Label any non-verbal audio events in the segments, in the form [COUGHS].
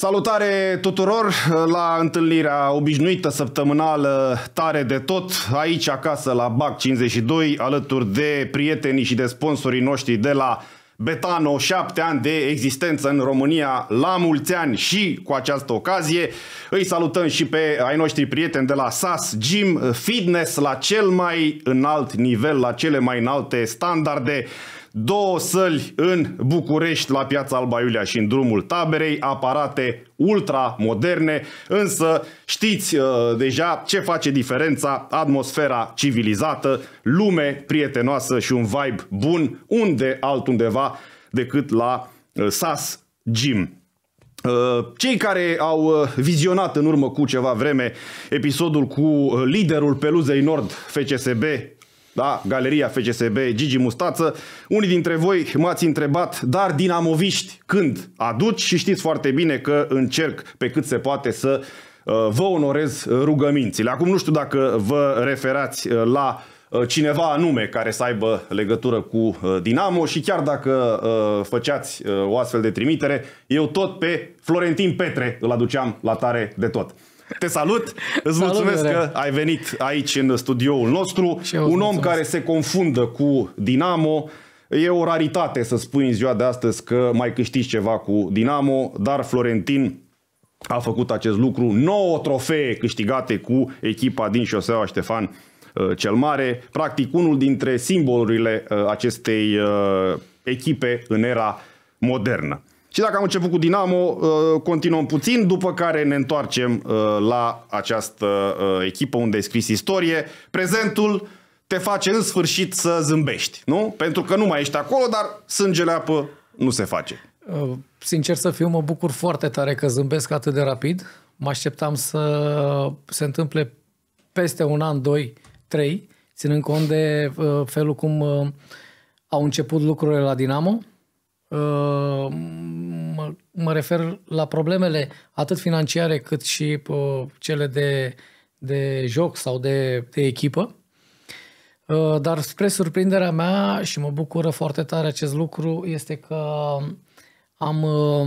Salutare tuturor la întâlnirea obișnuită săptămânală tare de tot aici acasă la BAC 52 alături de prietenii și de sponsorii noștri de la Betano, șapte ani de existență în România, la mulți ani și cu această ocazie. Îi salutăm și pe ai noștri prieteni de la SAS Gym Fitness la cel mai înalt nivel, la cele mai înalte standarde două săli în București, la Piața Alba Iulia și în drumul taberei, aparate ultra moderne, însă știți uh, deja ce face diferența atmosfera civilizată, lume prietenoasă și un vibe bun unde altundeva decât la uh, SAS Gym. Uh, cei care au uh, vizionat în urmă cu ceva vreme episodul cu uh, liderul Peluzei Nord, FCSB, da, Galeria FCSB, Gigi Mustață. Unii dintre voi m-ați întrebat, dar dinamoviști când aduci? Și știți foarte bine că încerc pe cât se poate să uh, vă onorez rugămințile. Acum nu știu dacă vă referați uh, la uh, cineva anume care să aibă legătură cu Dinamo și chiar dacă făceați o astfel de trimitere, eu tot pe Florentin Petre îl aduceam la tare de tot. Te salut! Îți salut, mulțumesc că ai venit aici în studioul nostru. Un om mulțumesc. care se confundă cu Dinamo. E o raritate să spui în ziua de astăzi că mai câștigi ceva cu Dinamo, dar Florentin a făcut acest lucru. 9 trofee câștigate cu echipa din șoseaua Ștefan uh, cel Mare. Practic unul dintre simbolurile uh, acestei uh, echipe în era modernă. Și dacă am început cu Dinamo, uh, continuăm puțin, după care ne întoarcem uh, la această uh, echipă unde ai scris istorie. Prezentul te face în sfârșit să zâmbești, nu? Pentru că nu mai ești acolo, dar sângele apă nu se face. Sincer să fiu, mă bucur foarte tare că zâmbesc atât de rapid. Mă așteptam să se întâmple peste un an, doi, trei, ținând cont de felul cum au început lucrurile la Dinamo. Ă, mă, mă refer la problemele atât financiare cât și pe cele de, de joc sau de, de echipă. Ă, dar spre surprinderea mea și mă bucură foarte tare acest lucru este că am, ă,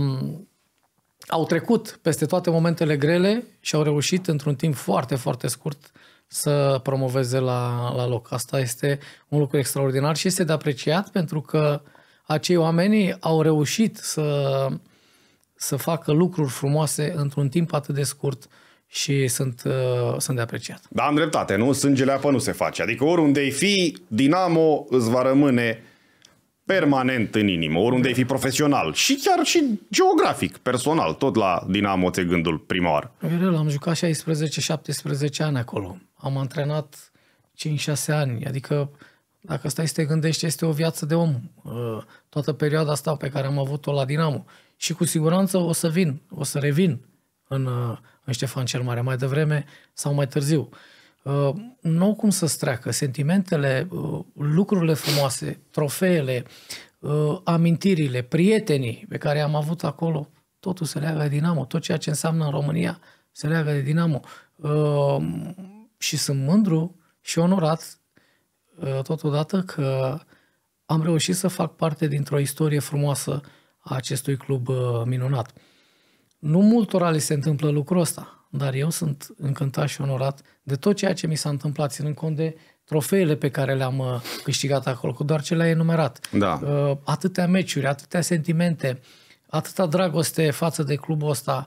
au trecut peste toate momentele grele și au reușit într-un timp foarte, foarte scurt să promoveze la, la loc. Asta este un lucru extraordinar și este de apreciat pentru că acei oameni au reușit să, să facă lucruri frumoase într-un timp atât de scurt și sunt, uh, sunt de apreciat. Da, am dreptate, nu? Sângele apă nu se face. Adică oriunde ai fi, Dinamo îți va rămâne permanent în inimă, oriunde ai fi profesional și chiar și geografic, personal, tot la Dinamo ți gândul prima oară. Eu am jucat 16-17 ani acolo. Am antrenat 5-6 ani, adică dacă stai să te gândești, este o viață de om. Uh, toată perioada asta pe care am avut-o la Dinamo. Și cu siguranță o să vin, o să revin în, uh, în Ștefan cel Mare, mai devreme sau mai târziu. Uh, nu au cum să streacă sentimentele, lucrurile frumoase, trofeele, amintirile, prietenii pe care am avut acolo, totul se leagă de Dinamo. Tot ceea ce înseamnă în România se leagă de Dinamo. Și sunt mândru și onorat Uh, totodată că am reușit să fac parte dintr-o istorie frumoasă a acestui club uh, minunat. Nu multora le se întâmplă lucrul ăsta, dar eu sunt încântat și onorat de tot ceea ce mi s-a întâmplat, ținând cont de trofeele pe care le-am uh, câștigat acolo, cu doar ce le-ai enumerat. Da. Atâtea meciuri, atâtea sentimente, atâta dragoste față de clubul ăsta,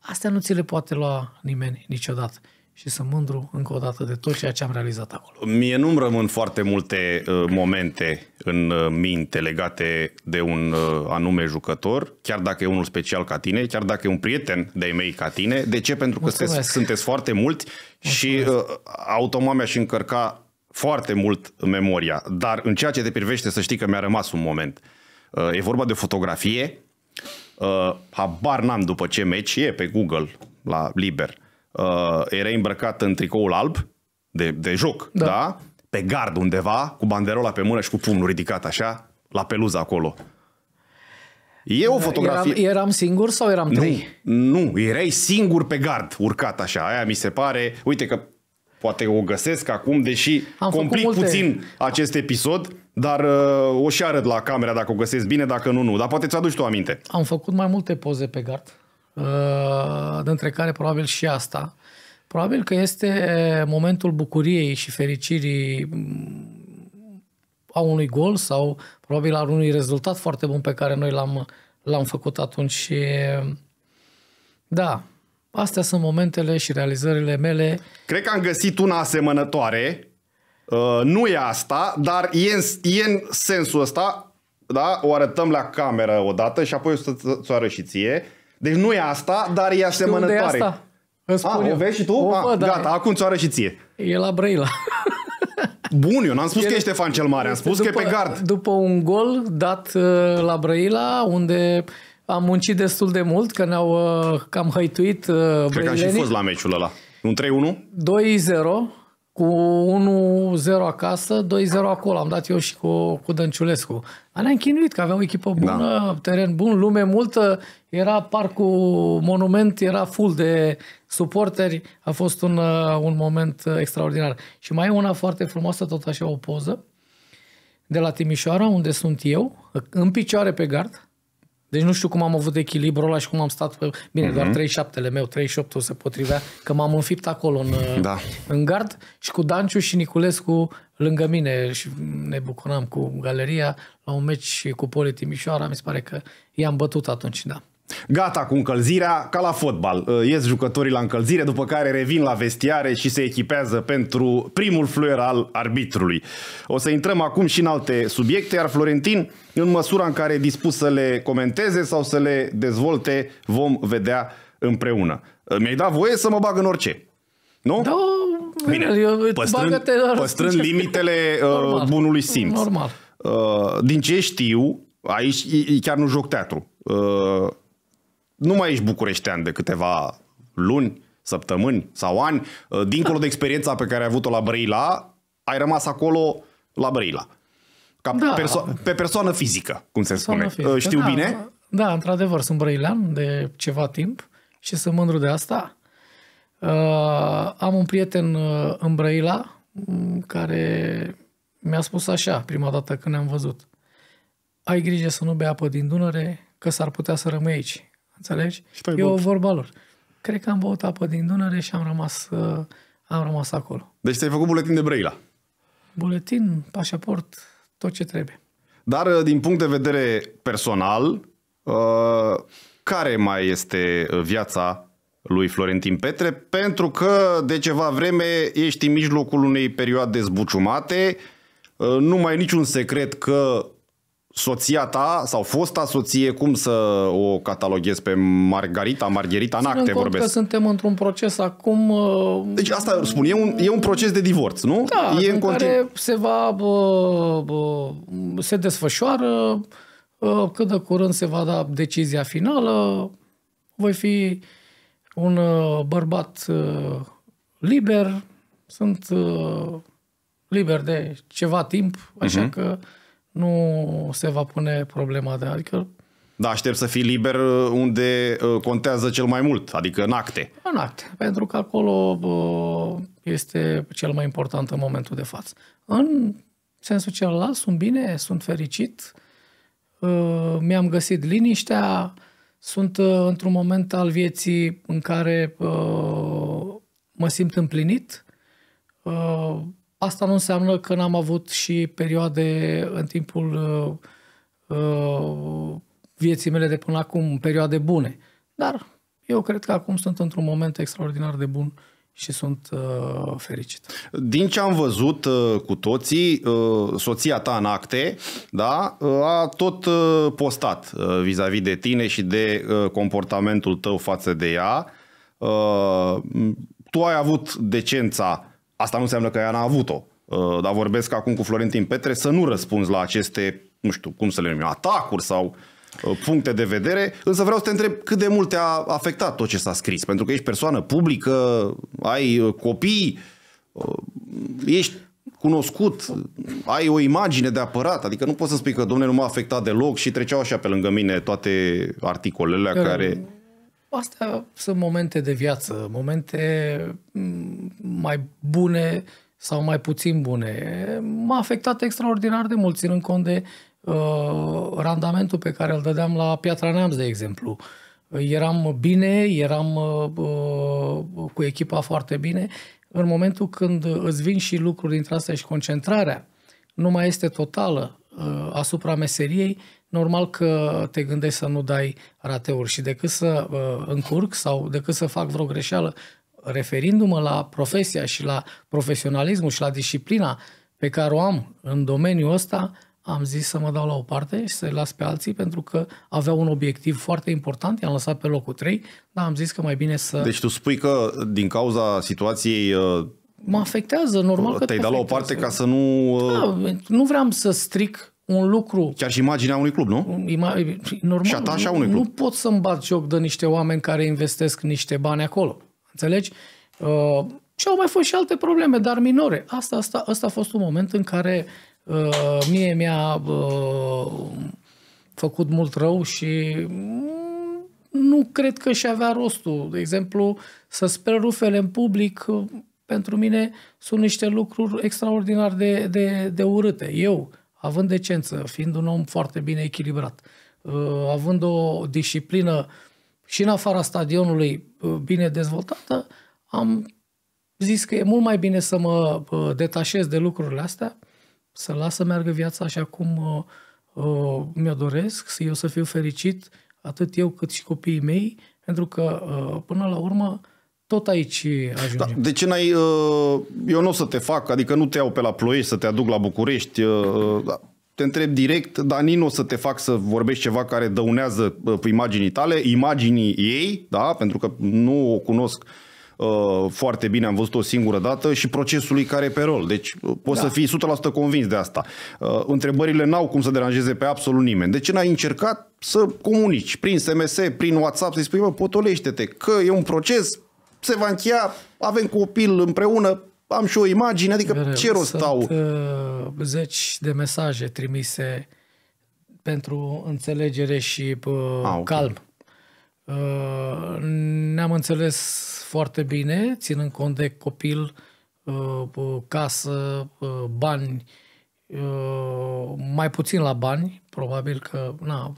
astea nu ți le poate lua nimeni niciodată și sunt mândru încă o dată de tot ceea ce am realizat acolo. Mie nu-mi rămân foarte multe uh, momente în uh, minte legate de un uh, anume jucător, chiar dacă e unul special ca tine, chiar dacă e un prieten de-ai mei ca tine. De ce? Pentru că sunteți, sunteți foarte mulți Mulțumesc. și uh, automat mi-aș încărca foarte mult memoria. Dar în ceea ce te privește, să știi că mi-a rămas un moment. Uh, e vorba de fotografie. Uh, habar n-am după ce meci, e pe Google, la liber uh, era îmbrăcat în tricoul alb de, de joc, da. da? Pe gard undeva, cu banderola pe mână și cu pumnul ridicat așa, la peluză acolo. E o fotografie. Eram, eram singur sau eram trei? Nu, nu, erai singur pe gard, urcat așa. Aia mi se pare. Uite că poate o găsesc acum, deși Am complic multe... puțin acest episod, dar uh, o și arăt la camera dacă o găsesc bine, dacă nu, nu. Dar poate ți-aduci tu aminte. Am făcut mai multe poze pe gard. Uh, dintre care probabil și asta. Probabil că este momentul bucuriei și fericirii mm, a unui gol sau probabil a unui rezultat foarte bun pe care noi l-am, l-am făcut atunci și da, astea sunt momentele și realizările mele. Cred că am găsit una asemănătoare. Uh, nu e asta, dar e în, e în sensul ăsta da? O arătăm la cameră odată și apoi o să ți-o arăt și ție. Deci nu e asta, dar e asemănătoare. asta. Îmi spun A, o vezi și tu? Opa, A, da, gata, acum ți-o și ție. E la Brăila. Bun, eu n-am spus e, că e Ștefan cel Mare, am spus după, că e pe gard. După un gol dat uh, la Brăila, unde am muncit destul de mult, că ne-au uh, cam hăituit uh, Cred că am și fost la meciul ăla. Un 3-1? 2-0 cu 1-0 acasă, 2-0 acolo. Am dat eu și cu, cu Dănciulescu. Dar ne-am chinuit că aveam o echipă da. bună, da. teren bun, lume multă. Era parcul Monument, era full de suporteri. A fost un, uh, un moment uh, extraordinar. Și mai e una foarte frumoasă, tot așa o poză, de la Timișoara, unde sunt eu, în picioare pe gard, deci nu știu cum am avut echilibrul ăla și cum am stat pe... Bine, mm-hmm. doar 37-le mhm. meu, 38-ul se potrivea, că m-am înfipt acolo în, da. în gard și cu Danciu și Niculescu lângă mine și ne bucuram cu galeria la un meci cu Poli Timișoara, mi se pare că i-am bătut atunci, da. Gata cu încălzirea, ca la fotbal. Uh, ies jucătorii la încălzire, după care revin la vestiare și se echipează pentru primul fluier al arbitrului. O să intrăm acum și în alte subiecte, iar Florentin, în măsura în care e dispus să le comenteze sau să le dezvolte, vom vedea împreună. Uh, mi-ai dat voie să mă bag în orice. Nu? Da, Bine, eu, păstrând, păstrând deci. limitele uh, normal, bunului simț. Normal. Din ce știu, aici chiar nu joc teatru nu mai ești bucureștean de câteva luni, săptămâni sau ani. Uh, dincolo de experiența pe care ai avut-o la Brăila, ai rămas acolo la Brăila. Ca da. perso- pe persoană fizică, cum se spune. Fizică. Uh, știu da, bine? Da, într-adevăr, sunt brăilean de ceva timp și sunt mândru de asta. Uh, am un prieten uh, în Brăila mm, care mi-a spus așa prima dată când ne-am văzut. Ai grijă să nu bei apă din Dunăre, că s-ar putea să rămâi aici. Înțelegi? E o vorba lor. Cred că am băut apă din Dunăre și am rămas, uh, am rămas acolo. Deci ți-ai făcut buletin de Brăila. Buletin, pașaport, tot ce trebuie. Dar uh, din punct de vedere personal, uh, care mai este viața lui Florentin Petre? Pentru că de ceva vreme ești în mijlocul unei perioade zbuciumate, nu mai e niciun secret că soția ta sau fosta soție, cum să o cataloghez pe Margarita, Margherita Ținând Nac, te vorbesc. că suntem într-un proces acum... Uh, deci asta spun, e un, e un proces de divorț, nu? Da, e în, în continu... care se va... Bă, uh, bă, uh, se desfășoară, cât de curând se va da decizia finală, voi fi un bărbat liber, sunt liber de ceva timp, așa uh-huh. că nu se va pune problema de adică da, aștept să fii liber uh, unde uh, contează cel mai mult, adică în acte. În acte, pentru că acolo uh, este cel mai important în momentul de față. În sensul celălalt, sunt bine, sunt fericit, mi-am găsit liniștea, sunt într-un moment al vieții în care mă simt împlinit, Asta nu înseamnă că n-am avut și perioade în timpul uh, uh, vieții mele de până acum, perioade bune. Dar eu cred că acum sunt într-un moment extraordinar de bun și sunt uh, fericit. Din ce am văzut uh, cu toții, uh, soția ta în acte da, uh, a tot uh, postat uh, vis-a-vis de tine și de uh, comportamentul tău față de ea. Uh, tu ai avut decența Asta nu înseamnă că ea n-a avut-o. Uh, dar vorbesc acum cu Florentin Petre să nu răspunzi la aceste, nu știu cum să le numim, atacuri sau uh, puncte de vedere, însă vreau să te întreb cât de mult te-a afectat tot ce s-a scris, pentru că ești persoană publică, ai uh, copii, ești cunoscut, ai o imagine de apărat, adică nu poți să spui că domnule nu m-a afectat deloc și treceau așa pe lângă mine toate articolele care... Astea sunt momente de viață, momente mm, mai bune sau mai puțin bune. M-a afectat extraordinar de mult, ținând cont de uh, randamentul pe care îl dădeam la Piatra Neamț, de exemplu. Eram bine, eram uh, cu echipa foarte bine. În momentul când îți vin și lucruri dintre astea și concentrarea nu mai este totală uh, asupra meseriei, normal că te gândești să nu dai rateuri și decât să uh, încurc sau decât să fac vreo greșeală, referindu-mă la profesia și la profesionalismul și la disciplina pe care o am în domeniul ăsta, am zis să mă dau la o parte și să-i las pe alții pentru că aveau un obiectiv foarte important, i-am lăsat pe locul 3, dar am zis că mai bine să... Deci tu spui că din cauza situației uh, mă afectează, normal că te-ai dat la o parte ca să nu... Uh, da, nu vreau să stric un lucru... Chiar și imaginea unui club, nu? Ima... Normal, și atașa unui club. Nu pot să-mi bat joc de niște oameni care investesc niște bani acolo. Înțelegi? Uh, și au mai fost și alte probleme, dar minore. Asta, asta, asta a fost un moment în care uh, mie mi-a uh, făcut mult rău și mm, nu cred că și avea rostul. De exemplu, să sper rufele în public, uh, pentru mine sunt niște lucruri extraordinar de, de, de urâte. Eu, având decență, fiind un om foarte bine echilibrat, uh, având o disciplină și în afara stadionului uh, bine dezvoltată, am zis că e mult mai bine să mă uh, detașez de lucrurile astea, să las să meargă viața așa cum mi-o doresc, să eu să fiu fericit, atât eu cât și copiii mei, pentru că până la urmă tot aici ajungem. Da, de ce n-ai... Uh, eu nu o să te fac, adică nu te iau pe la Ploiești să te aduc la București. Uh, uh, da, te întreb direct, dar nici nu o să te fac să vorbești ceva care dăunează imaginii tale, imaginii ei, da? pentru că nu o cunosc foarte bine, am văzut o singură dată și procesului care e pe rol. Deci poți da. să fii 100% convins de asta. Întrebările n-au cum să deranjeze pe absolut nimeni. De ce n-ai încercat să comunici prin SMS, prin WhatsApp, să-i spui, mă, potolește-te, că e un proces, se va încheia, avem copil împreună, am și o imagine, adică Vreau, ce rost au Uh, zeci de mesaje trimise pentru înțelegere și uh, ah, okay. calm. Uh, ne-am înțeles foarte bine, ținând cont de copil, uh, uh casă, uh, bani, uh, mai puțin la bani, probabil că na,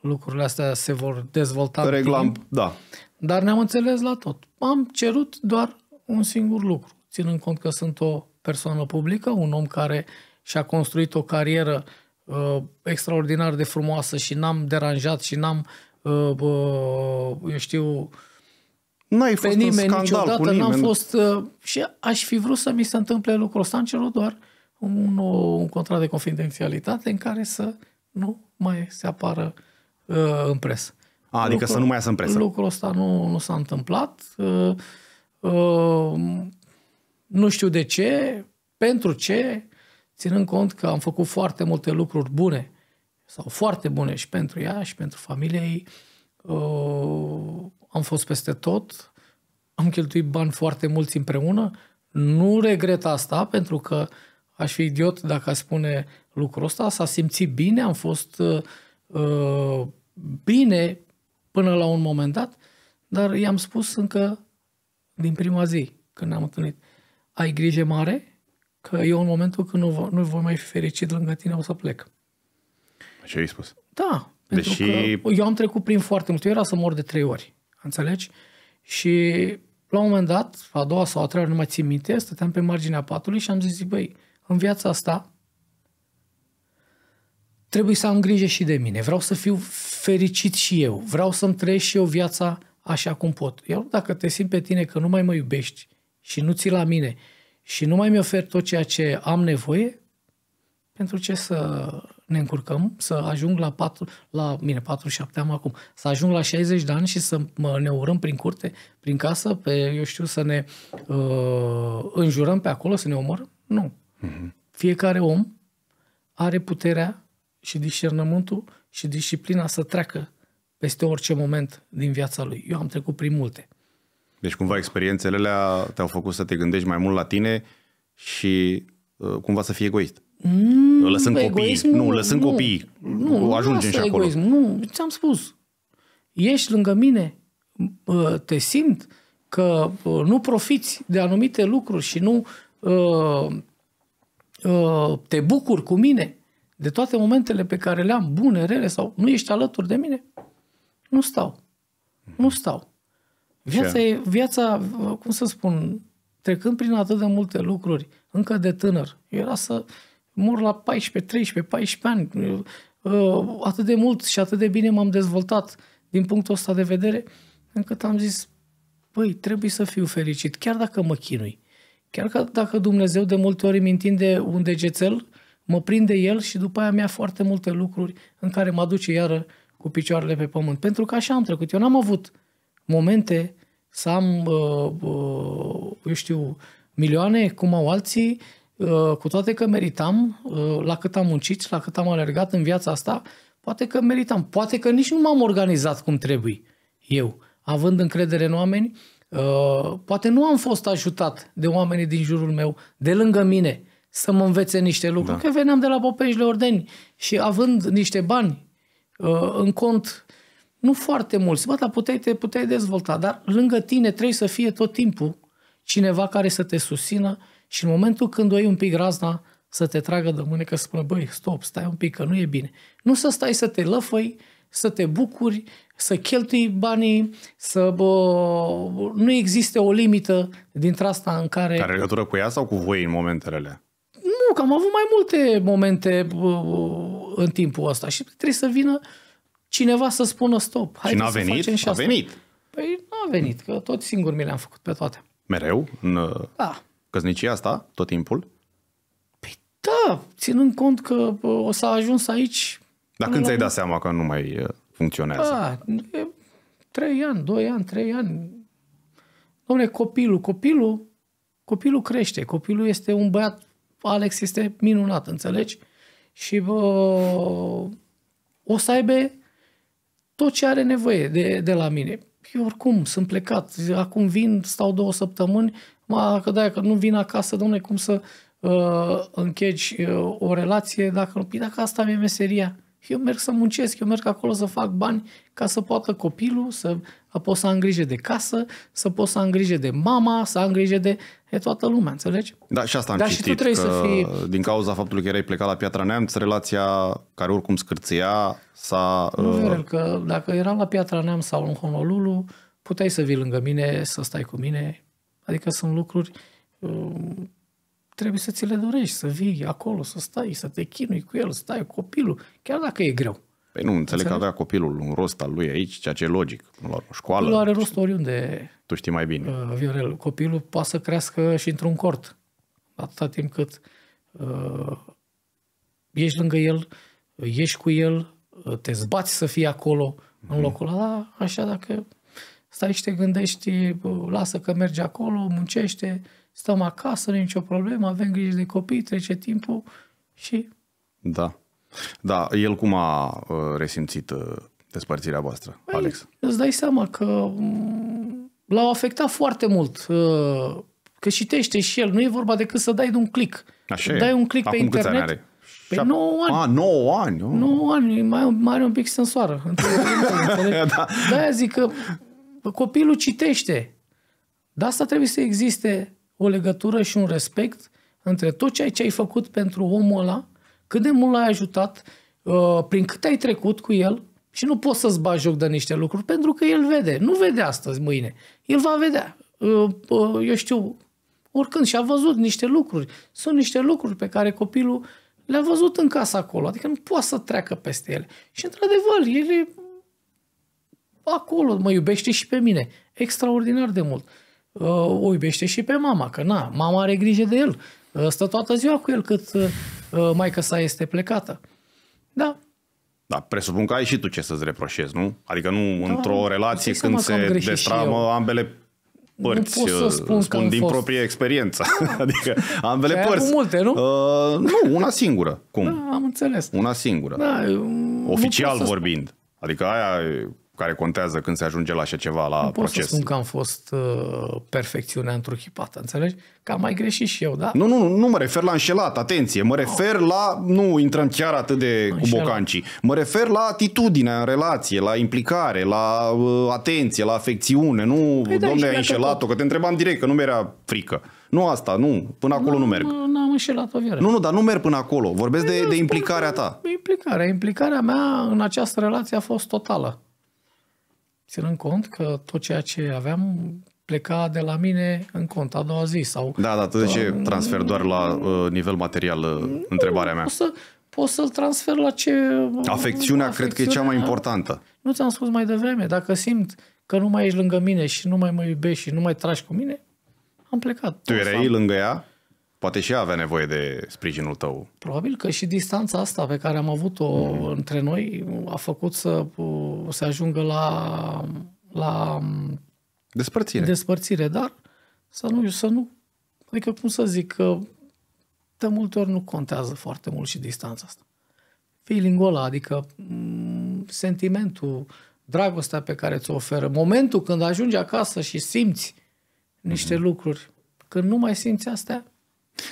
lucrurile astea se vor dezvolta. Reglam, timp, da. Dar ne-am înțeles la tot. Am cerut doar un singur lucru, ținând cont că sunt o persoană publică, un om care și-a construit o carieră uh, extraordinar de frumoasă și n-am deranjat și n-am, uh, uh, eu știu, N-ai fost pe nimeni niciodată, cu nimeni. n-am fost uh, și aș fi vrut să mi se întâmple lucrul ăsta, am cerut doar un, un, un contract de confidențialitate în care să nu mai se apară uh, uh, în presă. A, adică lucrul, să nu mai iasă în presă. Lucrul ăsta nu, nu s-a întâmplat. Uh, uh, nu știu de ce, pentru ce, ținând cont că am făcut foarte multe lucruri bune sau foarte bune și pentru ea și pentru familia ei. Uh, am fost peste tot, am cheltuit bani foarte mulți împreună. Nu regret asta pentru că aș fi idiot dacă aș spune lucrul ăsta. S-a simțit bine, am fost uh, uh bine până la un moment dat, dar i-am spus încă din prima zi când ne-am întâlnit. Ai grijă mare că eu în momentul când nu, nu voi mai fi fericit lângă tine o să plec. Și ai spus. Da, pentru Deși... că eu am trecut prin foarte mult. Eu era să mor de trei ori, înțelegi? Și la un moment dat, a doua sau a treia ori, nu mai țin minte, stăteam pe marginea patului și am zis, băi, în viața asta trebuie să am grijă și de mine. Vreau să fiu fericit și eu. Vreau să-mi trăiesc și eu viața așa cum pot. Iar dacă te simt pe tine că nu mai mă iubești și nu ți la mine și nu mai mi oferi tot ceea ce am nevoie, pentru ce să ne încurcăm, să ajung la 4, la mine 47 am acum, să ajung la 60 de ani și să mă, ne urăm prin curte, prin casă, pe, eu știu, să ne uh, înjurăm pe acolo, să ne omorăm? Nu. Mm-hmm. Fiecare om are puterea și discernământul și disciplina să treacă peste orice moment din viața lui. Eu am trecut prin multe. Deci cumva experiențele alea te-au făcut să te gândești mai mult la tine și uh, cumva să fii egoist. Mm, lăsând copiii. Nu, nu, lăsând nu, copiii. Nu, nu ajungem și acolo. Egoism, nu, ți-am spus. Ești lângă mine, uh, te simt că uh, nu profiți de anumite lucruri și nu uh, uh, te bucuri cu mine de toate momentele pe care le am, bune, rele sau nu ești alături de mine, nu stau. Nu stau. Viața e, viața, cum să spun, trecând prin atât de multe lucruri, încă de tânăr, era să mor la 14, 13, 14 ani, uh, atât de mult și atât de bine m-am dezvoltat din punctul ăsta de vedere, încât am zis, băi, trebuie să fiu fericit, chiar dacă mă chinui. Chiar că dacă Dumnezeu de multe ori îmi întinde un degețel mă prinde el și după aia mi-a foarte multe lucruri în care mă aduce iară cu picioarele pe pământ. Pentru că așa am trecut. Eu n-am avut momente să am, uh, uh, eu știu, milioane cum au alții, uh, cu toate că meritam, la cât am muncit, la cât am alergat în viața asta, poate că meritam, poate că nici nu m-am organizat cum trebuie eu, având încredere în oameni, poate nu am fost ajutat de oamenii din jurul meu, de lângă mine, să mă învețe niște lucruri. Da. Că veneam de la Popești Ordeni și având niște bani uh, în cont, nu foarte mulți, bă, dar puteai, te puteai dezvolta, dar lângă tine trebuie să fie tot timpul cineva care să te susțină și în momentul când o iei un pic razna, să te tragă de mânecă, să spună, băi, stop, stai un pic, că nu e bine. Nu să stai să te lăfăi, să te bucuri, să cheltui banii, să bă, nu există o limită dintre asta în care... Care legătură cu ea sau cu voi în momentele alea? Nu, că am avut mai multe momente uh, uh, în timpul ăsta și trebuie să vină cineva să spună stop. Hai și n-a venit? Facem și a asta. venit. Păi nu a venit, că tot singur mi le-am făcut pe toate. Mereu? În uh, da. căsnicia asta, tot timpul? Păi da, ținând cont că uh, o să ajuns aici... Dar când ți-ai dat seama că nu mai funcționează? Da, trei ani, doi ani, trei ani. Dom'le, copilul, copilul, copilul crește, copilul este un băiat Alex este minunat, înțelegi? Și bă, o să aibă tot ce are nevoie de, de la mine. Eu oricum sunt plecat, acum vin, stau două săptămâni, mă, că dacă nu vin acasă, domne, cum să uh, închegi uh, o relație dacă nu... Păi dacă asta e meseria. Eu merg să muncesc, eu merg acolo să fac bani ca să poată copilul, să pot să am grijă de casă, să pot să am grijă de mama, să am grijă de, e toată lumea, înțelegi? Da, și asta am Dar citit, și tu trebuie că să fii... din cauza faptului că erai plecat la Piatra Neamț, relația care oricum scârția s-a... Nu, uh, vreau că dacă eram la Piatra Neamț sau în Honolulu, puteai să vii lângă mine, să stai cu mine, adică sunt lucruri uh, trebuie să ți le dorești, să vii acolo, să stai, să te chinui cu el, să stai cu copilul, chiar dacă e greu. Păi nu, înțeleg, înțeleg? că avea copilul un rost al lui aici, ceea ce e logic. La școală. Copilul are rost oriunde. Tu știi mai bine. Uh, Viorel, copilul poate să crească și într-un cort. Atâta timp cât uh, ești lângă el, ești cu el, uh, te zbați să fii acolo, în mhm. locul ăla, așa dacă stai și te gândești, lasă că mergi acolo, muncește, stăm acasă, nu e nicio problemă, avem grijă de copii, trece timpul și... Da. Da, el cum a uh, resimțit uh, despărțirea voastră, păi, Alex? Îți dai seama că mm, l-au afectat foarte mult. Uh, că citește și el. Nu e vorba decât să dai de un click. Așa dai e. un click Acum pe câți internet. Ani are? Pe păi Șap- 9 ani. A, 9 ani. Oh. 9 ani, mai, mai are un pic sensoară. [LAUGHS] da. De-aia zic că Păi copilul citește. De asta trebuie să existe o legătură și un respect între tot ceea ce ai făcut pentru omul ăla, cât de mult l-ai ajutat, uh, prin cât ai trecut cu el și nu poți să-ți bagi joc de niște lucruri pentru că el vede. Nu vede astăzi, mâine. El va vedea. Uh, uh, eu știu, oricând și-a văzut niște lucruri. Sunt niște lucruri pe care copilul le-a văzut în casa acolo, adică nu poate să treacă peste ele. Și într-adevăr, ele acolo, mă iubește și pe mine. Extraordinar de mult. Uh, o iubește și pe mama, că na, mama are grijă de el. Uh, stă toată ziua cu el cât uh, maica sa este plecată. Da. Da, presupun că ai și tu ce să-ți reproșezi, nu? Adică nu da, într-o relație când se destramă ambele părți, nu pot să spun, spun că din fost. proprie experiență. Da. [LAUGHS] adică ambele Ce părți. Cu multe, nu? Uh, nu, una singură. Cum? Da, am înțeles. Una singură. Da, Oficial vorbind. Adică aia care contează când se ajunge la așa ceva, la nu proces. Nu pot să spun că am fost uh, perfecțiunea întruchipată, înțelegi? Că am mai greșit și eu, da? Nu, nu, nu, nu mă refer la înșelat, atenție, mă refer oh. la, nu intrăm chiar atât de înșelat. cu bocancii, mă refer la atitudinea în relație, la implicare, la uh, atenție, la afecțiune, nu, păi da, domne, ai înșelat-o, că te întrebam direct, că nu mi-era frică. Nu asta, nu, până acolo nu, nu merg. Nu, am înșelat-o, viață. Nu, nu, dar nu merg până acolo, vorbesc păi de, de implicarea ta. Implicarea, implicarea mea în această relație a fost totală ținând cont că tot ceea ce aveam pleca de la mine în cont a doua zi. Sau, da, da, tu de ce uh, transfer doar la uh, nivel material uh, întrebarea mea? Poți, să, poți să-l transfer la ce... Afecțiunea, cred că e cea mai importantă. Nu ți-am spus mai devreme, dacă simt că nu mai ești lângă mine și nu mai mă iubești și nu mai tragi cu mine, am plecat. Tu erai lângă ea? poate și ea avea nevoie de sprijinul tău. Probabil că și distanța asta pe care am avut-o mm. între noi a făcut să uh, se ajungă la, la um, despărțire. despărțire, dar să nu, să nu, adică cum să zic, că de multe ori nu contează foarte mult și distanța asta. Feeling-ul ăla, adică mm, sentimentul, dragostea pe care ți-o oferă, momentul când ajungi acasă și simți niște mm-hmm. lucruri, când nu mai simți astea,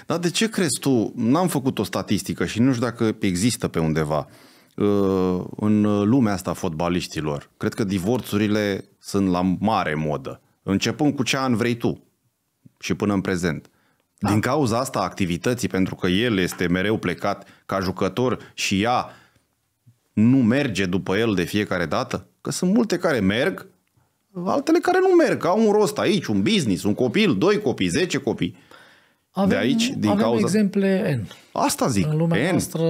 dar de ce crezi tu, n-am făcut o statistică și nu știu dacă există pe undeva, uh, în lumea asta a fotbaliștilor. Cred că divorțurile sunt la mare modă, începând cu ce an vrei tu și până în prezent. Da. Din cauza asta activității, pentru că el este mereu plecat ca jucător și ea nu merge după el de fiecare dată? Că sunt multe care merg, altele care nu merg, au un rost aici, un business, un copil, doi copii, zece copii. Avem, de aici, din avem cauza... exemple N. Asta zic. În lumea N. noastră...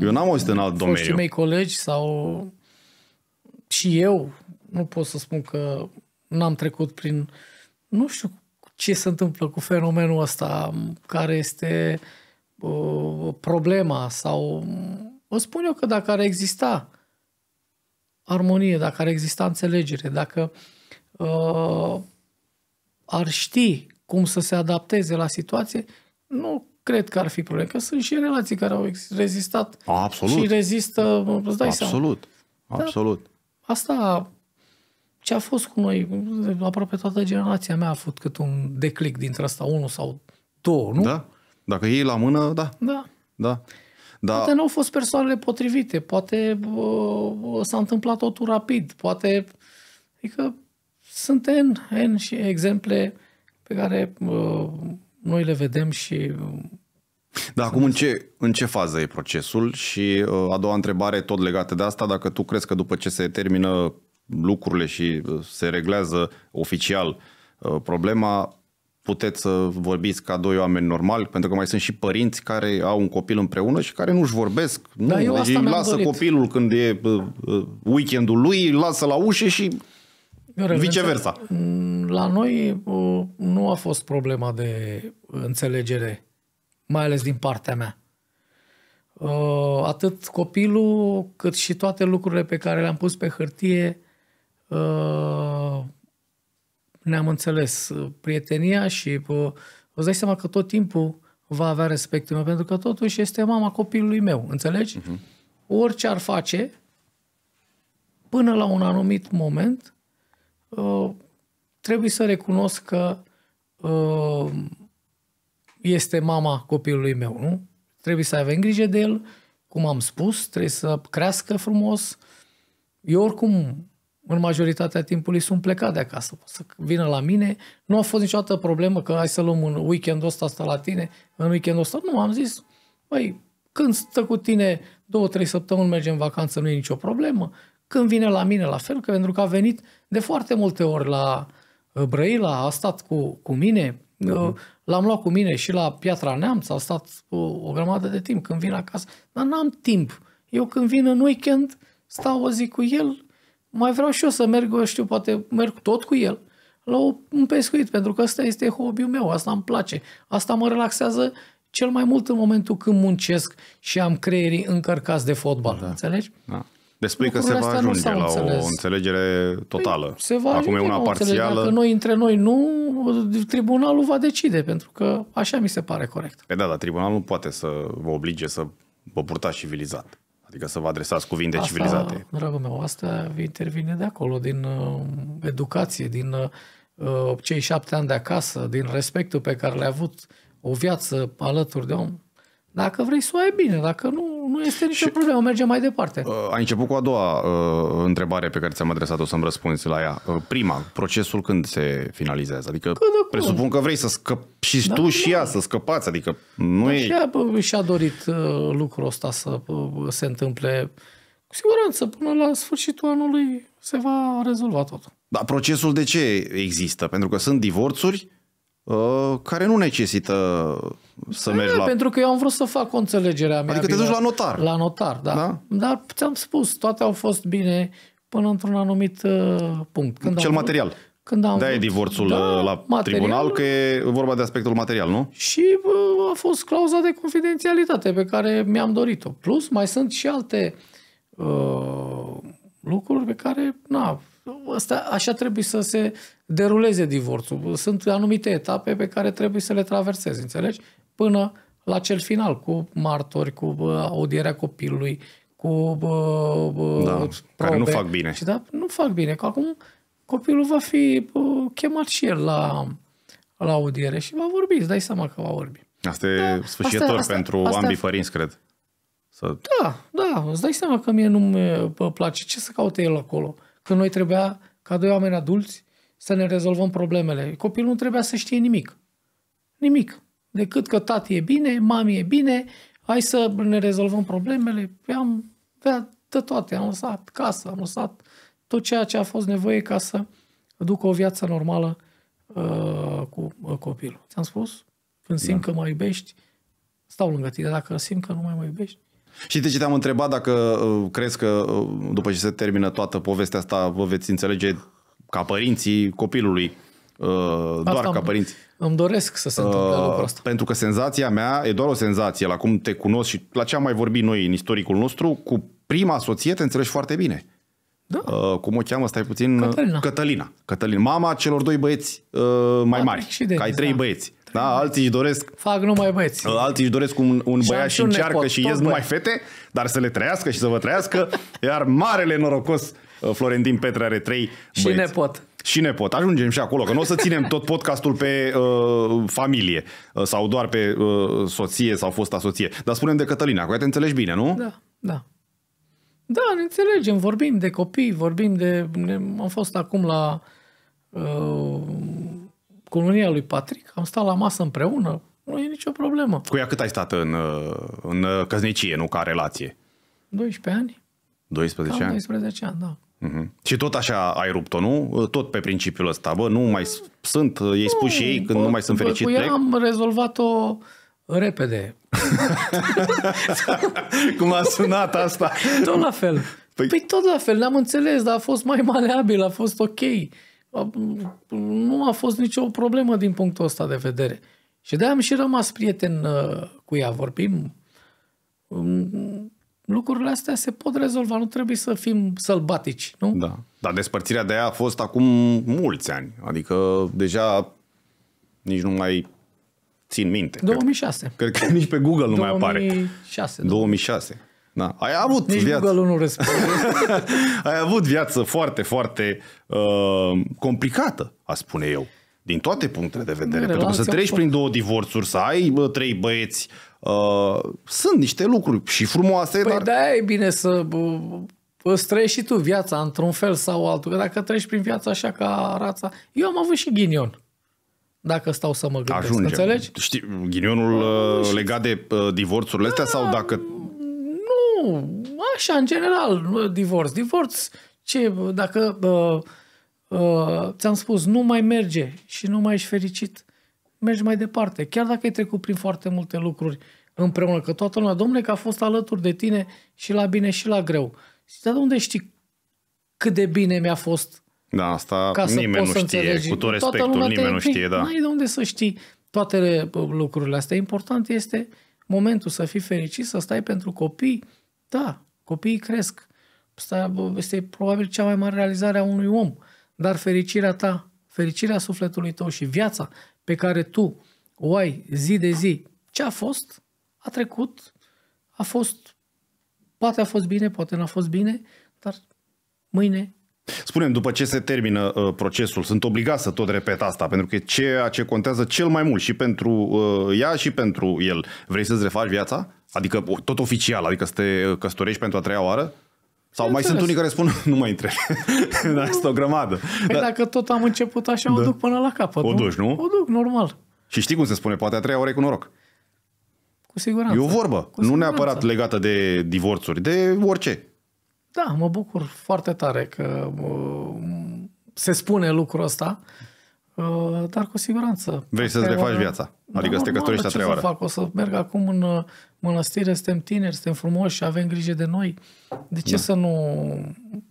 Eu n-am auzit în alt domeniu. mei colegi sau și eu nu pot să spun că n-am trecut prin... Nu știu ce se întâmplă cu fenomenul ăsta care este uh, problema sau... Vă spun eu că dacă ar exista armonie, dacă ar exista înțelegere, dacă uh, ar ști cum să se adapteze la situație, nu cred că ar fi probleme, că sunt și relații care au rezistat Absolut. și rezistă, îți dai Absolut. Seama. Absolut. Dar asta ce a fost cu noi, aproape toată generația mea a fost cât un declic dintre asta, unul sau două, nu? Da. Dacă iei la mână, da. Da. Da. Da. Poate nu au fost persoanele potrivite, poate uh, s-a întâmplat totul rapid, poate... Adică sunt N, N și exemple pe care uh, noi le vedem și... Da, acum în ce, în ce fază e procesul? Și uh, a doua întrebare, tot legată de asta, dacă tu crezi că după ce se termină lucrurile și uh, se reglează oficial uh, problema, puteți să vorbiți ca doi oameni normali, pentru că mai sunt și părinți care au un copil împreună și care nu-și vorbesc. Da, eu deci asta lasă dorit. copilul când e uh, uh, weekendul lui, lasă la ușă și Viceversa. La noi nu a fost problema de înțelegere, mai ales din partea mea. Atât copilul, cât și toate lucrurile pe care le-am pus pe hârtie, ne-am înțeles prietenia și vă dai seama că tot timpul va avea respectul meu, pentru că totuși este mama copilului meu, înțelegi? Uh-huh. Orice ar face, până la un anumit moment, Uh, trebuie să recunosc că uh, este mama copilului meu, nu? Trebuie să avem grijă de el, cum am spus, trebuie să crească frumos. Eu oricum, în majoritatea timpului, sunt plecat de acasă. Să vină la mine, nu a fost niciodată problemă că hai să luăm un weekendul ăsta asta la tine, în weekendul ăsta. Nu, am zis, băi, când stă cu tine două, trei săptămâni mergem în vacanță, nu e nicio problemă. Când vine la mine, la fel, că pentru că a venit de foarte multe ori la uh, Brăila, a stat cu, cu mine, uh-huh. l-am luat cu mine și la Piatra Neamț, a stat o, uh, o grămadă de timp când vin acasă, dar n-am timp. Eu când vin în weekend, stau o zi cu el, mai vreau și eu să merg, eu știu, poate merg tot cu el la un pescuit, pentru că asta este hobby-ul meu, asta îmi place, asta mă relaxează cel mai mult în momentul când muncesc și am creierii încărcați de fotbal, da. înțelegi? Da spui că se va ajunge la înțeles. o înțelegere păi totală. Păi, se va Acum e una parțială. Dacă noi între noi nu, tribunalul va decide, pentru că așa mi se pare corect. Păi da, dar tribunalul nu poate să vă oblige să vă purtați civilizat. Adică să vă adresați cuvinte asta, civilizate. Dragul meu, asta intervine de acolo, din uh, educație, din uh, cei șapte ani de acasă, din respectul pe care le-a avut o viață alături de om. Dacă vrei să o ai bine, dacă nu, nu este nicio și, problemă, mergem mai departe. Uh, ai început cu a doua uh, întrebare pe care ți-am adresat-o să-mi răspunzi la ea. Uh, prima, procesul când se finalizează? Adică când presupun cum? că vrei să scăpi și da, tu da. și ea să scăpați, adică nu da, e... Și ea și-a dorit uh, lucrul ăsta să uh, se întâmple cu siguranță până la sfârșitul anului se va rezolva totul. Dar procesul de ce există? Pentru că sunt divorțuri Uh, care nu necesită să mergi la... Pentru că eu am vrut să fac o înțelegere a mea. Adică te duci la notar. La notar, da. da? Dar ți-am spus, toate au fost bine până într-un anumit uh, punct. Când Cel am material. când am de e divorțul da, uh, la material, tribunal, că e vorba de aspectul material, nu? Și bă, a fost clauza de confidențialitate pe care mi-am dorit-o. Plus, mai sunt și alte uh, lucruri pe care, na, Asta, așa trebuie să se deruleze divorțul. Sunt anumite etape pe care trebuie să le traversezi, înțelegi? Până la cel final, cu martori, cu audierea copilului, cu bă, bă, da, probe. care nu fac bine. Și da, nu fac bine, că acum copilul va fi bă, chemat și el la, la audiere și va vorbi, îți dai seama că va vorbi. Asta e da, sfârșitor asta, pentru asta, ambii părinți, cred. Să... Da, da, îți dai seama că mie nu-mi place. Ce să caute el acolo? Când noi trebuia, ca doi oameni adulți, să ne rezolvăm problemele. Copilul nu trebuia să știe nimic. Nimic. Decât că tati e bine, mami e bine, hai să ne rezolvăm problemele. Eu păi am dat de toate. Am lăsat casă, am lăsat tot ceea ce a fost nevoie ca să ducă o viață normală uh, cu uh, copilul. Ți-am spus? Când simt da. că mă iubești, stau lângă tine. Dacă simt că nu mai mă iubești, și ce te-am întrebat dacă uh, crezi că uh, după ce se termină toată povestea asta vă veți înțelege ca părinții copilului, uh, doar ca părinți. Îmi doresc să se întâmple uh, lucrul ăsta. Pentru că senzația mea e doar o senzație la cum te cunosc și la ce am mai vorbit noi în istoricul nostru, cu prima soție te înțelegi foarte bine. Da. Uh, cum o cheamă, stai puțin? Cătălina. Cătălina. Cătălina. Mama celor doi băieți uh, mai Patrick mari. Și Denis, Ca ai trei da. băieți. Da, alții își doresc... Fac numai băieți. Alții își doresc un, un și băiat și un încearcă nepot, și ies numai băie. fete, dar să le trăiască și să vă trăiască. Iar marele norocos uh, Florentin Petre are trei băieți. Și nepot. Și nepot. Ajungem și acolo, că nu o să ținem tot podcastul pe uh, familie uh, sau doar pe uh, soție sau fosta soție. Dar spunem de Cătălina, cu ea te înțelegi bine, nu? Da, da. Da, ne înțelegem, vorbim de copii, vorbim de... Am fost acum la... Uh, cununia lui Patrick, am stat la masă împreună, nu e nicio problemă. Cu ea cât ai stat în, uh, în uh, căsnicie, nu ca relație? 12 ani. 12 Cam ani? 12 ani, da. Uh-huh. Și tot așa ai rupt-o, nu? Uh, tot pe principiul ăsta, bă, nu mai sunt, ei spus și ei când bă, nu mai sunt fericit. Bă, cu ea am rezolvat-o repede. [LAUGHS] Cum a sunat asta? tot la fel. Păi, păi tot la fel, ne-am înțeles, dar a fost mai maleabil, a fost ok nu a fost nicio problemă din punctul ăsta de vedere. Și de-aia am și rămas prieten uh, cu ea, vorbim. Um, lucrurile astea se pot rezolva, nu trebuie să fim sălbatici, nu? Da, dar despărțirea de ea a fost acum mulți ani, adică deja nici nu mai țin minte. 2006. Cred, cred că nici pe Google nu 2006, mai apare. 2006. 2006. Da. Ai avut Nici viață. Google nu răspunde. [LAUGHS] Ai avut viață foarte, foarte uh, complicată, a spune eu. Din toate punctele de vedere. Pentru că să treci prin două divorțuri, să ai bă, trei băieți, uh, sunt niște lucruri și frumoase. Păi dar... de e bine să bă, îți trăiești și tu viața într-un fel sau altul. Că dacă treci prin viața așa ca rața... Eu am avut și ghinion dacă stau să mă gândesc. Ajungem. Înțelegi? Știi, ghinionul uh, legat de uh, divorțurile astea sau da. dacă nu, așa, în general, divorț. Divorț, ce, dacă uh, uh, ți-am spus, nu mai merge și nu mai ești fericit, mergi mai departe. Chiar dacă ai trecut prin foarte multe lucruri împreună, că toată lumea, domnule, că a fost alături de tine și la bine și la greu. Și de unde știi cât de bine mi-a fost? Da, asta ca să nimeni nu știe, înțelegi. cu tot respectul, nimeni nu știe, da. N-ai de unde să știi toate lucrurile astea. Important este momentul să fii fericit, să stai pentru copii, da, copiii cresc. Asta este probabil cea mai mare realizare a unui om. Dar fericirea ta, fericirea sufletului tău și viața pe care tu o ai zi de zi, ce a fost, a trecut, a fost, poate a fost bine, poate n-a fost bine, dar mâine Spunem, după ce se termină uh, procesul, sunt obligat să tot repet asta, pentru că e ceea ce contează cel mai mult și pentru uh, ea și pentru el. Vrei să-ți refaci viața? Adică tot oficial, adică să te uh, căsătorești pentru a treia oară? Sau mai sunt unii care spun, [LAUGHS] nu mai intre. [LAUGHS] Dar este o grămadă. Păi Dar... dacă tot am început așa, da. o duc până la capăt. O duci, nu? O duc, normal. Și știi cum se spune, poate a treia oară e cu noroc. Cu siguranță. E o vorbă, cu nu siguranță. neapărat legată de divorțuri, de orice. Da, mă bucur foarte tare că uh, se spune lucrul ăsta. Uh, dar cu siguranță. Vrei să-ți refaci viața, da, adică da, să te căsătorești a treia oară. fac? O să merg acum în uh, mănăstire, suntem tineri, suntem frumoși și avem grijă de noi. De ce da. să nu...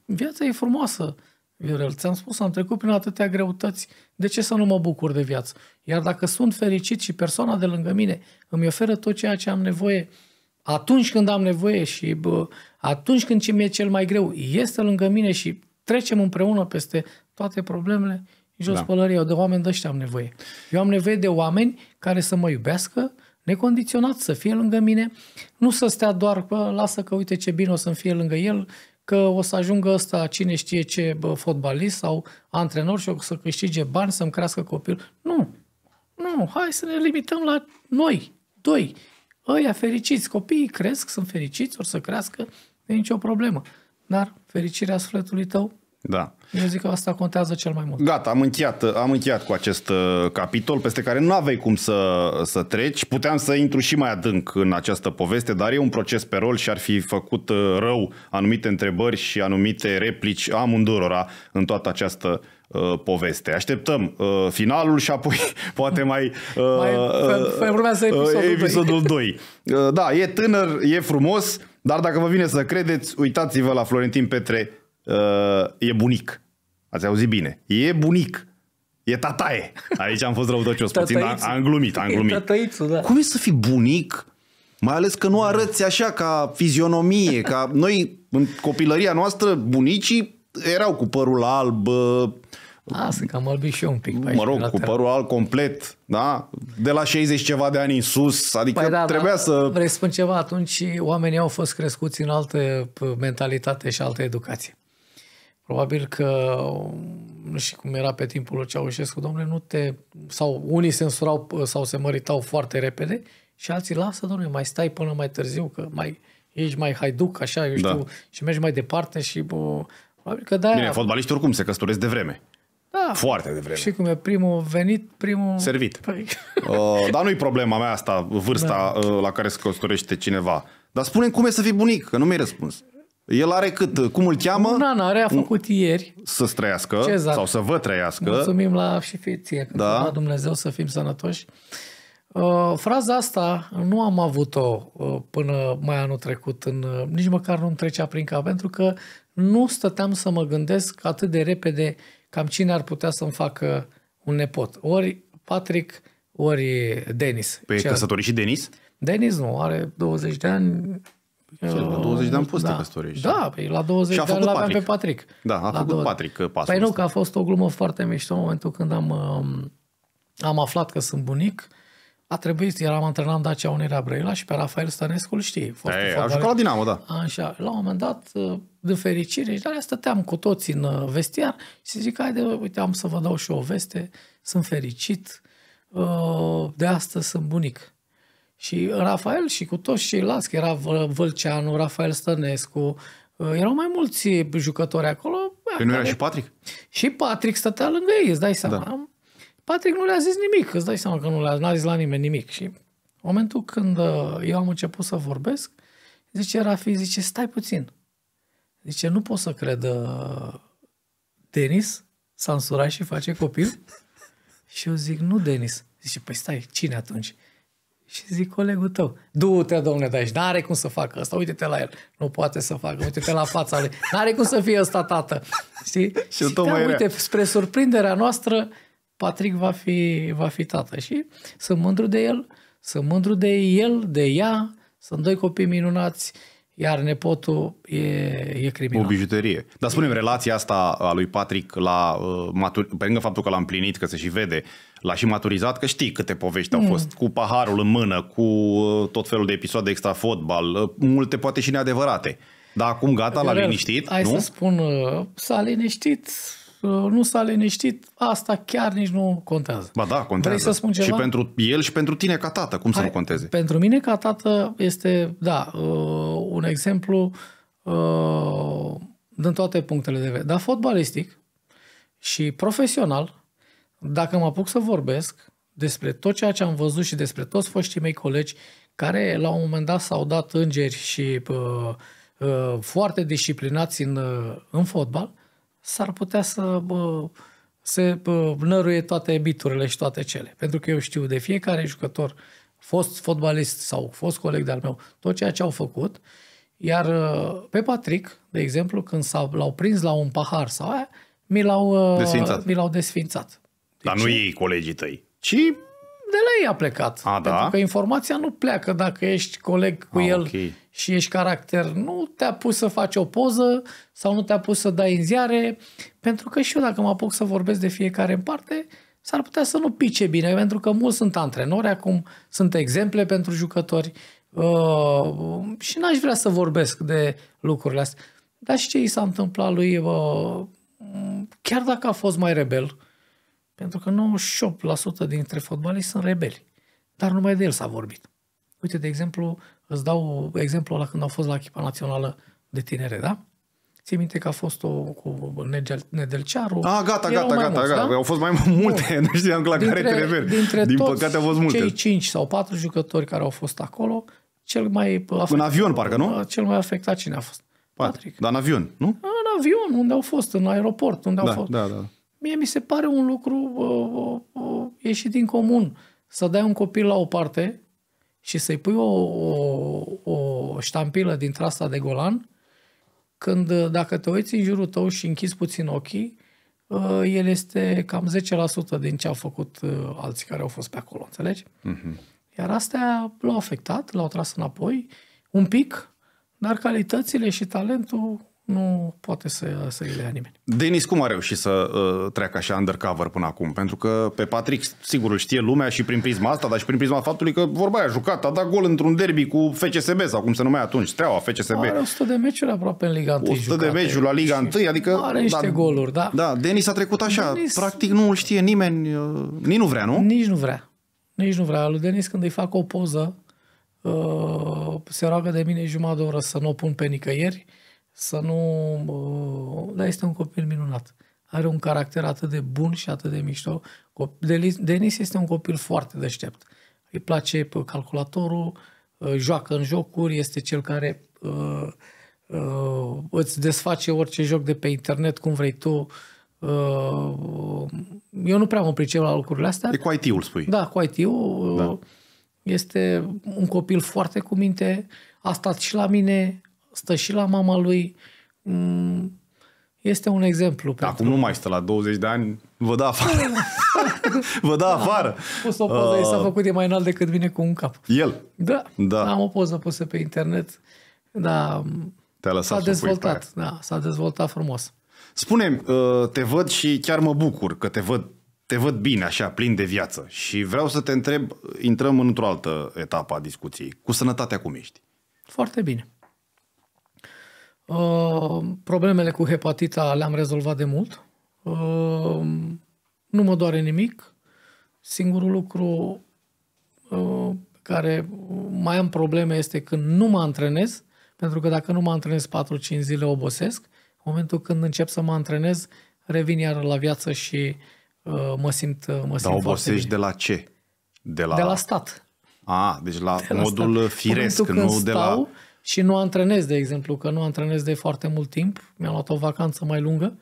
Viața e frumoasă, Viorel. Ți-am spus, am trecut prin atâtea greutăți. De ce să nu mă bucur de viață? Iar dacă sunt fericit și persoana de lângă mine îmi oferă tot ceea ce am nevoie atunci când am nevoie și bă, atunci când ce mi-e cel mai greu este lângă mine și trecem împreună peste toate problemele, jos da. pălării, Eu de oameni de ăștia am nevoie. Eu am nevoie de oameni care să mă iubească necondiționat, să fie lângă mine, nu să stea doar, că lasă că uite ce bine o să-mi fie lângă el, că o să ajungă ăsta cine știe ce bă, fotbalist sau antrenor și o să câștige bani, să-mi crească copil. Nu, nu, hai să ne limităm la noi, doi. Ăia fericiți, copiii cresc, sunt fericiți, or să crească, nu e nicio problemă. Dar fericirea sufletului tău da. Eu zic că asta contează cel mai mult. Gata, am încheiat, am încheiat cu acest uh, capitol peste care nu aveai cum să, să treci. Puteam să intru și mai adânc în această poveste, dar e un proces pe rol și ar fi făcut uh, rău anumite întrebări și anumite replici amândurora în toată această uh, poveste. Așteptăm uh, finalul și apoi [LAUGHS] poate mai... Uh, mai uh, urmează episodul, uh, episodul 2. 2. [LAUGHS] Uh, da, e tânăr, e frumos, dar dacă vă vine să credeți, uitați-vă la Florentin Petre Uh, e bunic. Ați auzit bine. E bunic. E tataie. Aici am fost răutăcios. [LAUGHS] Puțin dar am glumit, am glumit. E tătăițu, da. Cum e să fii bunic? Mai ales că nu arăți așa ca fizionomie, ca noi în copilăria noastră bunicii erau cu părul alb, uh, a, sunt cam albi și eu un pic. Mă rog, cu părul alb complet, da? De la 60 ceva de ani în sus, adică păi da, da. trebuia da, să... Vrei să spun ceva, atunci oamenii au fost crescuți în altă mentalitate și altă educație. Probabil că nu știu cum era pe timpul lui Ceaușescu, domnule, nu te... Sau unii însurau sau se măritau foarte repede și alții lasă, domnule, mai stai până mai târziu, că mai ești mai haiduc, așa, eu știu, da. și mergi mai departe și... Bă, probabil că de-aia... Bine, fotbaliștii oricum se căsătoresc de vreme. Da. Foarte de vreme. Și cum e primul venit, primul... Servit. Păi... [LAUGHS] Uh, dar nu-i problema mea asta, vârsta da. Uh, la care se căsătorește cineva. Dar spune cum e să fii bunic, că nu mi-ai răspuns. El are cât? Cum îl cheamă? Un an are, a făcut ieri. Să străiască Cezar. sau să vă trăiască. Mulțumim la și fie ție, că da. Dumnezeu să fim sănătoși. Uh, fraza asta nu am avut-o uh, până mai anul trecut, în, uh, nici măcar nu-mi trecea prin cap, pentru că nu stăteam să mă gândesc atât de repede cam cine ar putea să-mi facă un nepot. Ori Patrick, ori Denis. Pe e căsătorit și Denis? Denis nu, are 20 de ani, la 20 de ani pus da. căsătorești. Da, păi la 20 de ani l-aveam pe Patrick. Da, a făcut la Patrick uh, pasul Păi nu, că a fost o glumă foarte mișto în momentul când am, um, am aflat că sunt bunic. A trebuit, eram antrenat în Dacia Unirea Brăila și pe Rafael Stănescu îl știi. Fost da, Ei, a jucat la Dinamo, da. Așa, la un moment dat, uh, de fericire, și de stăteam cu toți în uh, vestiar și zic, haide, uite, am să vă dau și o veste, sunt fericit, de astăzi sunt bunic. Și Rafael și cu toți ceilalți, că era Vâlceanu, Rafael Stănescu, uh, erau mai mulți jucători acolo. Păi nu era și Patrick? Și Patrick stătea lângă ei, îți dai seama. Da. Patrick nu le-a zis nimic, îți dai seama că nu le-a a zis la nimeni nimic. Și în momentul când uh, eu am început să vorbesc, zice Rafi, zice, stai puțin. Zice, nu pot să cred uh, Denis s-a însurat și face copil? și eu zic, nu Denis. Zice, păi stai, cine atunci? Și zic colegul tău, du-te, domnule, dar aici, n-are cum să facă asta, uite-te la el, nu poate să facă, uite-te la fața lui, n-are cum să fie ăsta tată. Știi? Și, și da, uite, spre surprinderea noastră, Patrick va fi, va fi tată și sunt mândru de el, sunt mândru de el, de ea, sunt doi copii minunați, uh, iar nepotul e, e criminal. O bijuterie. Dar spunem relația asta a lui Patrick, la, uh, matur, pe lângă faptul că l-a împlinit, că se și vede, l-a și maturizat, că știi câte povești mm. au fost, cu paharul în mână, cu uh, tot felul de episoade extra fotbal, uh, multe poate și neadevărate. Dar acum gata, l-a liniștit, Hai nu? să spun, s-a liniștit, Uh, nu s-a liniștit, asta chiar nici nu contează. Ba da, contează. Vrei să spun ceva? Și pentru el și pentru tine ca tată, cum Hai, să nu conteze? Pentru mine ca tată este, da, uh, un exemplu uh, din toate punctele de vedere. Dar fotbalistic și profesional, dacă mă apuc să vorbesc despre tot ceea ce am văzut și despre toți foștii mei colegi care la un moment dat s-au dat îngeri și uh, uh, foarte disciplinați în, uh, în fotbal, s-ar putea să bă, se bă, năruie toate biturile și toate cele. Pentru că eu știu de fiecare jucător, fost fotbalist sau fost coleg de-al meu, tot ceea ce au făcut. Iar ă, pe Patrick, de exemplu, când s-au, l-au prins la un pahar sau aia, mi l-au ă, desfințat. Mi l-au desfințat. Deci, Dar nu ei, colegii tăi, ci de la ei a plecat. A, da? Pentru că informația nu pleacă dacă ești coleg cu a, ah, el okay. și ești caracter. Nu te-a pus să faci o poză sau nu te-a pus să dai în ziare, pentru că și eu dacă mă apuc să vorbesc de fiecare în parte, s-ar putea să nu pice bine, pentru că mulți sunt antrenori acum, sunt exemple pentru jucători uh, și n-aș vrea să vorbesc de lucrurile astea. Dar și ce i s-a întâmplat lui, uh, chiar dacă a fost mai rebel, uh, pentru că 98% dintre fotbaliști sunt rebeli. Dar numai de el s-a vorbit. Uite, de exemplu, îți dau exemplul la când au fost la echipa națională de tinere, da? Ții minte că a fost o cu Nedelcearu. Ah, gata, Erau gata, gata, mulți, gata. Da? Păi au fost mai multe, [LAUGHS] nu, știam la dintre, care te referi. Dintre Din păcate au fost multe. cei 5 sau 4 jucători care au fost acolo, cel mai afectat, În avion, parcă, nu? Cel mai afectat cine a fost? Patrick. Patrick. Dar în avion, nu? În avion, unde au fost, în aeroport, unde da, au fost. Da, da mie mi se pare un lucru uh, uh, ieșit uh, din comun. Să dai un copil la o parte și să-i pui o, o, o ștampilă din trasa de golan, când uh, dacă te uiți în jurul tău și închizi puțin ochii, uh, el este cam 10% din ce au făcut uh, alții care au fost pe acolo, înțelegi? Uh-huh. Iar astea l-au afectat, l-au tras înapoi, un pic, dar calitățile și talentul nu poate să, să îi lea nimeni. Denis, cum a reușit să uh, treacă așa undercover până acum? Pentru că pe Patrick, sigur, îl știe lumea și prin prisma asta, dar și prin prisma faptului că vorba aia, a jucat, a dat gol într-un derby cu FCSB sau cum se numea atunci, Steaua, FCSB. Are 100 de meciuri aproape în Liga 1. 100 jucate, de meciuri la Liga 1, adică... Are niște da, goluri, da. Da, Denis a trecut așa, Dennis, practic nu îl știe nimeni, uh, nici nu vrea, nu? Nici nu vrea. Nici nu vrea. Lui Denis când îi fac o poză, uh, se roagă de mine jumătate de oră să nu o pun pe nicăieri, uh, să nu... Dar este un copil minunat. Are un caracter atât de bun și atât de mișto. Denis este un copil foarte deștept. Îi place pe calculatorul, joacă în jocuri, este cel care uh, uh, îți desface orice joc de pe internet, cum vrei tu. Uh, eu nu prea mă pricep la lucrurile astea. E cu IT-ul, spui. Da, cu IT-ul. Da. Este un copil foarte cu minte, a stat și la mine, stă și la mama lui. Mm, este un exemplu. Acum nu mai stă la 20 de ani, vă [LAUGHS] da afară. vă da afară. Am pus o poză, uh... s-a făcut, e mai înalt decât mine cu un cap. El? Da. da. Am o poză pusă pe internet, dar Te-a lăsat s-a dezvoltat. Da, s-a dezvoltat frumos. Spune, uh, te văd și chiar mă bucur că te văd te văd bine, așa, plin de viață și vreau să te întreb, intrăm într-o altă etapă a discuției. Cu sănătatea cum ești? Foarte bine. Uh, problemele cu hepatita le-am rezolvat de mult. Uh, nu mă doare nimic. Singurul lucru uh, care mai am probleme este când nu mă antrenez, pentru că dacă nu mă antrenez 4-5 zile obosesc. În momentul când încep să mă antrenez, revin iar la viață și uh, mă simt uh, mă Dar obosești de la ce? De la... de la stat. A, ah, deci la de la modul stat. firesc, nu de la și nu antrenez, de exemplu, că nu antrenez de foarte mult timp, mi-am luat o vacanță mai lungă,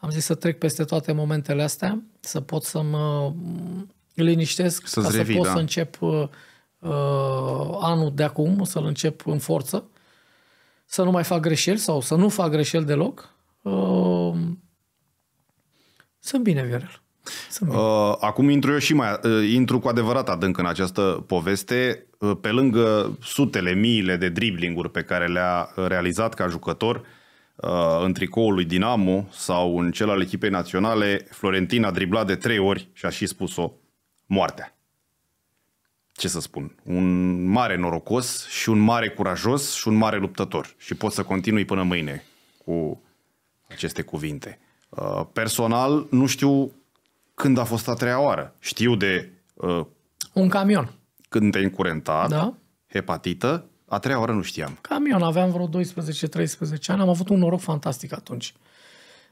am zis să trec peste toate momentele astea, să pot să mă mm, liniștesc, să ca revii, să pot da. să încep uh, uh, anul de acum, să-l încep în forță, să nu mai fac greșeli sau să nu fac greșeli deloc. Uh, sunt bine, Viorel. Uh, acum intru eu și mai, uh, intru cu adevărat adânc în această poveste. Uh, pe lângă sutele, miile de driblinguri pe care le-a realizat ca jucător uh, în tricoul lui Dinamo sau în cel al echipei naționale, Florentina a driblat de trei ori și a și spus-o, moartea. Ce să spun, un mare norocos și un mare curajos și un mare luptător. Și pot să continui până mâine cu aceste cuvinte. Uh, personal, nu știu când a fost a treia oară. Știu de... Uh, Un camion. Când te-ai încurentat, da? hepatită, a treia oară nu știam. Camion, aveam vreo 12-13 ani, am avut un noroc fantastic atunci.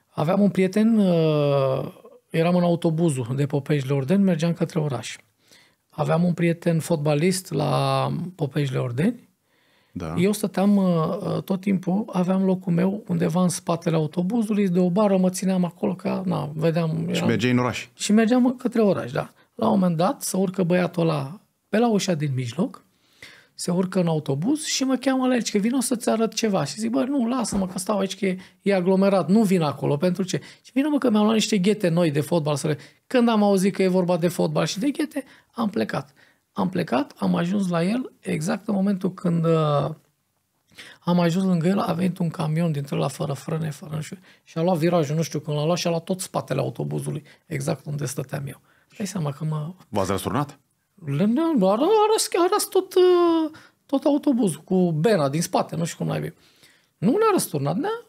Aveam un prieten, uh, eram în autobuzul de Popești Leorden, mergeam către oraș. Aveam un prieten fotbalist la Popești Leordeni da. Eu stăteam uh, uh, tot timpul, aveam locul meu undeva în spatele autobuzului, de o bară mă țineam acolo, ca, na, vedeam... Eram, și mergeai în oraș. Și mergeam către oraș, da. La un moment dat se urcă băiatul ăla pe la ușa din mijloc, se urcă în autobuz și mă cheamă la aici că vin o să-ți arăt ceva. Și zic, bă, nu, lasă-mă că stau aici, că e, e aglomerat, nu vin acolo, pentru ce? Și vină mă că mi-am luat niște ghete noi de fotbal. Să le... Când am auzit că e vorba de fotbal și de ghete, am plecat. Am plecat, am ajuns la el, exact în momentul când uh, am ajuns lângă el, a venit un camion dintre la fără frâne, fără nu știu, și a luat virajul, nu știu când l-a luat și a luat tot spatele autobuzului, exact unde stăteam eu. Dai seama că mă... V-ați răsturnat? Nu, a răs tot, uh, tot autobuzul cu bena din spate, nu știu cum ai Nu ne-a răsturnat, ne-a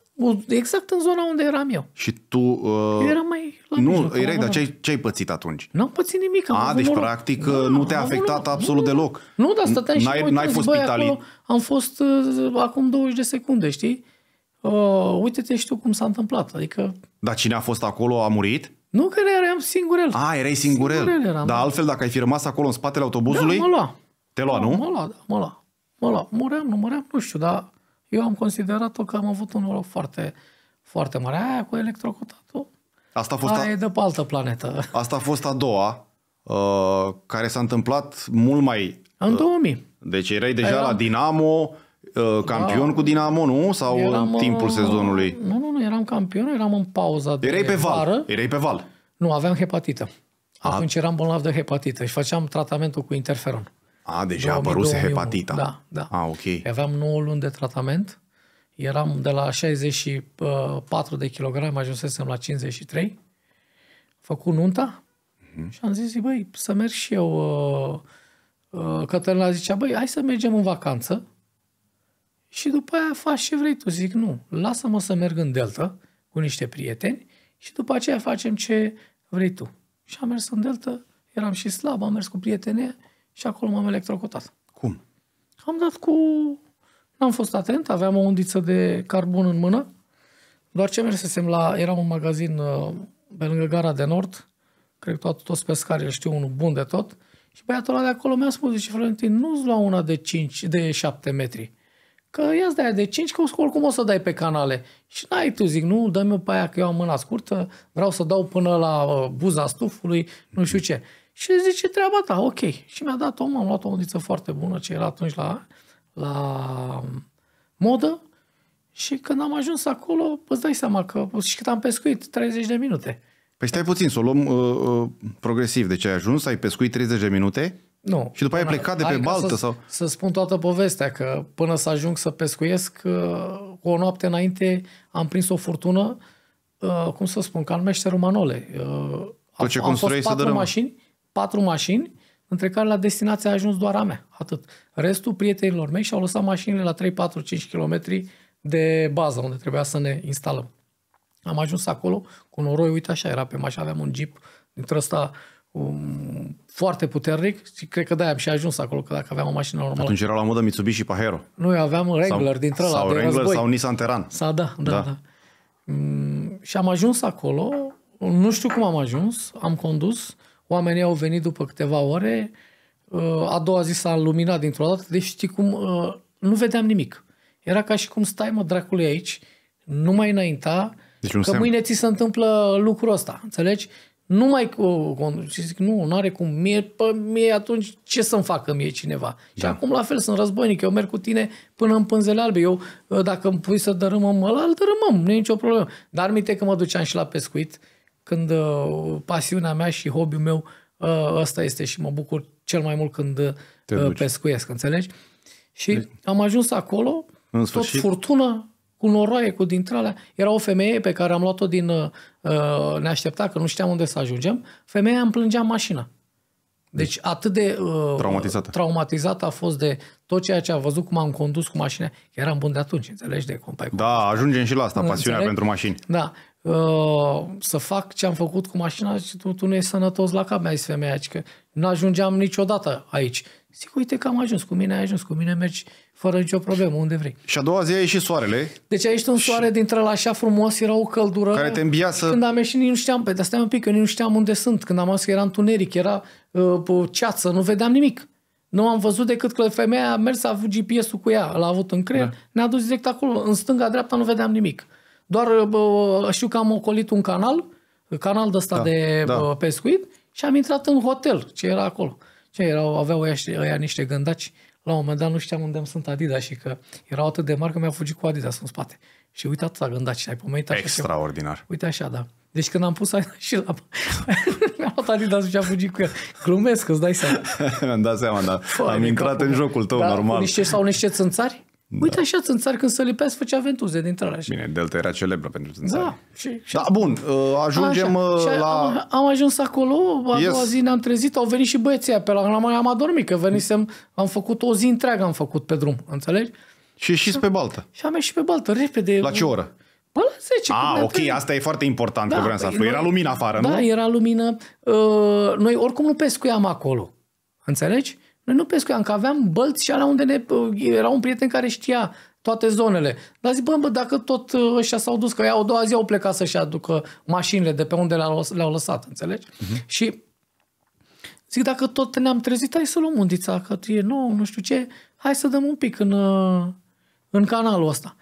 Exact în zona unde eram eu. Și tu... Uh... Eu eram mai la Nu, mijloc, erai, dar ce, ce ai pățit atunci? Nu am pățit nimic. Am A, deci practic da, nu te-a afectat loc. absolut nu, deloc. Nu, dar stăteam și n-ai, n-ai fost acolo. Am fost uh, acum 20 de secunde, știi? Uh, uite-te și tu cum s-a întâmplat. Adică... Dar cine a fost acolo a murit? Nu, că eram singurel. A, erai singurel. singurel eram, dar da. altfel, dacă ai fi rămas acolo în spatele da, autobuzului... Da, mă lua. Te lua, da, nu? Mă lua, da, mă lua. Mă lua. Muream, nu muream, nu știu, dar eu am considerat-o că am avut un noroc foarte, foarte mare. Aia cu electrocutatul, Asta a fost aia a... e de pe altă planetă. Asta a fost a doua, uh, care s-a întâmplat mult mai... în 2000. Uh, deci erai deja Eram... la Dinamo, uh, da. campion da. cu Dinamo, nu? Sau eram, în timpul uh, sezonului? Nu, nu, nu, eram campion, eram în pauza de Erai pe val, vară. erai pe val. Nu, aveam hepatită. Atunci eram bolnav de hepatită și făceam tratamentul cu interferon. A, deja 2000, apăruse hepatita. Da, da. A, ok. Aveam 9 luni de tratament. Eram de la 64 uh, de kilograme, ajunsesem la 53. făcu nunta uh-huh. și am zis, băi, să merg și eu. Uh, uh, Cătălina zicea, băi, hai să mergem în vacanță și după aia faci ce vrei tu. Zic, nu, lasă-mă să merg în Delta cu niște prieteni și după aceea facem ce vrei tu. Și am mers în Delta, eram și slab, am mers cu prietenii și acolo m-am electrocutat. Cum? Am dat cu... N-am fost atent, aveam o undiță de carbon în mână, doar ce mersesem la... Era un magazin uh, pe lângă gara de nord, cred că toți pescarii îl știu, unul bun de tot, și băiatul ăla de acolo mi-a spus, zice, Florentin, nu-ți lua una de 5, de 7 metri, că ia de aia de 5, că oricum o să dai pe canale. Și n-ai tu, zic, nu, dă-mi-o pe aia, că eu am mâna scurtă, vreau să dau până la uh, buza stufului, nu știu ce. Și zice, treaba ta, ok. Și mi-a dat om, am luat o undiță foarte bună ce era atunci la, la modă. Și când am ajuns acolo, îți dai seama că și cât am pescuit, 30 de minute. Păi stai puțin, să o luăm uh, uh, progresiv. Deci ai ajuns, ai pescuit 30 de minute nu. Și după aia ai plecat de pe baltă? Să, sau? să spun toată povestea, că până să ajung să pescuiesc, uh, cu o noapte înainte am prins o furtună, uh, cum să spun, ca în meșterul Manole. Uh, Tot ce am, fost patru să dărâmă. mașini, patru mașini, între care la destinație a ajuns doar a mea, atât. Restul prietenilor mei și-au lăsat mașinile la 3, 4, 5 km de bază, unde trebuia să ne instalăm. Am ajuns acolo cu noroi, uite așa, era pe mașină, aveam un jeep dintre ăsta um, foarte puternic și cred că de-aia am și ajuns acolo, că dacă aveam o mașină normală. Atunci era la modă Mitsubishi Pajero. Nu, aveam un Wrangler din ăla Sau de Wrangler război. sau Nissan Terran. Sa, da, da, da. da. Um, și am ajuns acolo, nu știu cum am ajuns, am condus, Oamenii au venit după câteva ore, uh, a doua zi s-a luminat dintr-o dată, deci știi cum, uh, nu vedeam nimic. Era ca și cum stai mă dracului aici, nu mai înainta, deci că semn. mâine ți se întâmplă lucrul ăsta, înțelegi? Nu mai și zic, nu, nu are cum, mie, pă, mie atunci ce să-mi facă mie cineva? Da. Și acum la fel, sunt războinic, eu merg cu tine până în pânzele albe, eu uh, dacă îmi pui să dărâmăm ăla, îl dărâmăm, nu e nicio problemă. Dar minte că mă duceam și la pescuit, uh, când uh, pasiunea mea și hobby-ul meu uh, ăsta este și mă bucur cel mai mult când uh, pescuiesc, înțelegi? Și deci, am ajuns acolo, în sfârșit... tot furtună, cu noroaie, cu dintre alea. Era o femeie pe care am luat-o din uh, neaștepta, că nu știam unde să ajungem. Femeia îmi plângea mașina. Deci, deci atât de uh, traumatizată. traumatizată a fost de tot ceea ce a văzut, cum am condus cu mașina. Eram bun de atunci, înțelegi? De cum Da, ajungem și la asta, pasiunea înțeleg? pentru mașini. Da. Uh, să fac ce am făcut cu mașina și tu, tu nu ești sănătos la cap, mi-a zis femeia, că nu ajungeam niciodată aici. Zic, uite că am ajuns, cu mine ai ajuns, cu mine mergi fără nicio problemă, unde vrei. Și a doua zi a ieșit soarele. Deci a ieșit un soare și... dintre la așa frumos, era o căldură. Care te îmbia să... Când am ieșit, nici nu știam, pe păi, stai un pic, eu nici nu știam unde sunt. Când am ajuns, era întuneric, era uh, ceață, nu vedeam nimic. Nu am văzut decât că femeia a mers, a avut GPS-ul cu ea, l-a avut în creier, da. ne-a dus direct acolo. În stânga, dreapta, nu vedeam nimic. Doar bă, știu că am ocolit un canal, canal de ăsta da, de da. Bă, pescuit și am intrat în hotel, ce era acolo. Ce erau, aveau ăia, ăia niște gândaci. La un moment dat nu știam unde sunt Adidas și că erau atât de mari că mi au fugit cu Adidas în spate. Și uite atâta gândaci, ai pomenit așa. Extraordinar. Ceva. uite așa, da. Deci când am pus aia [LAUGHS] și la... [LAUGHS] Mi-a luat Adidas și a fugit cu el. Glumesc, îți dai seama. [LAUGHS] Mi-am dat seama, da. Fă, am intrat în jocul tău, da, normal. Niște, sau niște țânțari? Uite așa țânțari când se lipesc, făcea ventuze din trăla. așa. Bine, Delta era celebră pentru țânțari. Da, și, și... da bun, uh, ajungem așa. Uh, și la... Am, am, ajuns acolo, a yes. doua zi ne-am trezit, au venit și băieții pe la mai am adormit, că venisem, am făcut o zi întreagă am făcut pe drum, înțelegi? Și ieșiți pe baltă. Și am ieșit pe baltă, repede. La ce oră? Bă, la 10. Ah, ok, trezit. asta e foarte important da, că vreau să păi aflu. Era lumină afară, da, nu? Da, era lumină. Uh, noi oricum nu pescuiam acolo, înțelegi? Noi nu pescuiam, că aveam bălți și alea unde ne, uh, era un prieten care știa toate zonele. Dar zic, bă, bă, dacă tot uh, ăștia s-au dus, că ea o doua zi au plecat să-și aducă mașinile de pe unde le-au, le lăsat, înțelegi? Uh-huh. Și zic, dacă tot ne-am trezit, hai să luăm undița, că e nou, nu știu ce, hai să dăm un pic în, uh, în canalul ăsta.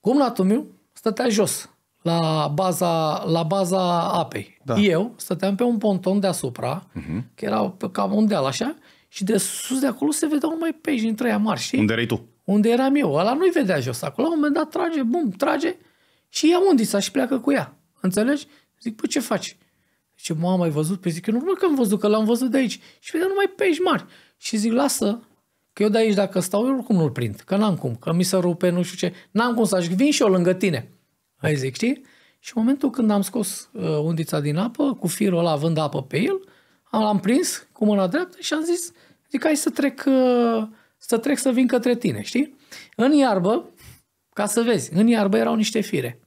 Cumnatul meu stătea jos la baza, la baza apei. Da. Eu stăteam pe un ponton deasupra, uh-huh. că era cam un deal așa, și de sus de acolo se vedeau mai peji dintre aia mari. Și unde erai tu? Unde eram eu. Ăla nu-i vedea jos. Acolo la un moment dat trage, bum, trage și ia undița și pleacă cu ea. Înțelegi? Zic, păi ce faci? Ce mă, am mai văzut? Păi zic, eu nu că am văzut, că l-am văzut de aici. Și vedea numai pești mari. Și zic, lasă, că eu de aici dacă stau, eu oricum nu-l prind, că n-am cum, că mi se rupe, nu știu ce. N-am cum să aș vin și eu lângă tine. Hai zic, știi? Și în momentul când am scos uh, undița din apă, cu firul ăla având apă pe el, L-am prins cu mâna dreaptă și am zis, zic, hai să trec, uh, să trec să vin către tine, știi? În iarbă, ca să vezi, în iarbă erau niște fire.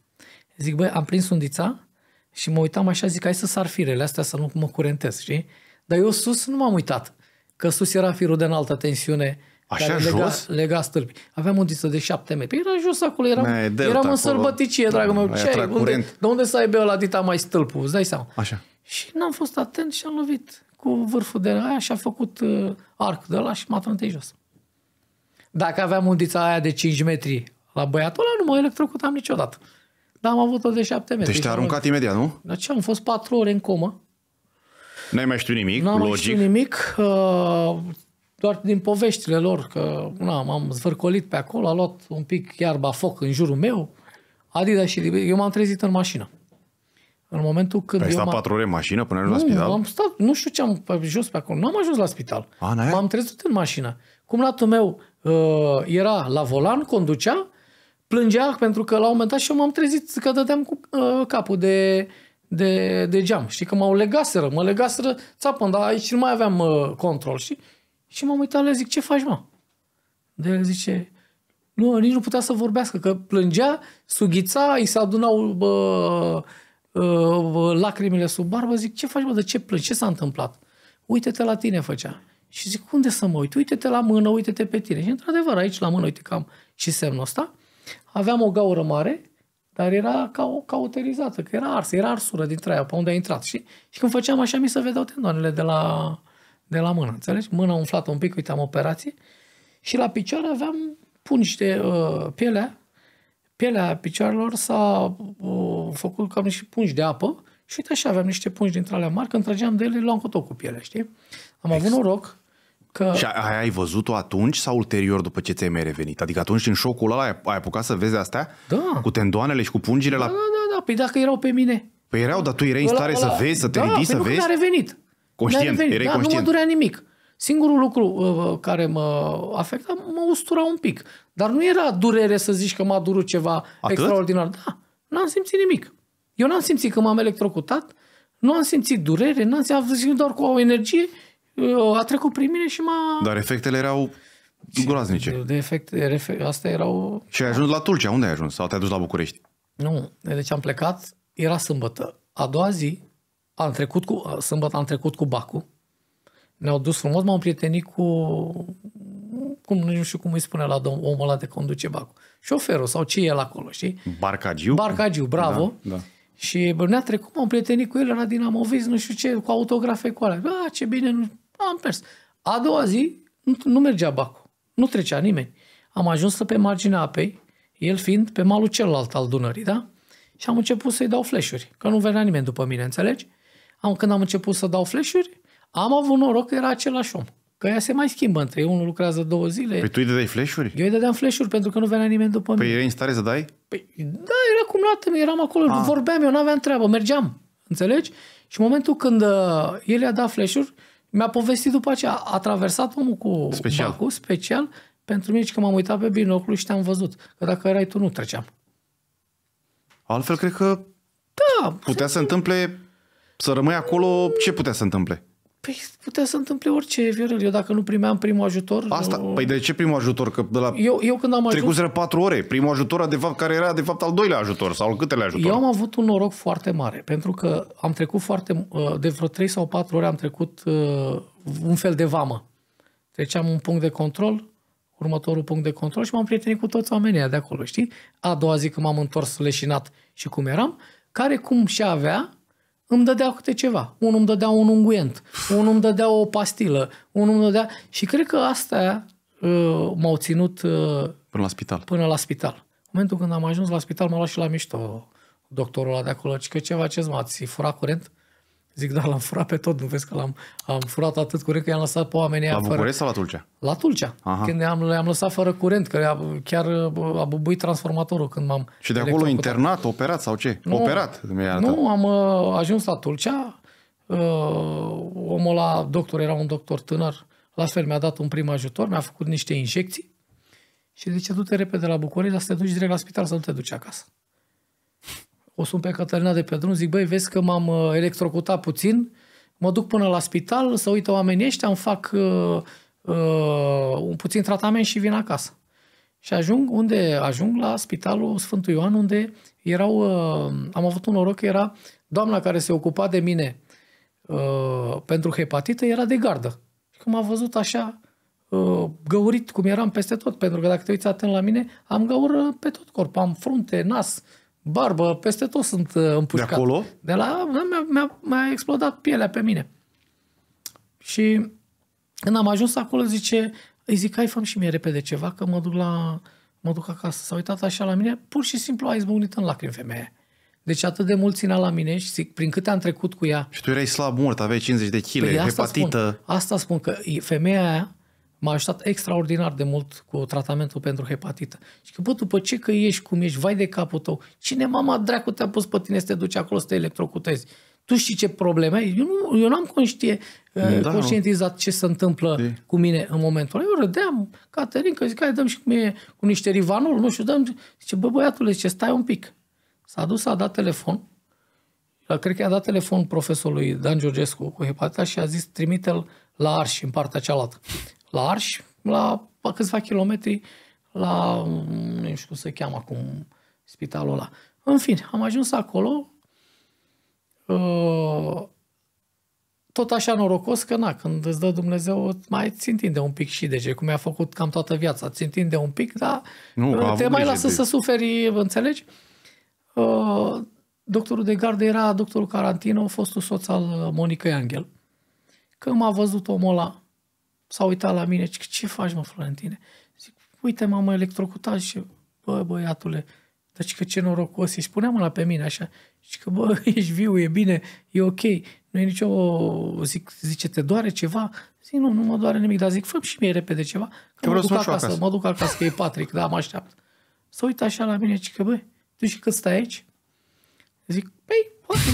Zic, băi, am prins undița și mă uitam așa, zic, hai să sar firele astea să nu mă curentez, știi? Dar eu sus nu m-am uitat, că sus era firul de înaltă tensiune, Așa care lega, jos? Lega stâlpi. Aveam undiță de 7 metri. Era jos acolo, eram, eram în acolo. sărbăticie, dragă da, meu. Ce ai, unde, de unde să aibă la dita mai stâlpul? Îți dai seama. Așa. Și n-am fost atent și am lovit cu vârful de aia și a făcut uh, arc de la și m-a trântit jos. Dacă aveam undița aia de 5 metri la băiatul ăla, nu mă electrocutam niciodată. Dar am avut-o de 7 metri. Deci te-a aruncat am... imediat, nu? Dar deci ce, am fost 4 ore în comă. N-ai mai știut nimic, N-am logic. știut nimic, uh, doar din poveștile lor, că na, m-am zvârcolit pe acolo, a luat un pic iarba foc în jurul meu. Adidas și eu m-am trezit în mașină. În momentul când Ai eu stat patru ore în mașină până ajungi la spital? am stat, nu știu ce am jos pe acolo. Nu am ajuns la spital. A, M-am trezit în mașină. latul meu uh, era la volan, conducea, plângea pentru că la un moment dat și eu m-am trezit că dădeam cu uh, capul de, de, de geam. Știi că m-au legaseră, mă legaseră țapă, dar aici nu mai aveam uh, control. și Și m-am uitat, le zic, ce faci, mă? De el zice, nu, nici nu putea să vorbească, că plângea, sughița, îi se adunau... Uh, Ă, lacrimile sub barbă, zic, ce faci, mă, de ce plângi, ce s-a întâmplat? Uite-te la tine, făcea. Și zic, unde să mă uit? Uite-te la mână, uite-te pe tine. Și într-adevăr, aici la mână, uite cam și semnul ăsta. Aveam o gaură mare, dar era ca o cauterizată, că era arsă, era arsură dintre aia, pe unde a intrat. Și, și când făceam așa, mi se vedeau tendoanele de la, de la mână, înțelegi? Mâna umflată un pic, uite, am operație. Și la picioare aveam pungi de uh, ă, pielea pielea picioarelor s-a uh, făcut ca niște pungi de apă și uite așa, aveam niște pungi dintre alea mari, când trăgeam de ele, luam cu tot cu pielea, știi? Am avut noroc Că... Și aia ai văzut-o atunci sau ulterior după ce ți-ai mai revenit? Adică atunci în șocul ăla ai, ai apucat să vezi astea? Da. Cu tendoanele și cu pungile da, la... Da, da, da, păi dacă erau pe mine. Păi erau, dar tu erai ăla, în stare ăla, să vezi, să te da, da ridici, păi să vezi? Da, revenit. Conștient, revenit, erai da, conștient. nu mă durea nimic. Singurul lucru uh, uh, care mă afecta, mă ustura un pic. Dar nu era durere să zici că m-a durut ceva Atât? extraordinar. Da, n-am simțit nimic. Eu n-am simțit că m-am electrocutat, nu am simțit durere, n-am simțit doar cu o energie, uh, a trecut prin mine și m-a... Dar efectele erau groaznice. De efect, astea erau... Și ai ajuns la Tulcea, unde ai ajuns? Sau te-ai dus la București? Nu, deci am plecat, era sâmbătă. A doua zi, am trecut cu, sâmbătă am trecut cu Bacu, ne-au dus frumos, m-am prietenit cu, cum nu știu cum îi spune la dom- omul ăla de conduce bacul, șoferul sau ce e el acolo, știi? Barcagiu. Barcagiu, bravo. Da, da. Și ne-a trecut, m-am prietenit cu el, era din Amoviz, nu știu ce, cu autografe cu alea. A, ce bine, nu... am mers. A doua zi nu, nu mergea bacul, nu trecea nimeni. Am ajuns pe marginea apei, el fiind pe malul celălalt al Dunării, da? Și am început să-i dau flash că nu venea nimeni după mine, înțelegi? Am, când am început să dau flash am avut noroc că era același om. Că ea se mai schimbă între ei. Unul lucrează două zile. Păi tu îi dai flash-uri? Eu îi dădeam flash-uri pentru că nu venea nimeni după păi mine. Păi erai în stare să dai? Păi da, era cum lată, eram acolo, ah. vorbeam, eu n-aveam treabă, mergeam. Înțelegi? Și în momentul când uh, el i-a dat flash-uri, mi-a povestit după aceea, a traversat omul cu special. bacul special pentru mine și că m-am uitat pe binoclu și te-am văzut. Că dacă erai tu, nu treceam. Altfel, cred că da, putea să întâmple, să rămâi acolo, ce putea să întâmple? Păi putea să întâmple orice, Viorel. Eu dacă nu primeam primul ajutor... Asta, nu... păi de ce primul ajutor? Că de la... Eu, eu când am ajuns... patru ore. Primul ajutor, de fapt, care era de fapt al doilea ajutor sau al câtele ajutor? Eu am avut un noroc foarte mare, pentru că am trecut foarte... Uh, de vreo trei sau patru ore am trecut uh, un fel de vamă. Treceam un punct de control, următorul punct de control și m-am prietenit cu toți oamenii de acolo, știi? A doua zi când m-am întors leșinat și cum eram, care cum și avea, îmi dădea câte ceva. Unul îmi dădea un unguent, unul îmi dădea o pastilă, unul îmi dădea... Și cred că astea uh, m-au ținut... Uh, până la spital. Până la spital. În momentul când am ajuns la spital, m-a luat și la mișto doctorul ăla de acolo, că ceva ce m-ați furat curent. Zic, da, l-am furat pe tot, nu vezi că l-am am furat atât curent că i-am lăsat pe oamenii La București fără... sau la Tulcea? La Tulcea, Aha. când am, le-am lăsat fără curent, că chiar a bubuit transformatorul când m-am... Și de acolo internat, operat sau ce? Nu, operat? Nu, am uh, ajuns la Tulcea, uh, omul la doctor era un doctor tânăr, la fel mi-a dat un prim ajutor, mi-a făcut niște injecții și zice, du-te repede la București, dar să te duci direct la spital, să nu te duci acasă o sun pe Cătălina de pe drum, zic, băi, vezi că m-am uh, electrocutat puțin, mă duc până la spital, să uită oamenii ăștia, îmi fac uh, uh, un puțin tratament și vin acasă. Și ajung unde ajung la spitalul Sfântul Ioan, unde erau, uh, am avut un noroc că era doamna care se ocupa de mine uh, pentru hepatită, era de gardă. Și că m-a văzut așa uh, găurit cum eram peste tot, pentru că dacă te uiți atent la mine, am gaură pe tot corpul, am frunte, nas, barbă, peste tot sunt uh, împușcat. De acolo? De la, da, mi-a, mi-a, mi-a explodat pielea pe mine. Și când am ajuns acolo, zice, îi zic, hai, fă și mie repede ceva, că mă duc la, mă duc acasă. S-a uitat așa la mine, pur și simplu a izbucnit în lacrimi femeia. Deci atât de mult ținea la mine și zic, prin câte am trecut cu ea. Și tu erai slab mult, aveai 50 de kg, păi hepatită. Spun, asta spun că femeia aia m-a ajutat extraordinar de mult cu tratamentul pentru hepatită. Și că, bă, după ce că ești cum ești, vai de capul tău, cine mama dracu te-a pus pe tine să te duci acolo să te electrocutezi? Tu știi ce probleme ai? Eu, nu, eu n-am conștie, da, eh, conștientizat ce se întâmplă de. cu mine în momentul ăla. Eu rădeam, Caterin, că zic, hai, dăm și mie cu niște rivanul, nu știu, dăm. Zice, bă, băiatule, zice, stai un pic. S-a dus, a dat telefon, cred că i-a dat telefon profesorului Dan Georgescu cu hepatita și a zis, trimite-l la Arș, în partea cealaltă la Arș, la, câțiva kilometri, la, nu știu cum se cheamă acum, spitalul ăla. În fine, am ajuns acolo, uh, tot așa norocos că, na, când îți dă Dumnezeu, mai ți de un pic și ce, cum mi-a făcut cam toată viața. Ți de un pic, dar nu, te mai lasă de... să suferi, înțelegi? Uh, doctorul de gardă era doctorul Carantino, fostul soț al uh, Monica Angel. Când m-a văzut omul ăla, s-a uitat la mine, zic, ce faci mă Florentine? Zic, uite m-am electrocutat și bă băiatule, deci că ce norocos ești, punea la pe mine așa, și că bă, [LAUGHS] ești viu, e bine, e ok, nu e nicio, zic, zice, te doare ceva? Zic, nu, nu mă doare nimic, dar zic, fă și mie repede ceva, că, mă duc acasă, acasă, mă duc acasă, că e Patrick, da, mă așteaptă. Să uită așa la mine, zic că bă, tu și cât stai aici? Zic, păi,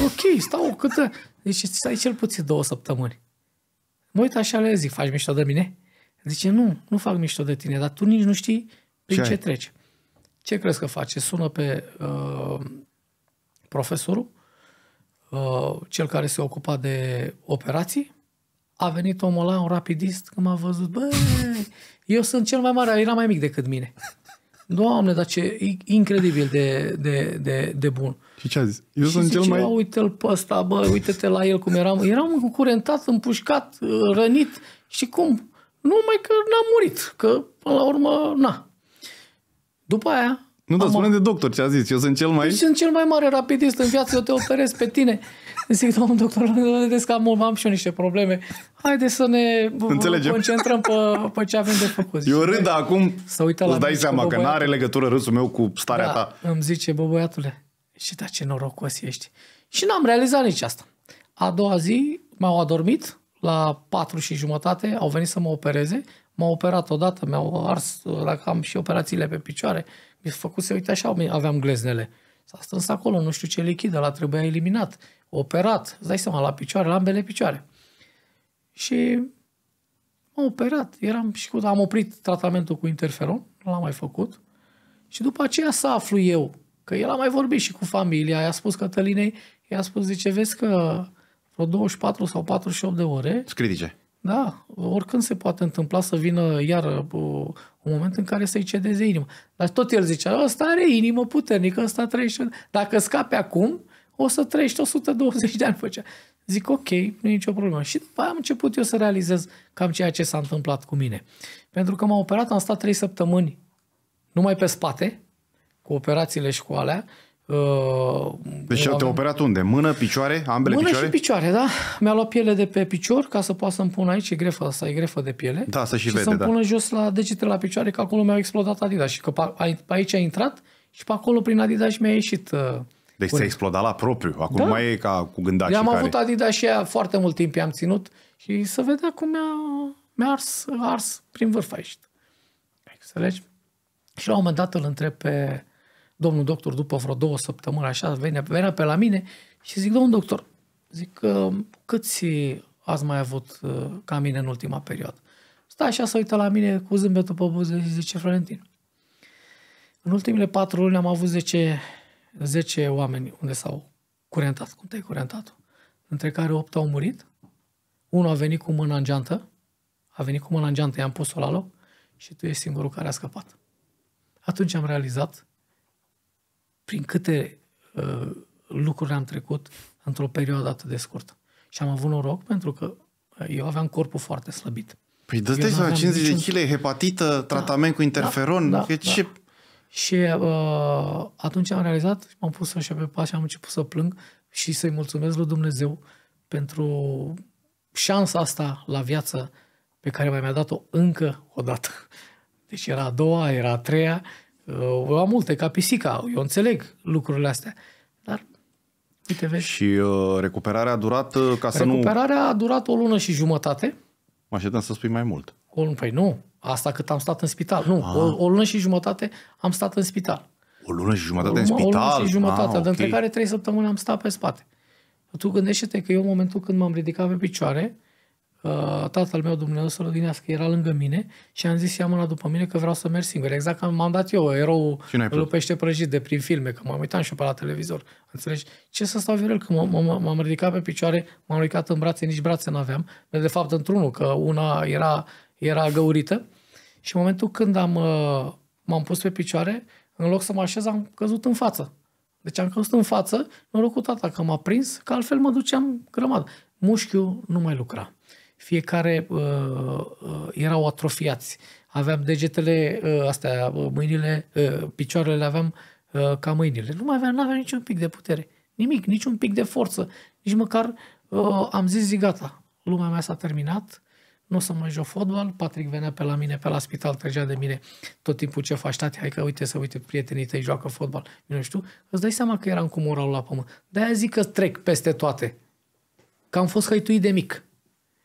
ok, stau câtă, zice, stai cel puțin două săptămâni. Mă uit așa le zic, faci mișto de mine? Zice, nu, nu fac mișto de tine, dar tu nici nu știi prin ce, ce treci. Ce crezi că face? Sună pe uh, profesorul, uh, cel care se ocupa de operații, a venit omul ăla, un rapidist, când m-a văzut, bă, eu sunt cel mai mare, era mai mic decât mine. Doamne, dar ce incredibil de, de, de, de bun. Și ce a zis? Eu și sunt zice, cel mai... uite-l pe ăsta, bă, uite-te la el cum eram. Eram curentat, împușcat, rănit și cum? Numai că n-am murit, că până la urmă, na. După aia... Nu, dar spune de doctor ce a zis, eu sunt cel păi mai... Eu sunt cel mai mare rapidist în viață, eu te operez pe tine. Zic, domnul doctor, vedeți că am, am și eu niște probleme. Haideți să ne Înțelegem. concentrăm pe, pe ce avem de făcut. Eu râd acum, să uită îți dai seama că nu are legătură râsul meu cu starea da, ta. Îmi zice, bă băiatule, și da ce norocos ești. Și n-am realizat nici asta. A doua zi m-au adormit la patru și jumătate, au venit să mă opereze, m-au operat odată, mi-au ars, dacă am și operațiile pe picioare, mi-a făcut să uite așa, aveam gleznele. S-a strâns acolo, nu știu ce lichid, la trebuia eliminat, operat, îți dai seama, la picioare, la ambele picioare. Și m-am operat, eram și cu, am oprit tratamentul cu interferon, nu l-am mai făcut. Și după aceea să aflu eu, că el a mai vorbit și cu familia, i-a spus Cătălinei, i-a spus, zice, vezi că vreo 24 sau 48 de ore. Scritice. Da, oricând se poate întâmpla să vină iar uh, un moment în care să-i cedeze inima. Dar tot el zicea, ăsta are inimă puternică, ăsta trăiește. Dacă scape acum, o să trăiești 120 de ani făcea. Zic, ok, nu e nicio problemă. Și după aia am început eu să realizez cam ceea ce s-a întâmplat cu mine. Pentru că m-am operat, am stat 3 săptămâni numai pe spate, cu operațiile și cu alea, Uh, deci te-a operat unde? Mână, picioare? Ambele Mână picioare? și picioare, da. Mi-a luat piele de pe picior ca să poată să-mi pun aici, e grefă asta, e grefă de piele. Da, să și, și vede, să-mi da. pună jos la degete la picioare, că acolo mi-au explodat Adidas și că pe aici a intrat și pe acolo prin Adidas mi-a ieșit. Uh, deci s a explodat la propriu, acum da. mai e ca cu gândacii am care... avut Adidas și foarte mult timp, i-am ținut și să vedea cum mi-a, mi-a ars, ars prin vârf aici. Înțelegi? Și la un moment dat îl întreb pe domnul doctor, după vreo două săptămâni, așa, venea, venea pe la mine și zic, domnul doctor, zic, uh, câți ați mai avut uh, ca mine în ultima perioadă? Stai așa să uită la mine cu zâmbetul pe buze și zice, Florentin, în ultimele patru luni am avut 10, 10 oameni unde s-au curentat, cum te-ai curentat între care opt au murit, unul a venit cu mâna în geantă, a venit cu mâna în geantă, i-am pus-o la loc și tu ești singurul care a scăpat. Atunci am realizat prin câte uh, lucruri am trecut într-o perioadă atât de scurtă. Și am avut noroc pentru că eu aveam corpul foarte slăbit. Păi dă-te seama, 50 de kg, hepatită, da. tratament cu da. interferon, da, da, ce... Da. Și uh, atunci am realizat, m-am pus așa pe pas și am început să plâng și să-i mulțumesc lui Dumnezeu pentru șansa asta la viață pe care mai mi-a dat-o încă o dată. Deci era a doua, era a treia Uh, am multe, ca pisica, eu înțeleg lucrurile astea. Dar, uite, vezi. Și uh, recuperarea a durat, uh, ca să nu... Recuperarea a durat o lună și jumătate. Mă așteptam să spui mai mult. O lună, păi nu, asta cât am stat în spital. Nu, ah. o, o lună și jumătate am stat în spital. O lună și jumătate o, în spital? O lună și jumătate, ah, okay. care trei săptămâni am stat pe spate. Tu gândește-te că eu în momentul când m-am ridicat pe picioare, uh, Uh, tatăl meu Dumnezeu să rădinească era lângă mine și am zis ia mâna după mine că vreau să merg singur. Exact ca m-am dat eu, erou lupește prăjit de prin filme, că m-am uitat și pe la televizor. Înțelegi? Ce să stau virel? Că m-am ridicat pe picioare, m-am ridicat în brațe, nici brațe n-aveam. De fapt, într-unul, că una era, era găurită. Și în momentul când am, uh, m-am pus pe picioare, în loc să mă așez, am căzut în față. Deci am căzut în față, locul tata că m-a prins, că altfel mă duceam grămadă. Mușchiul nu mai lucra fiecare uh, uh, erau atrofiați. Aveam degetele, uh, astea, uh, mâinile, uh, picioarele aveam uh, ca mâinile. Nu mai aveam, nu aveam niciun pic de putere. Nimic, niciun pic de forță. Nici măcar uh, am zis, zi, gata, lumea mea s-a terminat, nu o să mai joc fotbal, Patrick venea pe la mine, pe la spital, trăgea de mine tot timpul ce faci, tati, hai că uite să uite prietenii tăi joacă fotbal, eu nu știu, îți dai seama că eram cu moralul la pământ. De-aia zic că trec peste toate, că am fost hăituit de mic.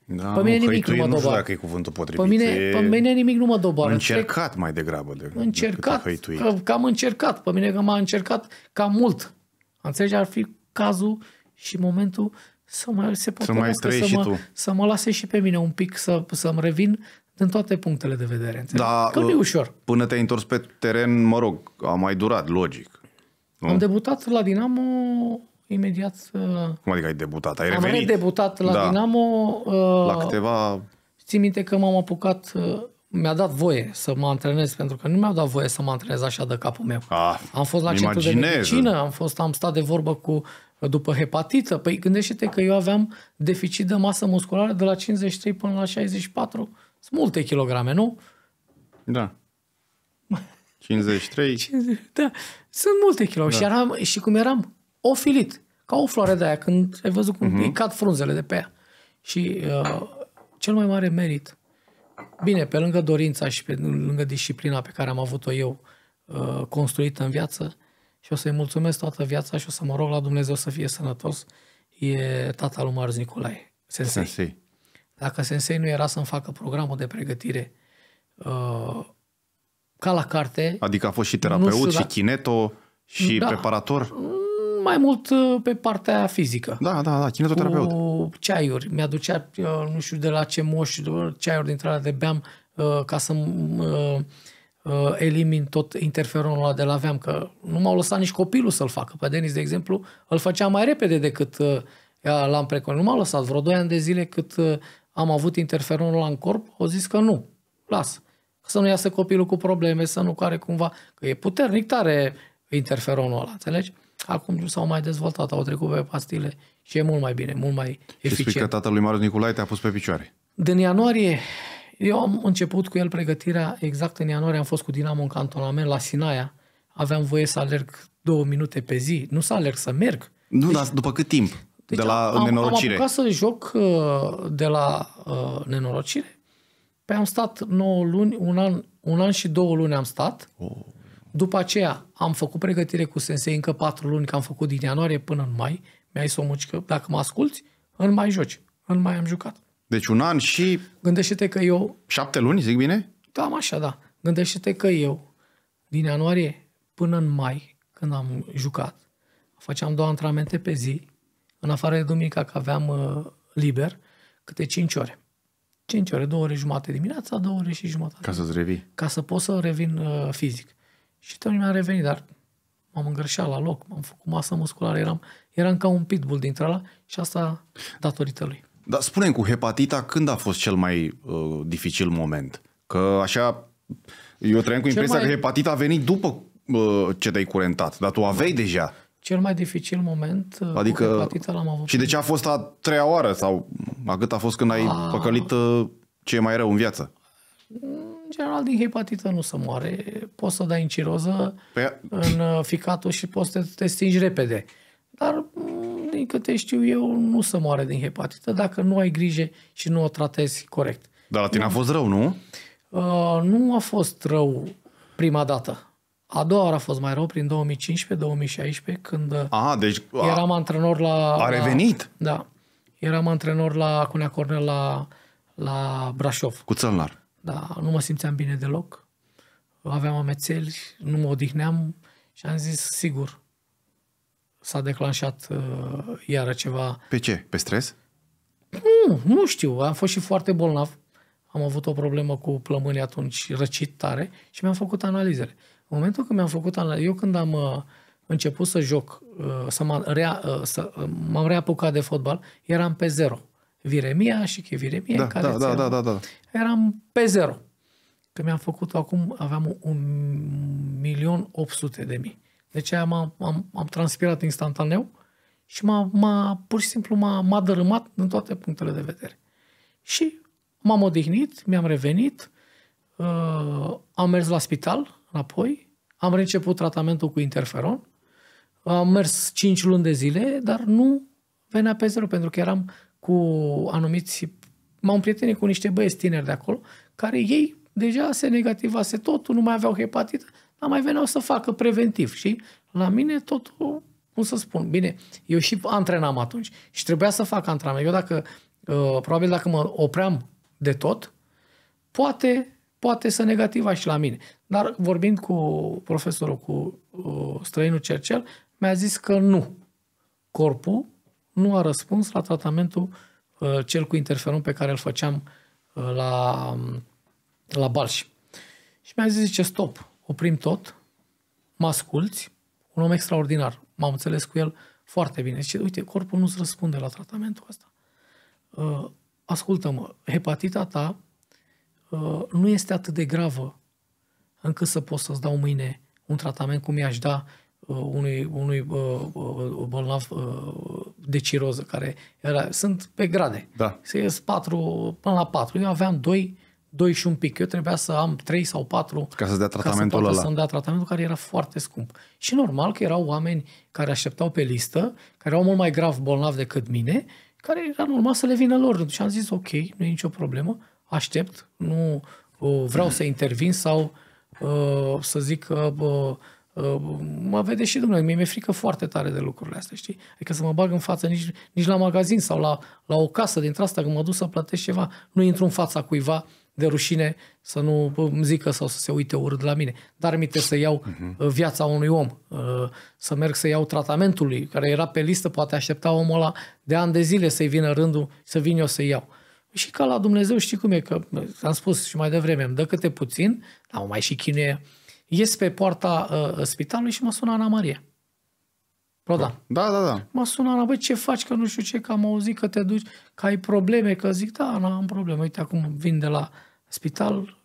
Da, pe mine nu, nimic nu mă doboară. Nu știu dacă e cuvântul potrivit. Pe mine, e... pe mine nimic nu mă doboară. Încercat mai degrabă. De, încercat. Că, că am încercat. Pe mine că m-a încercat cam mult. Înțelegi? Ar fi cazul și momentul să mai se poate să, mai să, și mă, tu. să mă lase și pe mine un pic, să, să-mi revin din toate punctele de vedere. Înțelegi? Da, că nu e uh, ușor. Până te-ai întors pe teren, mă rog, a mai durat, logic. Nu? Am debutat la Dinamo imediat... Cum adică ai debutat? Ai revenit? Am redebutat la da. Dinamo. La uh, câteva... Ții minte că m-am apucat uh, mi-a dat voie să mă antrenez pentru că nu mi-au dat voie să mă antrenez așa de capul meu. Ah, am fost la centru de medicină, am fost am stat de vorbă cu uh, după hepatită. Păi gândește-te că eu aveam deficit de masă musculară de la 53 până la 64. Sunt multe kilograme, nu? Da. 53. [LAUGHS] 50, da. Sunt multe kilograme. Da. Și, eram, și cum eram? ofilit, ca o floare de aia, când ai văzut cum uh-huh. picat frunzele de pe ea. Și uh, cel mai mare merit, bine, pe lângă dorința și pe lângă disciplina pe care am avut-o eu uh, construită în viață, și o să-i mulțumesc toată viața și o să mă rog la Dumnezeu să fie sănătos, e tata lui Marz Nicolae, sensei. sensei. Dacă sensei nu era să-mi facă programul de pregătire uh, ca la carte... Adică a fost și terapeut, și kineto, și da, preparator? Mm, mai mult uh, pe partea fizică. Da, da, da, kinetoterapeut. Cu ceaiuri. Mi-aducea, uh, nu știu de la ce moș, uh, ceaiuri dintre alea de beam ca să elimin tot interferonul ăla de la aveam, că nu m-au lăsat nici copilul să-l facă. Pe Denis, de exemplu, îl făcea mai repede decât l-am preconizat. Nu m-au lăsat vreo 2 ani de zile cât am avut interferonul ăla în corp, au zis că nu, las. Să nu iasă copilul cu probleme, să nu care cumva, că e puternic tare interferonul ăla, înțelegi? Acum s-au mai dezvoltat, au trecut pe pastile și e mult mai bine, mult mai eficient. Și spui că tatăl lui Marius Nicolae te-a pus pe picioare. Din ianuarie, eu am început cu el pregătirea exact în ianuarie, am fost cu Dinamo în cantonament la Sinaia, aveam voie să alerg două minute pe zi, nu să alerg, să merg. Nu, deci, dar după cât timp? Deci de la am, nenorocire. Am apucat să joc uh, de la uh, nenorocire. Pe păi am stat 9 luni, un an, un an și două luni am stat. Oh. După aceea am făcut pregătire cu sensei încă patru luni, că am făcut din ianuarie până în mai. Mi-ai să o mucică, dacă mă asculți, în mai joci. În mai am jucat. Deci un an și... Gândește-te că eu... Șapte luni, zic bine? Da, așa, da. Gândește-te că eu, din ianuarie până în mai, când am jucat, făceam două antrenamente pe zi, în afară de duminica că aveam uh, liber, câte cinci ore. 5 ore, două ore jumate dimineața, două ore și jumătate. Ca să-ți revii. Ca să pot să revin uh, fizic. Și tot mi-am revenit, dar m-am îngrășat la loc, m-am făcut masă musculară, eram, eram ca un pitbull dintre ăla și asta datorită lui. Dar spune cu hepatita, când a fost cel mai uh, dificil moment? Că așa, eu trăiam cu impresia mai... că hepatita a venit după uh, ce te-ai curentat, dar tu aveai da. deja. Cel mai dificil moment uh, adică, cu hepatita l-am avut. Și de ce a fost a treia oară sau a cât a fost când a... ai păcălit uh, ce e mai rău în viață? general din hepatită nu se moare. Poți să dai în ciroză, păi... în uh, ficatul și poți să te, te stingi repede. Dar, mm, din câte știu eu, nu se moare din hepatită dacă nu ai grijă și nu o tratezi corect. Dar la tine nu. a fost rău, nu? Uh, nu a fost rău prima dată. A doua oară a fost mai rău prin 2015-2016 când uh, a, ah, deci, a, eram antrenor la... A revenit? La, da. Eram antrenor la Cunea Cornel la, la Brașov. Cu Țălnar dar nu mă simțeam bine deloc. Aveam amețeli, nu mă odihneam și am zis, sigur, s-a declanșat uh, iară ceva. Pe ce? Pe stres? Nu, nu știu. Am fost și foarte bolnav. Am avut o problemă cu plămânii atunci, răcit tare și mi-am făcut analizele. În momentul când mi-am făcut analizele, eu când am uh, început să joc, uh, să m-am, rea, uh, să, uh, reapucat de fotbal, eram pe zero. Viremia și că da, care da, da, da, da, da. eram pe zero. Că mi-am făcut acum, aveam un milion 800 de mii. Deci aia m-am, am, am transpirat instantaneu și m-a, m-a, pur și simplu m-a, m-a dărâmat în toate punctele de vedere. Și m-am odihnit, mi-am revenit, uh, am mers la spital înapoi, am reînceput tratamentul cu interferon, am mers 5 luni de zile, dar nu venea pe zero, pentru că eram cu anumiți... M-am prietenit cu niște băieți tineri de acolo, care ei deja se negativase totul, nu mai aveau hepatită, dar mai veneau să facă preventiv. Și la mine totul, cum să spun, bine, eu și antrenam atunci și trebuia să fac antrenament. Eu dacă, uh, probabil dacă mă opream de tot, poate, poate să negativa și la mine. Dar vorbind cu profesorul, cu uh, străinul Cercel, mi-a zis că nu. Corpul nu a răspuns la tratamentul uh, cel cu interferon pe care îl făceam uh, la, um, la Balș. Și mi-a zis, zice, stop, oprim tot, mă asculți, un om extraordinar, m-am înțeles cu el foarte bine. Zice, uite, corpul nu-ți răspunde la tratamentul ăsta. Uh, ascultă-mă, hepatita ta nu este atât de gravă încât să pot să-ți dau mâine un tratament cum i-aș da Uh, unui, unui uh, uh, bolnav de ciroză care era, sunt pe grade. Da. Se 4 până la 4. Eu aveam 2, 2 și un pic. Eu trebuia să am 3 sau 4 ca să dea tratamentul ca să ăla. să dea tratamentul care era foarte scump. Și normal că erau oameni care așteptau pe listă, care erau mult mai grav bolnav decât mine, care era normal să le vină lor. Și am zis, ok, nu e nicio problemă, aștept, nu vreau să intervin sau să zic că mă vede și dumneavoastră, mie mi-e frică foarte tare de lucrurile astea, știi? Adică să mă bag în față nici, nici la magazin sau la, la o casă dintre asta, când mă duc să plătesc ceva, nu intru în fața cuiva de rușine să nu îmi zică sau să se uite urât la mine. Dar mi să iau uh-huh. viața unui om, uh, să merg să iau tratamentul lui, care era pe listă, poate aștepta omul ăla de ani de zile să-i vină rândul, să vin eu să-i iau. Și ca la Dumnezeu știi cum e, că uh, am spus și mai devreme, îmi dă câte puțin, dar mai și chinuie Ies pe poarta uh, spitalului și mă sună Ana Maria. Prodan. Da, da, da. Mă sună Ana, băi, ce faci, că nu știu ce, că am auzit că te duci, că ai probleme, că zic, da, Ana, am probleme. Uite, acum vin de la spital,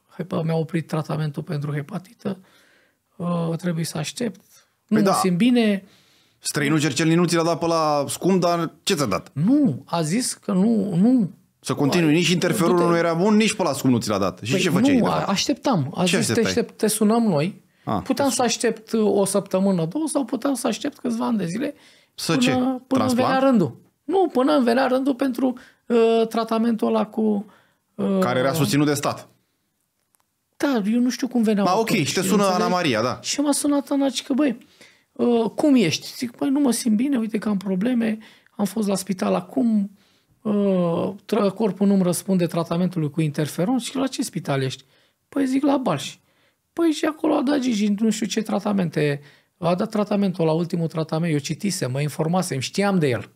mi-a oprit tratamentul pentru hepatită, uh, trebuie să aștept, păi nu da. simt bine. Străinul Cercel nu ți l-a dat pe la scump, dar ce ți-a dat? Nu, a zis că nu, nu să continui. Nici interferul nu era bun, nici pe la cum nu ți l-a dat. Și păi ce făceai? Nu, așteptam. A ce zis, te, aștept, te sunăm noi. A, ah, puteam să aștept uh, o săptămână, două sau puteam să aștept câțiva ani de zile să până, ce? până Transplant? îmi venea rândul. Nu, până îmi venea rândul pentru uh, tratamentul ăla cu... Uh, Care era susținut de stat. Da, eu nu știu cum venea. Ba, ok, și te sună Ana Maria, da. Și m-a sunat Ana și că, băi, uh, cum ești? Zic, băi, nu mă simt bine, uite că am probleme, am fost la spital acum, uh, corpul nu-mi răspunde tratamentului cu interferon și la ce spital ești? Păi zic la Balș. Păi și acolo a dat Gigi nu știu ce tratamente. A dat tratamentul la ultimul tratament, eu citisem, mă informasem, știam de el.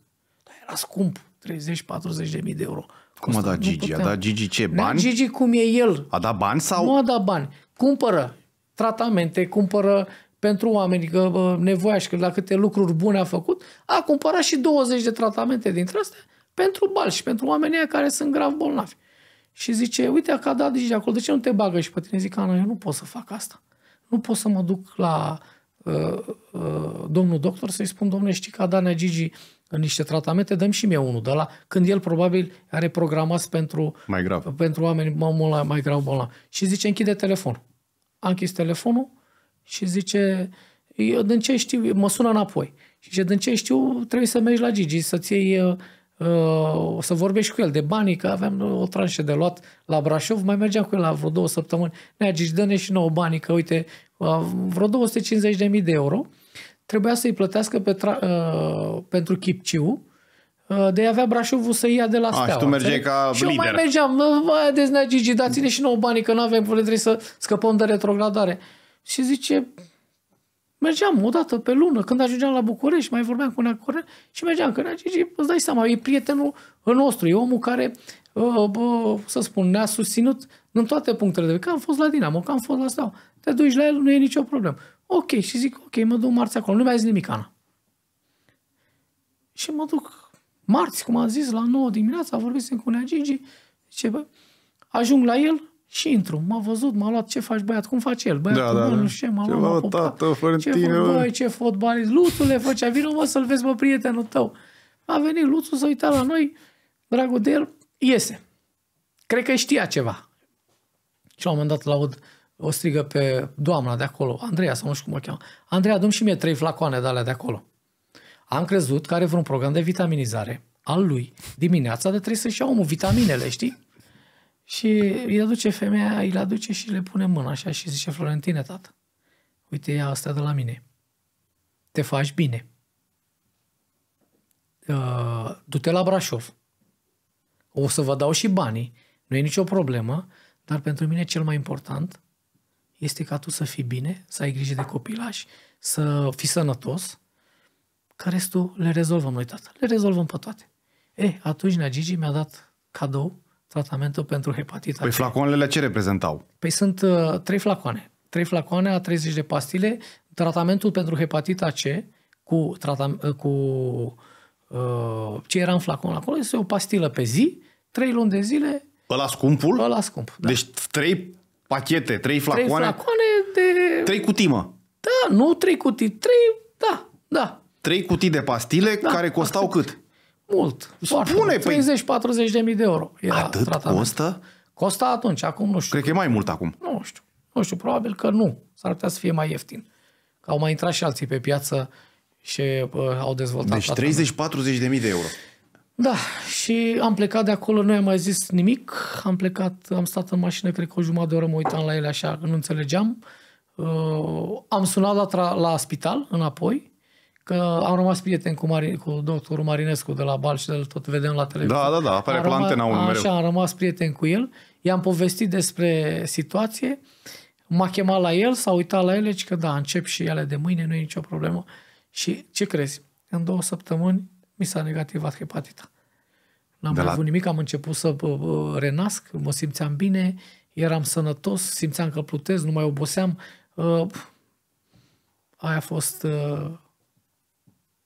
Dar era scump, 30-40 de mii de euro. Cum a dat Gigi? Puteam. A dat Gigi ce? Bani? Gigi cum e el. A dat bani sau? Nu a dat bani. Cumpără tratamente, cumpără pentru oameni că nevoiași, că la câte lucruri bune a făcut, a cumpărat și 20 de tratamente dintre astea pentru bal și pentru oamenii care sunt grav bolnavi. Și zice, uite a dat de acolo, de ce nu te bagă? Și pe tine zic, Ana, eu nu pot să fac asta. Nu pot să mă duc la uh, uh, domnul doctor să-i spun, domnule, știi că a dat Gigi în niște tratamente, dăm și mie unul de la când el probabil are programat pentru, mai grav. pentru oameni mai, mai grav bolnavi. Și zice, închide telefonul. A închis telefonul și zice, eu din ce știu, mă sună înapoi. Și zice, din ce știu, trebuie să mergi la Gigi, să-ți iei uh, Uh, o să vorbești cu el de banii, că aveam o tranșă de luat la Brașov, mai mergeam cu el la vreo două săptămâni, zis, deci dă-ne și nouă banii, că uite, uh, vreo 250.000 de euro, trebuia să-i plătească pe tra- uh, pentru Chipciu, de a avea Brașovul să ia de la A, Steaua. Și tu mergeai ca și lider. eu mai mergeam, haideți, Gigi, dați-ne și nouă banii, că nu avem, trebuie să scăpăm de retrogradare. Și zice, mergeam o dată pe lună, când ajungeam la București, mai vorbeam cu Nea și mergeam că Nea Gigi, îți dai seama, e prietenul nostru, e omul care, uh, bă, să spun, ne-a susținut în toate punctele de vedere. Că am fost la Dinamo, că am fost la Stau. Te duci la el, nu e nicio problemă. Ok, și zic, ok, mă duc marți acolo. Nu mai zic zis nimic, Ana. Și mă duc marți, cum am zis, la 9 dimineața, vorbesc cu Nea Gigi, zice, bă, ajung la el, și intru, m-a văzut, m-a luat, ce faci băiat, cum faci el? Băiat, da, da, bă, da. nu știu ce, m-a luat, m-a Tată, ce, fă, băi, ce fotbalist, Luțule, făcea, vină mă să-l vezi, mă, prietenul tău. A venit Luțu, să uita la noi, dragul de el, iese. Cred că știa ceva. Și la un moment dat l o strigă pe doamna de acolo, Andreea sau nu știu cum o cheamă. Andreea, dă-mi și mie trei flacoane de alea de acolo. Am crezut că are vreun program de vitaminizare al lui dimineața de trebuie să-și ia omul vitaminele, știi? Și îi aduce femeia, îi le aduce și le pune mâna așa și zice, Florentine, tată, uite ia asta de la mine. Te faci bine. Uh, du-te la Brașov. O să vă dau și banii. Nu e nicio problemă, dar pentru mine cel mai important este ca tu să fii bine, să ai grijă de copilași, să fii sănătos, că restul le rezolvăm noi, tată. Le rezolvăm pe toate. E, eh, atunci Nagigi mi-a dat cadou tratamentul pentru hepatita Păi C. flaconele ce reprezentau? Păi sunt uh, trei flacoane. Trei flacoane a 30 de pastile. Tratamentul pentru hepatita C cu, tratam- uh, cu uh, ce era în flacon acolo este o pastilă pe zi, trei luni de zile. Ăla scumpul? Ăla scump, da. Deci trei pachete, trei flacoane? Trei flacoane de... Trei cutii, mă. Da, nu trei cutii, trei, da, da. Trei cutii de pastile da, care costau cât? Mult. Foarte Spune, păi. 30-40 de mii de euro. Era Atât tratament. costă? Costa atunci, acum nu știu. Cred că e mai mult acum. Nu știu. Nu știu, probabil că nu. S-ar putea să fie mai ieftin. Că au mai intrat și alții pe piață și uh, au dezvoltat. Deci 30-40 de mii de euro. Da, și am plecat de acolo, nu am mai zis nimic, am plecat, am stat în mașină, cred că o jumătate de oră mă uitam la ele așa, nu înțelegeam. Uh, am sunat la, la spital înapoi, că am rămas prieteni cu, Mari, cu doctorul Marinescu de la Bal și de tot vedem la televizor. Da, da, da, apare am antena unul mereu. Așa, am rămas prieten cu el, i-am povestit despre situație, m-a chemat la el, s-a uitat la ele și că da, încep și ele de mâine, nu e nicio problemă. Și ce crezi? În două săptămâni mi s-a negativat hepatita. N-am de mai la... avut nimic, am început să renasc, mă simțeam bine, eram sănătos, simțeam că plutez, nu mai oboseam. Ă, aia a fost... Uh,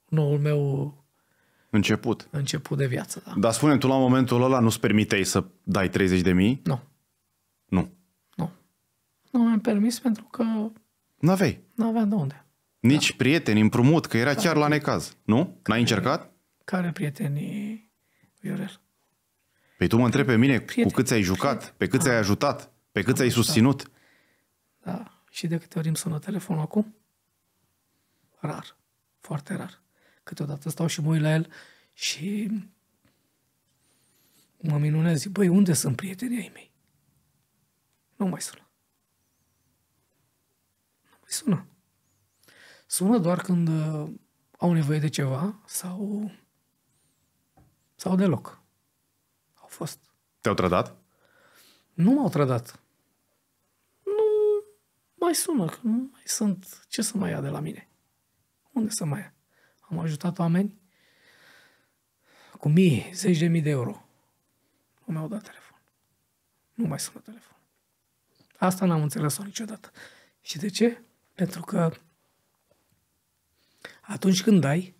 noul meu început. Început de viață, da. Dar spune tu la momentul ăla nu-ți permiteai să dai 30 de mii? Nu. Nu. Nu. Nu mi-am permis pentru că... nu aveai nu aveam de unde. Nici da. prieteni, împrumut, că era da. chiar la necaz, nu? N-ai încercat? Care prietenii, Viorel? Păi tu mă întrebi pe mine prieteni, cu cât ai jucat, prieteni. pe cât ah. da. ai ajutat, pe cât da. ai susținut. Da. Și de câte ori îmi sună telefonul acum? Rar. Foarte rar. Câteodată stau și mă uit la el și mă minunez. Zic, băi, unde sunt prietenii ai mei? Nu mai sună. Nu mai sună. Sună doar când uh, au nevoie de ceva sau sau deloc. Au fost. Te-au trădat? Nu m-au trădat. Nu mai sună, că nu mai sunt. Ce să mai ia de la mine? Unde să mai ia? Am ajutat oameni cu mii, zeci de mii de euro. Nu mi-au dat telefon. Nu mai sună telefon. Asta n-am înțeles-o niciodată. Și de ce? Pentru că atunci când dai,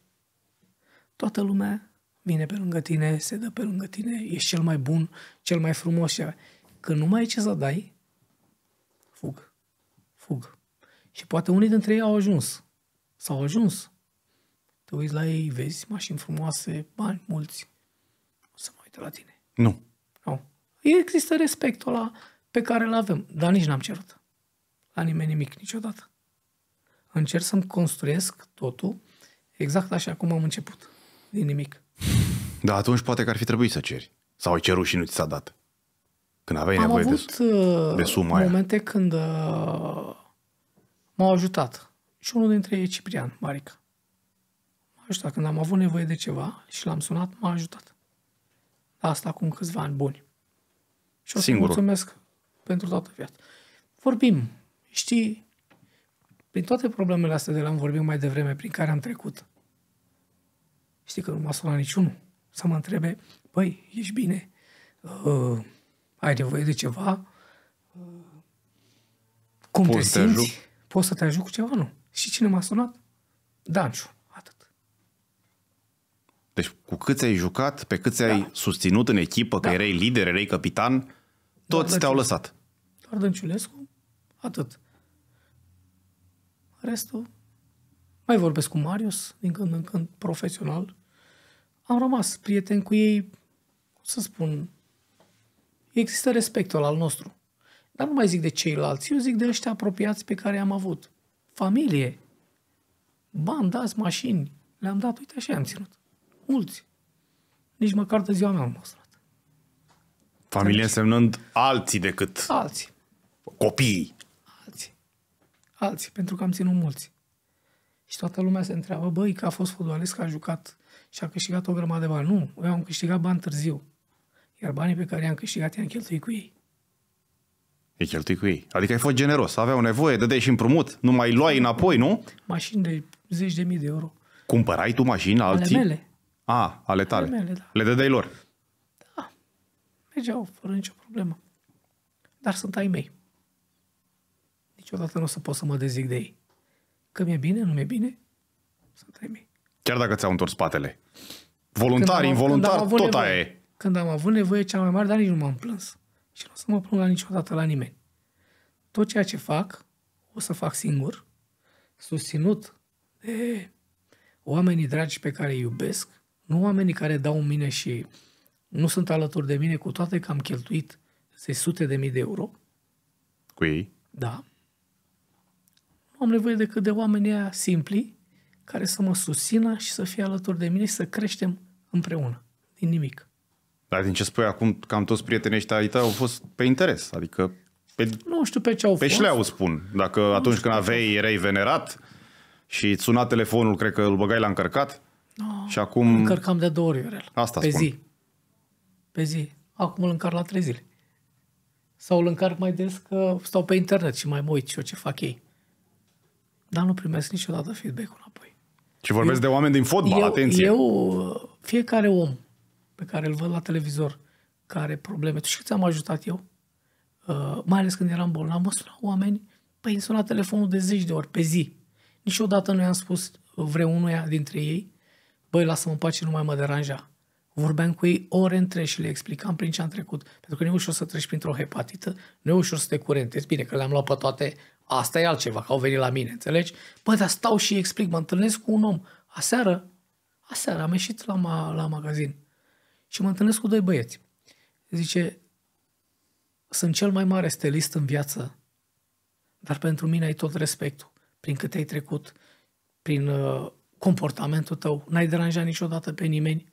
toată lumea vine pe lângă tine, se dă pe lângă tine, ești cel mai bun, cel mai frumos. Când nu mai ai ce să dai, fug. Fug. Și poate unii dintre ei au ajuns. S-au ajuns te uiți la ei, vezi mașini frumoase, bani mulți, o să mă uite la tine. Nu. Nu. Există respectul ăla pe care îl avem, dar nici n-am cerut. La nimeni nimic, niciodată. Încerc să-mi construiesc totul exact așa cum am început, din nimic. Dar atunci poate că ar fi trebuit să ceri. Sau ai cerut și nu ți s-a dat. Când aveai am nevoie avut de, uh, de suma aia. momente când uh, m-au ajutat. Și unul dintre ei, Ciprian Marica ajutat. Când am avut nevoie de ceva și l-am sunat, m-a ajutat. Asta acum câțiva ani buni. Și o să Singurul. mulțumesc pentru toată viața. Vorbim, știi, prin toate problemele astea de la am vorbit mai devreme, prin care am trecut, știi că nu m-a sunat niciunul să mă întrebe, păi, ești bine? Uh, ai nevoie de ceva? Uh, cum Poți te simți? Te Poți să te ajut cu ceva? Nu. Și cine m-a sunat? Danciu. Deci cu cât ai jucat, pe cât da. ai susținut în echipă, că da. erai lider, erai capitan, toți te-au lăsat. Doar Dănciulescu, atât. Restul, mai vorbesc cu Marius, din când în când, profesional. Am rămas prieten cu ei, cum să spun, există respectul al nostru. Dar nu mai zic de ceilalți, eu zic de ăștia apropiați pe care am avut. Familie, bani dați, mașini, le-am dat, uite așa am ținut. Mulți. Nici măcar de ziua mea am m Familie însemnând alții decât... Alții. Copiii. Alții. Alții, pentru că am ținut mulți. Și toată lumea se întreabă, băi, că a fost fotbalist, că a jucat și a câștigat o grămadă de bani. Nu, eu am câștigat bani târziu. Iar banii pe care i-am câștigat i-am cheltuit cu ei. E cheltuit cu ei. Adică ai fost generos, aveau nevoie, dădeai și împrumut, nu mai luai înapoi, nu? Mașini de zeci de mii de euro. Cumpărai tu mașini alții? Ale mele. A, ale tale. Ale mele, da. Le dădeai lor. Da. Mergeau fără nicio problemă. Dar sunt ai mei. Niciodată nu o să pot să mă dezic de ei. Că mi-e bine, nu mi-e bine, sunt ai mei. Chiar dacă ți-au întors spatele. Voluntar, când am, involuntar, tot nevoie, aia e. Când am avut nevoie cea mai mare, dar nici nu m-am plâns. Și nu o să mă plâng la niciodată la nimeni. Tot ceea ce fac, o să fac singur, susținut de oamenii dragi pe care îi iubesc nu oamenii care dau în mine și nu sunt alături de mine, cu toate că am cheltuit zeci sute de mii de euro. Cu ei? Da. Nu am nevoie decât de oamenii aia simpli care să mă susțină și să fie alături de mine și să creștem împreună, din nimic. Dar din ce spui acum, cam toți prietenii ăștia tăi au fost pe interes, adică pe, nu știu pe ce au pe fost. Pe șleau spun, dacă nu atunci când aveai, erai venerat și îți suna telefonul, cred că îl băgai la încărcat. No, ah, și acum... Încărcam de două ori Iurel. Asta Pe spun. zi. Pe zi. Acum îl încarc la trei zile. Sau îl încarc mai des că stau pe internet și mai mă uit și eu ce fac ei. Dar nu primesc niciodată feedback-ul înapoi. Și vorbesc eu, de oameni din fotbal, eu, atenție. Eu, fiecare om pe care îl văd la televizor, care are probleme, tu știi ți am ajutat eu? Uh, mai ales când eram bolnav, mă sunau oameni, păi îmi telefonul de zeci de ori pe zi. Niciodată nu i-am spus vreunuia dintre ei băi, lasă-mă în pace, nu mai mă deranja. Vorbeam cu ei ore între și le explicam prin ce am trecut. Pentru că nu e ușor să treci printr-o hepatită, nu e ușor să te curentezi. Bine că le-am luat pe toate, asta e altceva, că au venit la mine, înțelegi? Bă, dar stau și explic, mă întâlnesc cu un om. Aseară, aseară am ieșit la, ma- la magazin și mă întâlnesc cu doi băieți. Zice, sunt cel mai mare stelist în viață, dar pentru mine ai tot respectul prin cât ai trecut, prin uh, comportamentul tău, n-ai deranjat niciodată pe nimeni,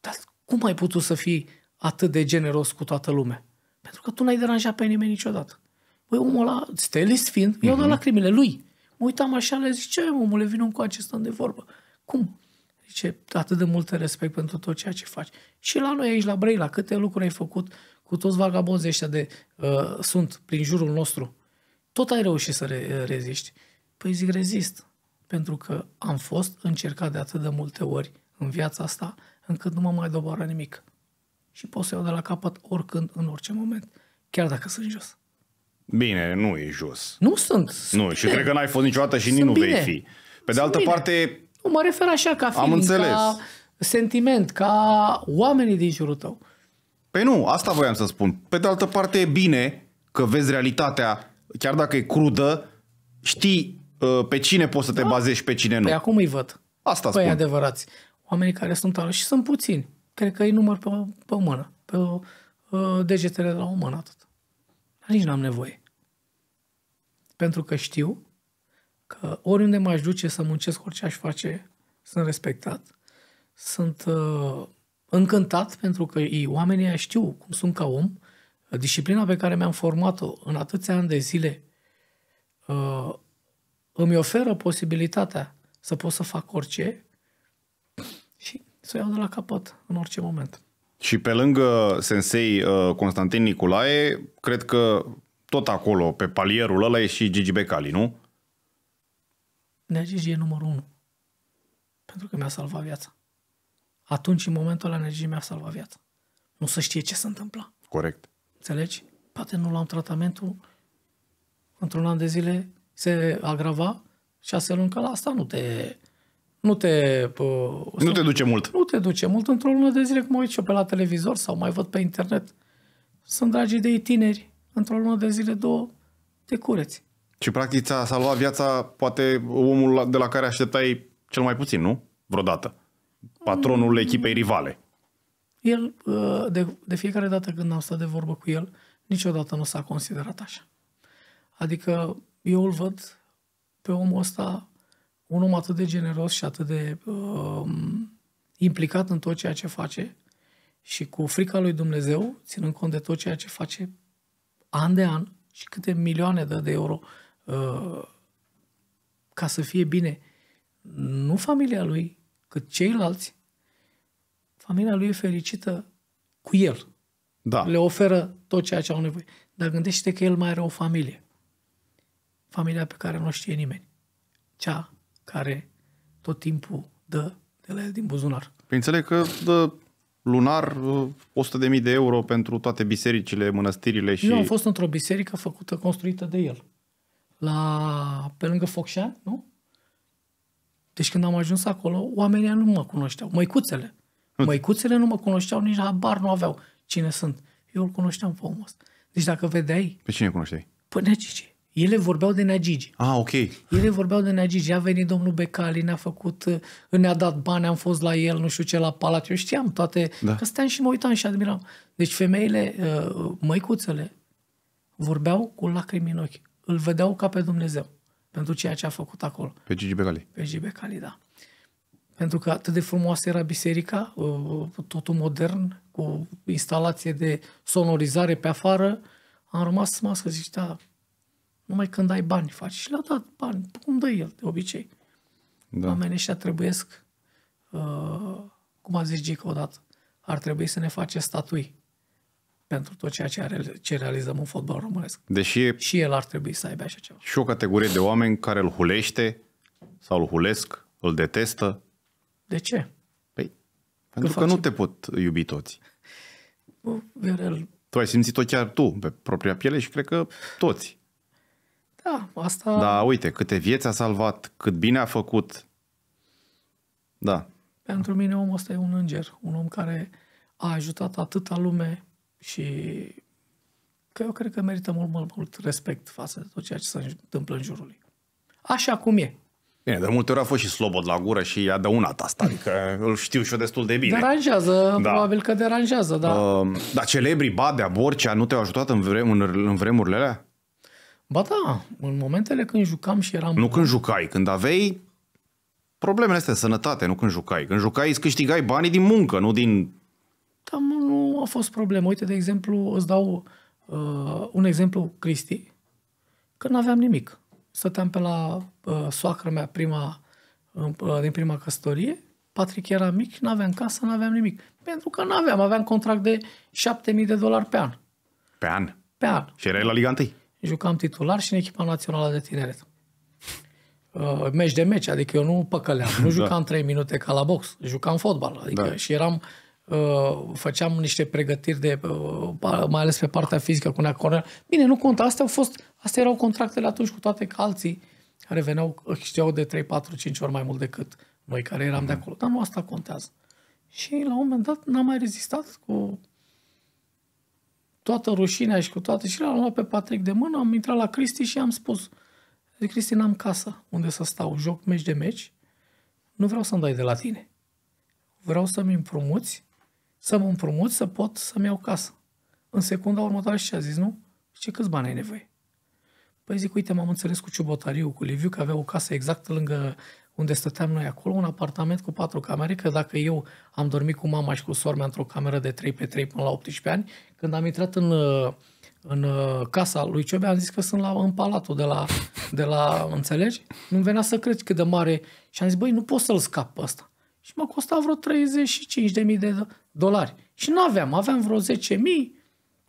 dar cum ai putut să fii atât de generos cu toată lumea? Pentru că tu n-ai deranjat pe nimeni niciodată. Băi, omul ăla, stelist fiind, uh-huh. i-au dat mhm. lacrimile lui. Mă uitam așa, le zic, ce omule, vină cu acesta de vorbă. Cum? Zice, atât de mult respect pentru tot ceea ce faci. Și la noi aici, la Brăila, câte lucruri ai făcut cu toți vagabonzii ăștia de uh, sunt prin jurul nostru. Tot ai reușit să re- uh, reziști. Păi zic, rezist pentru că am fost încercat de atât de multe ori în viața asta, încât nu mă mai doboară nimic. Și pot să iau de la capăt oricând, în orice moment, chiar dacă sunt jos. Bine, nu e jos. Nu sunt. sunt nu, bine. și cred că n-ai fost niciodată și nici nu bine. vei fi. Pe de altă bine. parte... Nu, mă refer așa ca feeling, am înțeles. ca sentiment, ca oamenii din jurul tău. Păi nu, asta voiam să spun. Pe de altă parte e bine că vezi realitatea, chiar dacă e crudă, știi pe cine poți să te da. bazezi și pe cine nu. Păi acum îi văd. Asta păi spun. adevărați. Oamenii care sunt aloși și sunt puțini. Cred că îi număr pe, pe mână, pe uh, degetele de la o mână atât. Dar nici n-am nevoie. Pentru că știu că oriunde m-aș duce să muncesc orice aș face, sunt respectat. Sunt uh, încântat pentru că ei, oamenii aia știu cum sunt ca om. Disciplina pe care mi-am format-o în atâția ani de zile uh, îmi oferă posibilitatea să pot să fac orice și să iau de la capăt în orice moment. Și pe lângă sensei uh, Constantin Nicolae, cred că tot acolo, pe palierul ăla, e și Gigi Becali, nu? Nea Gigi e numărul unu. Pentru că mi-a salvat viața. Atunci, în momentul ăla, Nea Gigi mi-a salvat viața. Nu să știe ce se întâmpla. Corect. Înțelegi? Poate nu l-am tratamentul într-un an de zile se agrava, șase luni, că la asta nu te... Nu te, uh, nu te duce mult. Nu te duce mult. Într-o lună de zile, cum mă uit și eu pe la televizor sau mai văd pe internet, sunt dragi de tineri. Într-o lună de zile, două, te cureți. Și practic s-a luat viața, poate, omul de la care așteptai cel mai puțin, nu? Vreodată. Patronul mm. echipei rivale. El, ă, de, de fiecare dată când am stat de vorbă cu el, niciodată nu s-a considerat așa. Adică eu îl văd pe omul ăsta un om atât de generos și atât de uh, implicat în tot ceea ce face și cu frica lui Dumnezeu, ținând cont de tot ceea ce face an de an și câte milioane dă de euro uh, ca să fie bine nu familia lui, cât ceilalți, familia lui e fericită cu el. Da. Le oferă tot ceea ce au nevoie. Dar gândește că el mai are o familie familia pe care nu o știe nimeni. Cea care tot timpul dă de la el din buzunar. Păi înțeleg că dă lunar 100.000 uh, de euro pentru toate bisericile, mănăstirile și... Eu am fost într-o biserică făcută, construită de el. La, pe lângă Focșa, nu? Deci când am ajuns acolo, oamenii nu mă cunoșteau. Măicuțele. Nu. Măicuțele nu mă cunoșteau, nici habar nu aveau cine sunt. Eu îl cunoșteam pe omul ăsta. Deci dacă vedeai... Pe cine cunoșteai? Pe necicii. Ele vorbeau de Neagigi. Ah, ok. Ele vorbeau de Neagigi. A venit domnul Becali, ne-a făcut, uh, ne-a dat bani, am fost la el, nu știu ce, la palat. Eu știam toate. Da. Că stăteam și mă uitam și admiram. Deci femeile, uh, măicuțele, vorbeau cu lacrimi în ochi. Îl vedeau ca pe Dumnezeu pentru ceea ce a făcut acolo. Pe Gigi Becali. Pe Gigi Becali, da. Pentru că atât de frumoasă era biserica, uh, totul modern, cu instalație de sonorizare pe afară, am rămas mască, zic, da, numai când ai bani faci. Și l a dat bani, cum dă el, de obicei. Da. Oamenii ăștia trebuiesc, uh, cum a zis Gică odată, ar trebui să ne face statui pentru tot ceea ce, are, ce realizăm în fotbal românesc. Deși și el ar trebui să aibă așa ceva. Și o categorie de oameni care îl hulește sau îl hulesc, îl detestă. De ce? Păi, pentru că, că nu te pot iubi toți. Viorel... Tu ai simțit-o chiar tu, pe propria piele și cred că toți. Da, asta... Da, uite, câte vieți a salvat, cât bine a făcut. Da. Pentru mine omul ăsta e un înger, un om care a ajutat atâta lume și că eu cred că merită mult, mult, mult respect față de tot ceea ce se întâmplă în jurul lui. Așa cum e. Bine, de multe ori a fost și slobod la gură și a dăunat asta, adică îl știu și eu destul de bine. Deranjează, da. probabil că deranjează, da. Uh, dar celebrii Badea, Borcea nu te-au ajutat în, vrem, în, în vremurile alea? Ba da, în momentele când jucam și eram... Nu când jucai, când aveai problemele astea, sănătate, nu când jucai. Când jucai îți câștigai banii din muncă, nu din... Da, mă, nu a fost problemă. Uite, de exemplu, îți dau uh, un exemplu, Cristi, că nu aveam nimic. Stăteam pe la uh, soacra mea prima, uh, din prima căsătorie, Patrick era mic, nu aveam casă, nu aveam nimic. Pentru că nu aveam, aveam contract de 7.000 de dolari pe an. Pe an? Pe an. Și erai la Liga 1? jucam titular și în echipa națională de tineret. Uh, meci de meci, adică eu nu păcăleam, nu [LAUGHS] da. jucam da. 3 minute ca la box, jucam fotbal, adică da. și eram Uh, făceam niște pregătiri de, uh, mai ales pe partea fizică cu Nea Cornel. Bine, nu contă, astea au fost, astea erau contractele atunci cu toate că alții care veneau, știau de 3, 4, 5 ori mai mult decât noi care eram mm-hmm. de mhm. acolo. Dar nu asta contează. Și la un moment dat n-am mai rezistat cu toată rușinea și cu toate și l-am luat pe Patrick de mână, am intrat la Cristi și am spus, de Cristi, n-am casa unde să stau, joc meci de meci, nu vreau să-mi dai de la tine. Vreau să-mi împrumuți, să mă împrumut să pot să-mi iau casă. În secunda următoare și a zis, nu? Și câți bani ai nevoie? Păi zic, uite, m-am înțeles cu Ciubotariu, cu Liviu, că avea o casă exact lângă unde stăteam noi acolo, un apartament cu patru camere, că dacă eu am dormit cu mama și cu sormea într-o cameră de 3 pe 3 până la 18 ani, când am intrat în, în uh, casa lui Ciobea, am zis că sunt la, în palatul de la, de la înțelegi? Nu venea să cred cât de mare. Și am zis, băi, nu pot să-l scap pe ăsta. Și mă costa vreo 35.000 de dolari. Și nu aveam, aveam vreo 10.000,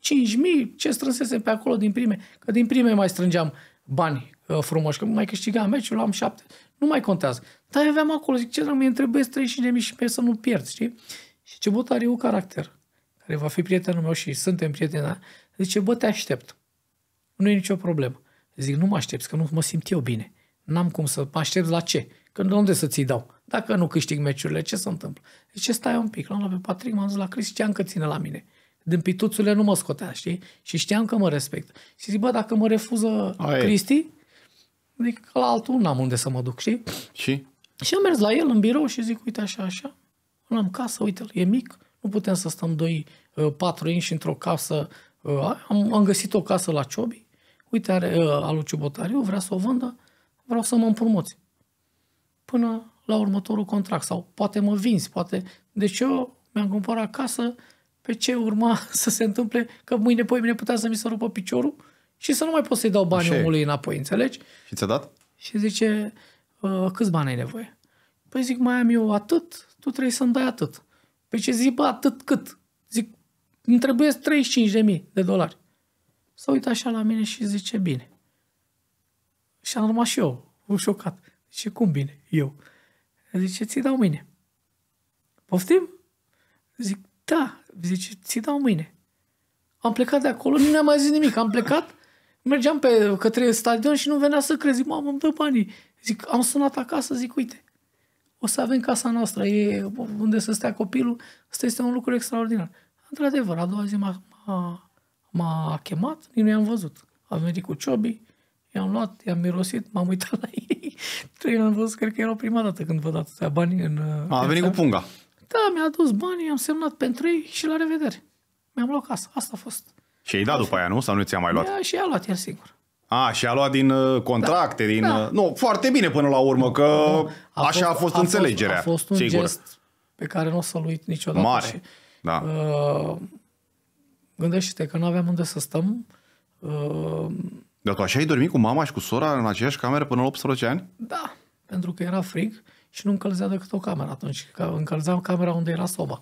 5.000, ce strânsesem pe acolo din prime, că din prime mai strângeam bani uh, frumoși, că mai câștigam meciul, am 7, nu mai contează. Dar aveam acolo, zic, ce dracu, mi-e trebuie 35 de mii și pe să nu pierd, știi? Și ce bot are un caracter, care va fi prietenul meu și suntem prieteni, da? zice, bă, te aștept. Nu e nicio problemă. Zic, nu mă aștepți, că nu mă simt eu bine. N-am cum să mă aștept la ce? Când unde să ți dau? Dacă nu câștig meciurile, ce se întâmplă? Zice, stai un pic, l-am luat pe Patrick, m-am zis la Cristian că ține la mine din pituțule nu mă scotea, știi? Și știam că mă respect. Și zic, bă, dacă mă refuză Aia. Cristi, zic, la altul n-am unde să mă duc, știi? Și? Și am mers la el în birou și zic, uite așa, așa, Nu am casă, uite-l, e mic, nu putem să stăm doi, uh, patru inși într-o casă. Uh, am, am găsit o casă la Ciobi, uite, are uh, alu Ciubotariu, vrea să o vândă, vreau să mă împrumuți. Până la următorul contract sau poate mă vinzi, poate... Deci eu mi-am cumpărat casă, pe ce urma [LAUGHS] să se întâmple, că mâine, mine putea să mi se rupă piciorul și să nu mai pot să-i dau bani Așa omului e. înapoi, înțelegi? Și ți-a dat? Și zice, câți bani ai nevoie? Păi zic, mai am eu atât, tu trebuie să-mi dai atât. pe păi ce zic, bă, atât cât? Zic, îmi trebuie 35.000 de dolari. S-a uitat așa la mine și zice, bine. Și am rămas și eu, șocat. Și cum bine? Eu. Zice, ți dau mâine. Poftim? Zic, da. Zice, ți dau mâine. Am plecat de acolo, nu ne a mai zis nimic. Am plecat, mergeam pe către stadion și nu venea să crezi. Zic, mamă, îmi dă banii. Zic, am sunat acasă, zic, uite, o să avem casa noastră, e unde să stea copilul. Asta este un lucru extraordinar. Într-adevăr, a doua zi m-a, m-a, m-a chemat, nu i-am văzut. Am venit cu ciobi, i-am luat, i-am mirosit, m-am uitat la ei. [LAUGHS] Trei am văzut, cred că era prima dată când văd atâtea bani în... A, a venit cu punga. Da, mi-a adus banii, am semnat pentru ei și la revedere. Mi-am luat casa. Asta a fost. Și ai dat după aia, nu? Sau nu ți-a mai luat? Ea și a luat el singur. A, și a luat din uh, contracte, da. din... Da. Uh, nu, foarte bine până la urmă, că a așa fost, a fost a înțelegerea. a fost un sigur. gest pe care nu o să-l uit niciodată. Mare, și, da. Uh, gândește-te că nu aveam unde să stăm. Uh, Dar tu așa ai dormit cu mama și cu sora în aceeași cameră până la 18 ani? Da, pentru că era frig și nu încălzea decât o cameră atunci. Că încălzeam camera unde era soba,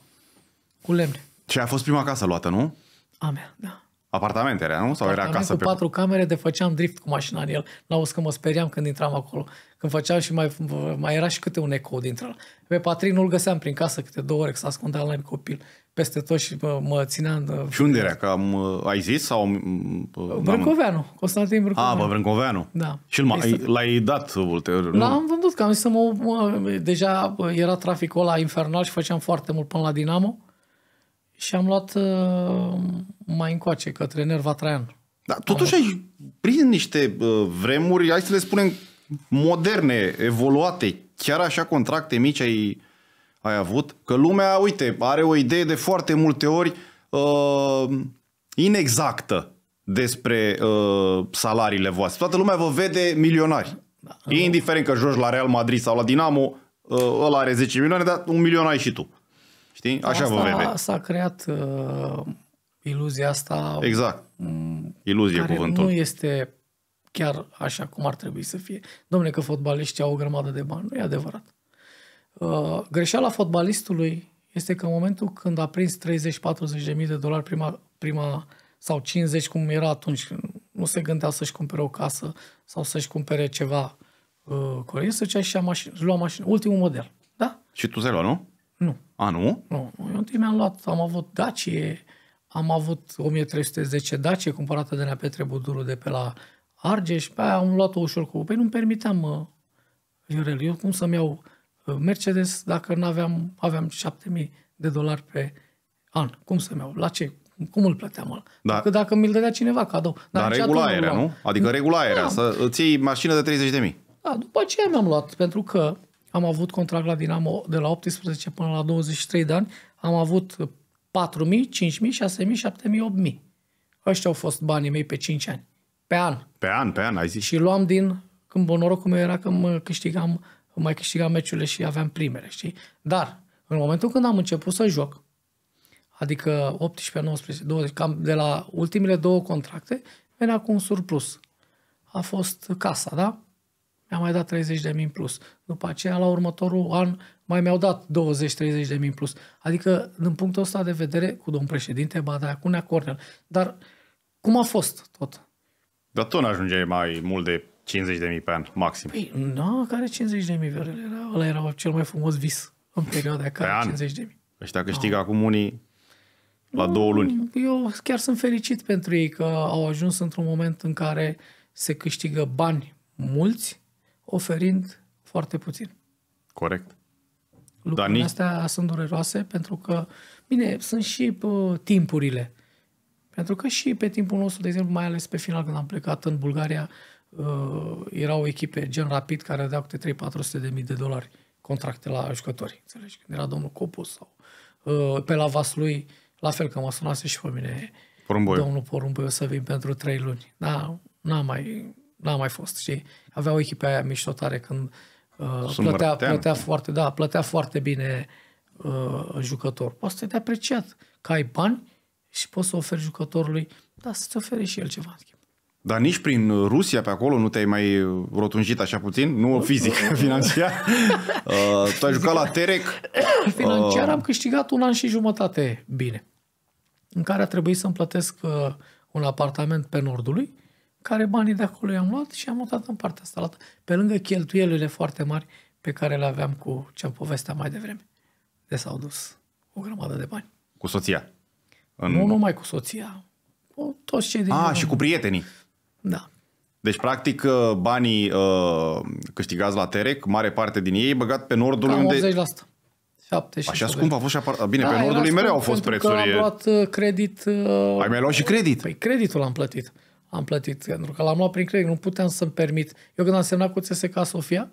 cu lemne. Și a fost prima casă luată, nu? A mea, da. Apartament era, nu? Sau Apartament era casă cu pe... patru camere, de făceam drift cu mașina în el. n că mă speriam când intram acolo. Când făceam și mai, mai era și câte un eco dintre ăla. Pe Patrin nu-l găseam prin casă câte două ore, că s-a ascundat la copil peste tot și mă, mă țineam... Uh, și unde era? Că am, uh, ai zis sau... Uh, Brâncoveanu, Constantin ah, Brâncoveanu. A, bă, Brâncoveanu. Da. Și l-ai, dat ulterior, L-am vândut, că am zis să mă, mă... Deja era traficul ăla infernal și făceam foarte mult până la Dinamo și am luat mai încoace, către Nerva Traian. Dar totuși ai prins niște vremuri, hai să le spunem, moderne, evoluate, chiar așa contracte mici ai ai avut, că lumea, uite, are o idee de foarte multe ori uh, inexactă despre uh, salariile voastre. Toată lumea vă vede milionari. Da. Indiferent că joci la Real Madrid sau la Dinamo, uh, ăla are 10 milioane, dar un milion ai și tu. Știi? Așa asta, vă vede. S-a creat uh, iluzia asta. Exact. Mm, Iluzie care cuvântul. Nu este chiar așa cum ar trebui să fie. Domnule, că fotbaliștii au o grămadă de bani. Nu e adevărat. Uh, greșeala fotbalistului este că în momentul când a prins 30-40 de mii de dolari prima, prima sau 50 cum era atunci, nu se gândea să-și cumpere o casă sau să-și cumpere ceva uh, corect, să cea și mașină, lua mașină, ultimul model. Da? Și tu ți-ai luat, nu? Nu. A, nu? Nu, nu. eu întâi mi-am luat, am avut Dacie, am avut 1310 Dacie cumpărată de la Petre Buduru de pe la Argeș, pe aia am luat-o ușor cu... Păi nu-mi permiteam, mă, Viorel, eu cum să-mi iau Mercedes dacă nu aveam, aveam 7000 de dolari pe an. Cum să-mi La ce? Cum îl plăteam ăla? Da. Că dacă mi-l dădea cineva cadou. Dar, Dar regula era, nu? Adică regula era da. să îți iei mașină de 30.000. Da, după aceea mi-am luat, pentru că am avut contract la Dinamo de la 18 până la 23 de ani, am avut 4.000, 5.000, 6.000, 7.000, 8.000. Ăștia au fost banii mei pe 5 ani. Pe an. Pe an, pe an, ai zis. Și luam din, când norocul meu era că mă câștigam mai câștigam meciurile și aveam primele, știi? Dar, în momentul când am început să joc, adică 18, 19, 20, cam de la ultimile două contracte, venea cu un surplus. A fost casa, da? Mi-a mai dat 30 de mii în plus. După aceea, la următorul an, mai mi-au dat 20-30 de mii în plus. Adică, din punctul ăsta de vedere, cu domn președinte da, cu Nea Cornel. Dar cum a fost tot? Dar tu n ajunge mai mult de 50 de mii pe an, maxim. Păi, nu, no, care 50 de mii, era, ăla era cel mai frumos vis în perioada pe care 50 de mii. Deci Ăștia câștigă no. acum unii la no, două luni. Eu chiar sunt fericit pentru ei că au ajuns într-un moment în care se câștigă bani mulți, oferind foarte puțin. Corect. Lucrurile Dar astea sunt dureroase pentru că, bine, sunt și pe timpurile. Pentru că și pe timpul nostru, de exemplu, mai ales pe final când am plecat în Bulgaria, uh, erau echipe gen rapid care dau câte 3-400 de mii de dolari contracte la jucători. Înțelegi? Când era domnul Copus sau uh, pe la vas lui la fel că mă sunase și pe mine Porumboi. domnul Porumboi, o să vin pentru 3 luni. Da, n-am mai, n-am mai fost, avea o echipe aia miștotare când uh, plătea, plătea, foarte, da, plătea foarte bine uh, jucător. Poți să te apreciat că ai bani și poți să oferi jucătorului, da, să-ți ofere și el ceva. Dar nici prin Rusia pe acolo nu te-ai mai rotunjit așa puțin? Nu fizic, [LAUGHS] financiar. [LAUGHS] uh, tu ai jucat la Terec. [COUGHS] financiar uh... am câștigat un an și jumătate bine. În care a trebuit să-mi plătesc uh, un apartament pe Nordului, care banii de acolo i-am luat și am mutat în partea asta. Pe lângă cheltuielile foarte mari pe care le aveam cu ce-am povestea mai devreme. De s-au dus o grămadă de bani. Cu soția? În... Nu numai cu soția. Cu toți cei din... A, ah, și cu prietenii. Da. Deci, practic, uh, banii uh, câștigați la Terec, mare parte din ei, băgat pe Nordul Cam unde... 80%. 70 Așa scump a fost și apart... Bine, da, pe Nordul mereu au fost prețuri. Că am luat uh, credit... Uh... Ai mai luat și credit? Păi creditul am plătit. Am plătit, pentru că l-am luat prin credit. Nu puteam să-mi permit. Eu când am semnat cu TSK Sofia,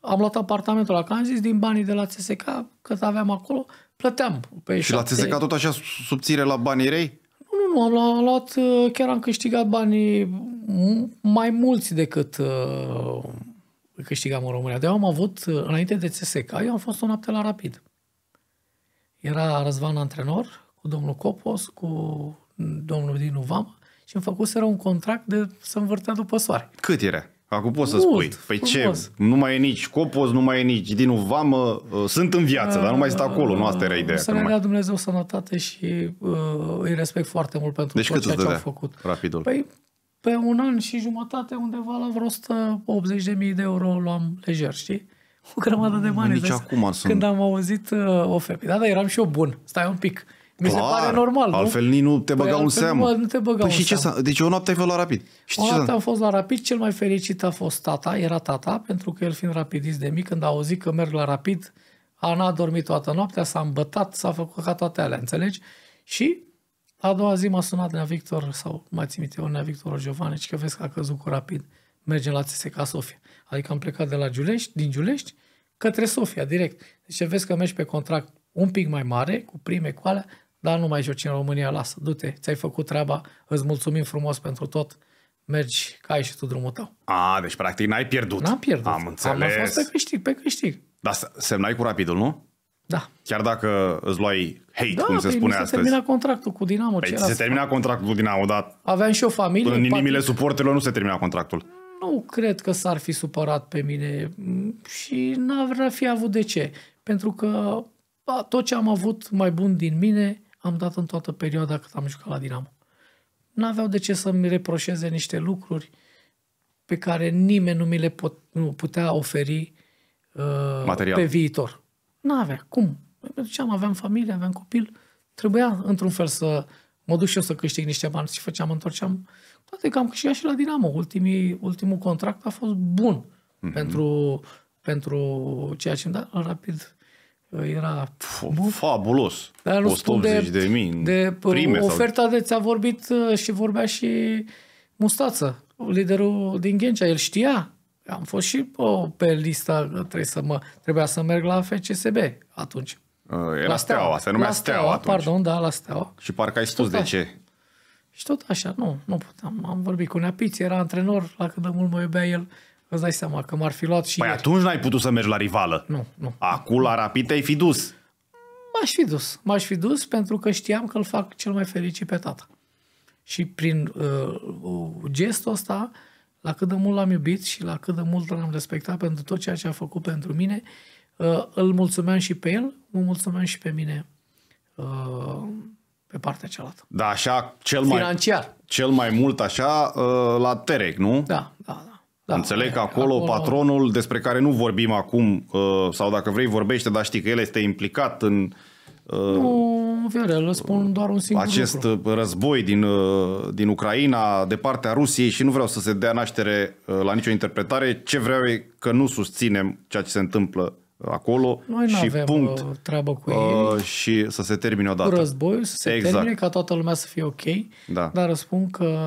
am luat apartamentul la am zis, din banii de la TSK, cât aveam acolo, plăteam. Pe și șapte... la TSK tot așa subțire la banii rei? nu, am, am luat, uh, chiar am câștigat banii mai mulți decât uh, câștigam în România. De eu am avut, uh, înainte de CSK, eu am fost o noapte la rapid. Era Răzvan antrenor cu domnul Copos, cu domnul Dinu Vama și îmi făcuseră un contract de să învârtea după soare. Cât era? Acum poți să spui, păi ce, nu mai e nici Copos, nu mai e nici din Vamă, uh, sunt în viață, uh, dar nu mai sunt acolo, nu asta era uh, ideea. Să ne dea Dumnezeu sănătate și uh, îi respect foarte mult pentru deci tot ceea ce au făcut. Rapidul. Păi pe un an și jumătate, undeva la vreo 180.000 de euro luam lejer, știi? O grămadă de bani. Nici acum sunt. Când am auzit uh, femeie, Da, dar eram și eu bun, stai un pic. Mi Clar, se pare normal, nu? Altfel nu te băga păi un seamă. Nu te băga păi și ce seamă. Deci o noapte ai fost la rapid. Și o noapte am fost la rapid, cel mai fericit a fost tata, era tata, pentru că el fiind rapidist de mic, când a auzit că merg la rapid, Ana a dormit toată noaptea, s-a îmbătat, s-a făcut ca toate alea, înțelegi? Și a doua zi m-a sunat Nea Victor, sau mai țin eu Nea Victor și că vezi că a căzut cu rapid. merge la TSK Sofia. Adică am plecat de la Giulești, din Giulești către Sofia, direct. Deci vezi că mergi pe contract un pic mai mare, cu prime, cu alea, dar nu mai joci în România, lasă, du-te, ți-ai făcut treaba, îți mulțumim frumos pentru tot, mergi, ai și tu drumul tău. A, deci practic n-ai pierdut. N-am pierdut. Am înțeles. Am fost pe câștig, pe câștig. Dar semnai cu rapidul, nu? Da. Chiar dacă îți luai hate, da, cum se păi spune se astăzi. se termina contractul cu Dinamo. Păi, se termina contractul cu Dinamo, dar... Aveam și o familie. În inimile patru... suporterilor nu se termina contractul. Nu cred că s-ar fi supărat pe mine și n-ar fi avut de ce. Pentru că tot ce am avut mai bun din mine am dat în toată perioada cât am jucat la Dinamo. N-aveau de ce să-mi reproșeze niște lucruri pe care nimeni nu mi le pot, nu putea oferi uh, pe viitor. N-avea. Cum? Păi ce am? Aveam familie, aveam copil. Trebuia, într-un fel, să mă duc și eu să câștig niște bani. Și făceam, întorceam. Toate că am câștigat și la Dinamo. Ultimii, ultimul contract a fost bun mm-hmm. pentru, pentru ceea ce îmi da. Rapid era fabulos. Dar nu 180 de, de mii de prime oferta sau... de ți-a vorbit uh, și vorbea și Mustață, liderul din Ghencea. El știa. Am fost și pe, pe lista, trebuie să mă, trebuia să merg la FCSB atunci. Uh, era la steaua, steaua se numea la steaua, steaua atunci. Pardon, da, la steaua. Și parcă ai spus de ce. Și tot așa, nu, nu puteam. Am vorbit cu Neapiți, era antrenor, la cât de mult mă iubea el. Îți dai seama că m-ar fi luat și... Păi ieri. atunci n-ai putut să mergi la rivală. Nu, nu. Acum la Rapid te-ai fi dus. M-aș fi dus. M-aș fi dus pentru că știam că îl fac cel mai fericit pe tată. Și prin uh, uh gestul ăsta, la cât de mult l-am iubit și la cât de mult l-am respectat pentru tot ceea ce a făcut pentru mine, uh, îl mulțumeam și pe el, îl mulțumeam și pe mine uh, pe partea cealaltă. Da, așa, cel Financiar. mai... Financiar. Cel mai mult așa, uh, la Terec, nu? Da, da, da, Înțeleg că acolo, acolo patronul, despre care nu vorbim acum, uh, sau dacă vrei vorbește, dar știi că el este implicat în... Uh, nu, Viorel, spun doar un singur Acest lucru. Uh, război din, din Ucraina, de partea Rusiei și nu vreau să se dea naștere la nicio interpretare. Ce vreau e că nu susținem ceea ce se întâmplă acolo Noi și punct. nu uh, treabă cu uh, ei. Uh, și să se termine odată. Cu războiul să se exact. termine ca toată lumea să fie ok. Da. Dar răspund că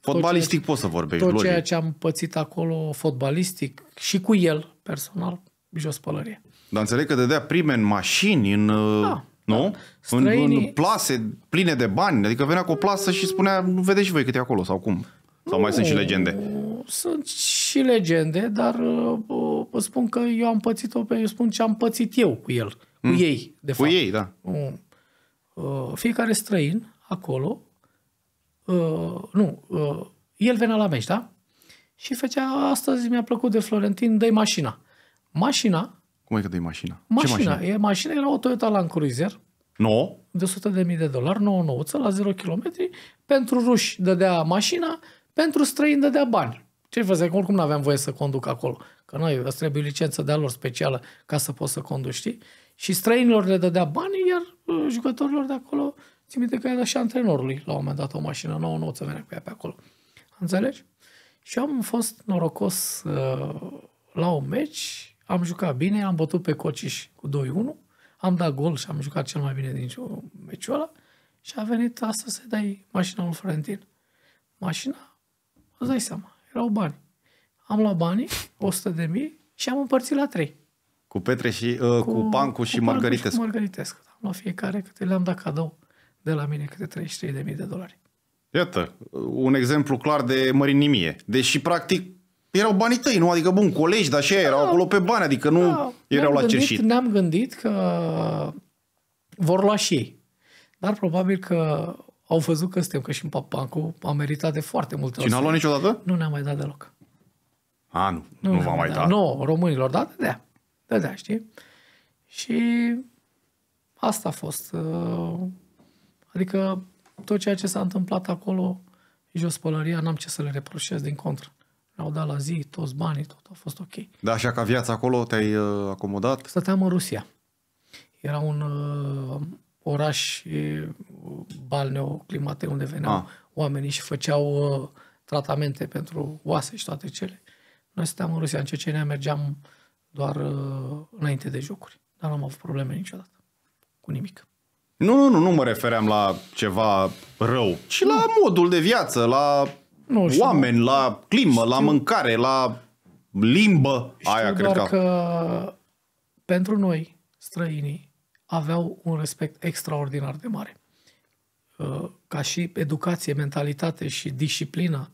fotbalistic poți să vorbești, Tot ceea ce am pățit acolo fotbalistic și cu el personal, jos pălărie. Dar înțeleg că dădea prime în mașini, în uh, da. Nu? Străinii... Da. În, în plase pline de bani. Adică venea cu o plasă și spunea, vedeți și voi cât e acolo sau cum. Sau nu. mai sunt și legende sunt și legende, dar uh, vă uh, spun că eu am pățit-o pe, eu spun ce am pățit eu cu el, mm. cu ei, de fapt. Cu ei, da. Uh, uh, fiecare străin acolo, uh, nu, uh, el venea la meci, da? Și făcea, astăzi mi-a plăcut de Florentin, dă mașina. Mașina... Cum e că adică dă mașina? Mașina, ce mașina? E, mașina era o Toyota Land Cruiser, No. De 100.000 de mii de dolari, nouă nouță, la 0 km. Pentru ruși dădea mașina, pentru străini dădea bani. Ce vă zic, oricum nu aveam voie să conduc acolo. Că noi îți trebuie licență de-a lor specială ca să poți să conduci, știi? Și străinilor le dădea bani, iar uh, jucătorilor de acolo, țin minte că era și antrenorului la un moment dat o mașină nouă, nouă să venea cu ea pe acolo. Înțelegi? Și am fost norocos uh, la un meci, am jucat bine, am bătut pe Cociș cu 2-1, am dat gol și am jucat cel mai bine din meciul ăla și a venit asta să dai mașina lui Florentin. Mașina, îți dai seama, erau bani. Am luat banii, 100 de mii, și am împărțit la trei. Cu Petre și uh, cu, cu Pancu și cu Margaritescu. Și da. Margaritescu. Am luat fiecare câte le-am dat cadou de la mine câte 33.000 de dolari. Iată, uh, un exemplu clar de mărinimie. Deși, practic, erau banii tăi, nu? Adică, bun, colegi, dar și da, erau acolo pe bani, adică nu da, erau la gândit, cerșit. Ne-am gândit că vor lua și ei. Dar probabil că au văzut că suntem, că și în Papancu a meritat de foarte mult. Și n-a luat niciodată? Nu ne-a mai dat deloc. A, nu, nu, nu v-a mai dat. Nu, românilor, da, da, da, știi? Și asta a fost. Uh, adică tot ceea ce s-a întâmplat acolo, jos pălăria, n-am ce să le reproșez din contră. Le-au dat la zi, toți banii, tot a fost ok. Da, așa ca viața acolo te-ai uh, acomodat? Stăteam în Rusia. Era un uh, oraș uh, balneoclimate unde veneau A. Ah. oamenii și făceau uh, tratamente pentru oase și toate cele. Noi stăteam în Rusia, în Cecenia, mergeam doar uh, înainte de jocuri. Dar nu am avut probleme niciodată cu nimic. Nu, nu, nu, nu mă refeream la ceva rău, ci nu. la modul de viață, la nu, știu, oameni, nu. la climă, știu. la mâncare, la limbă. Știu Aia cred că... că pentru noi, străinii, aveau un respect extraordinar de mare. Uh, ca și educație, mentalitate și disciplină,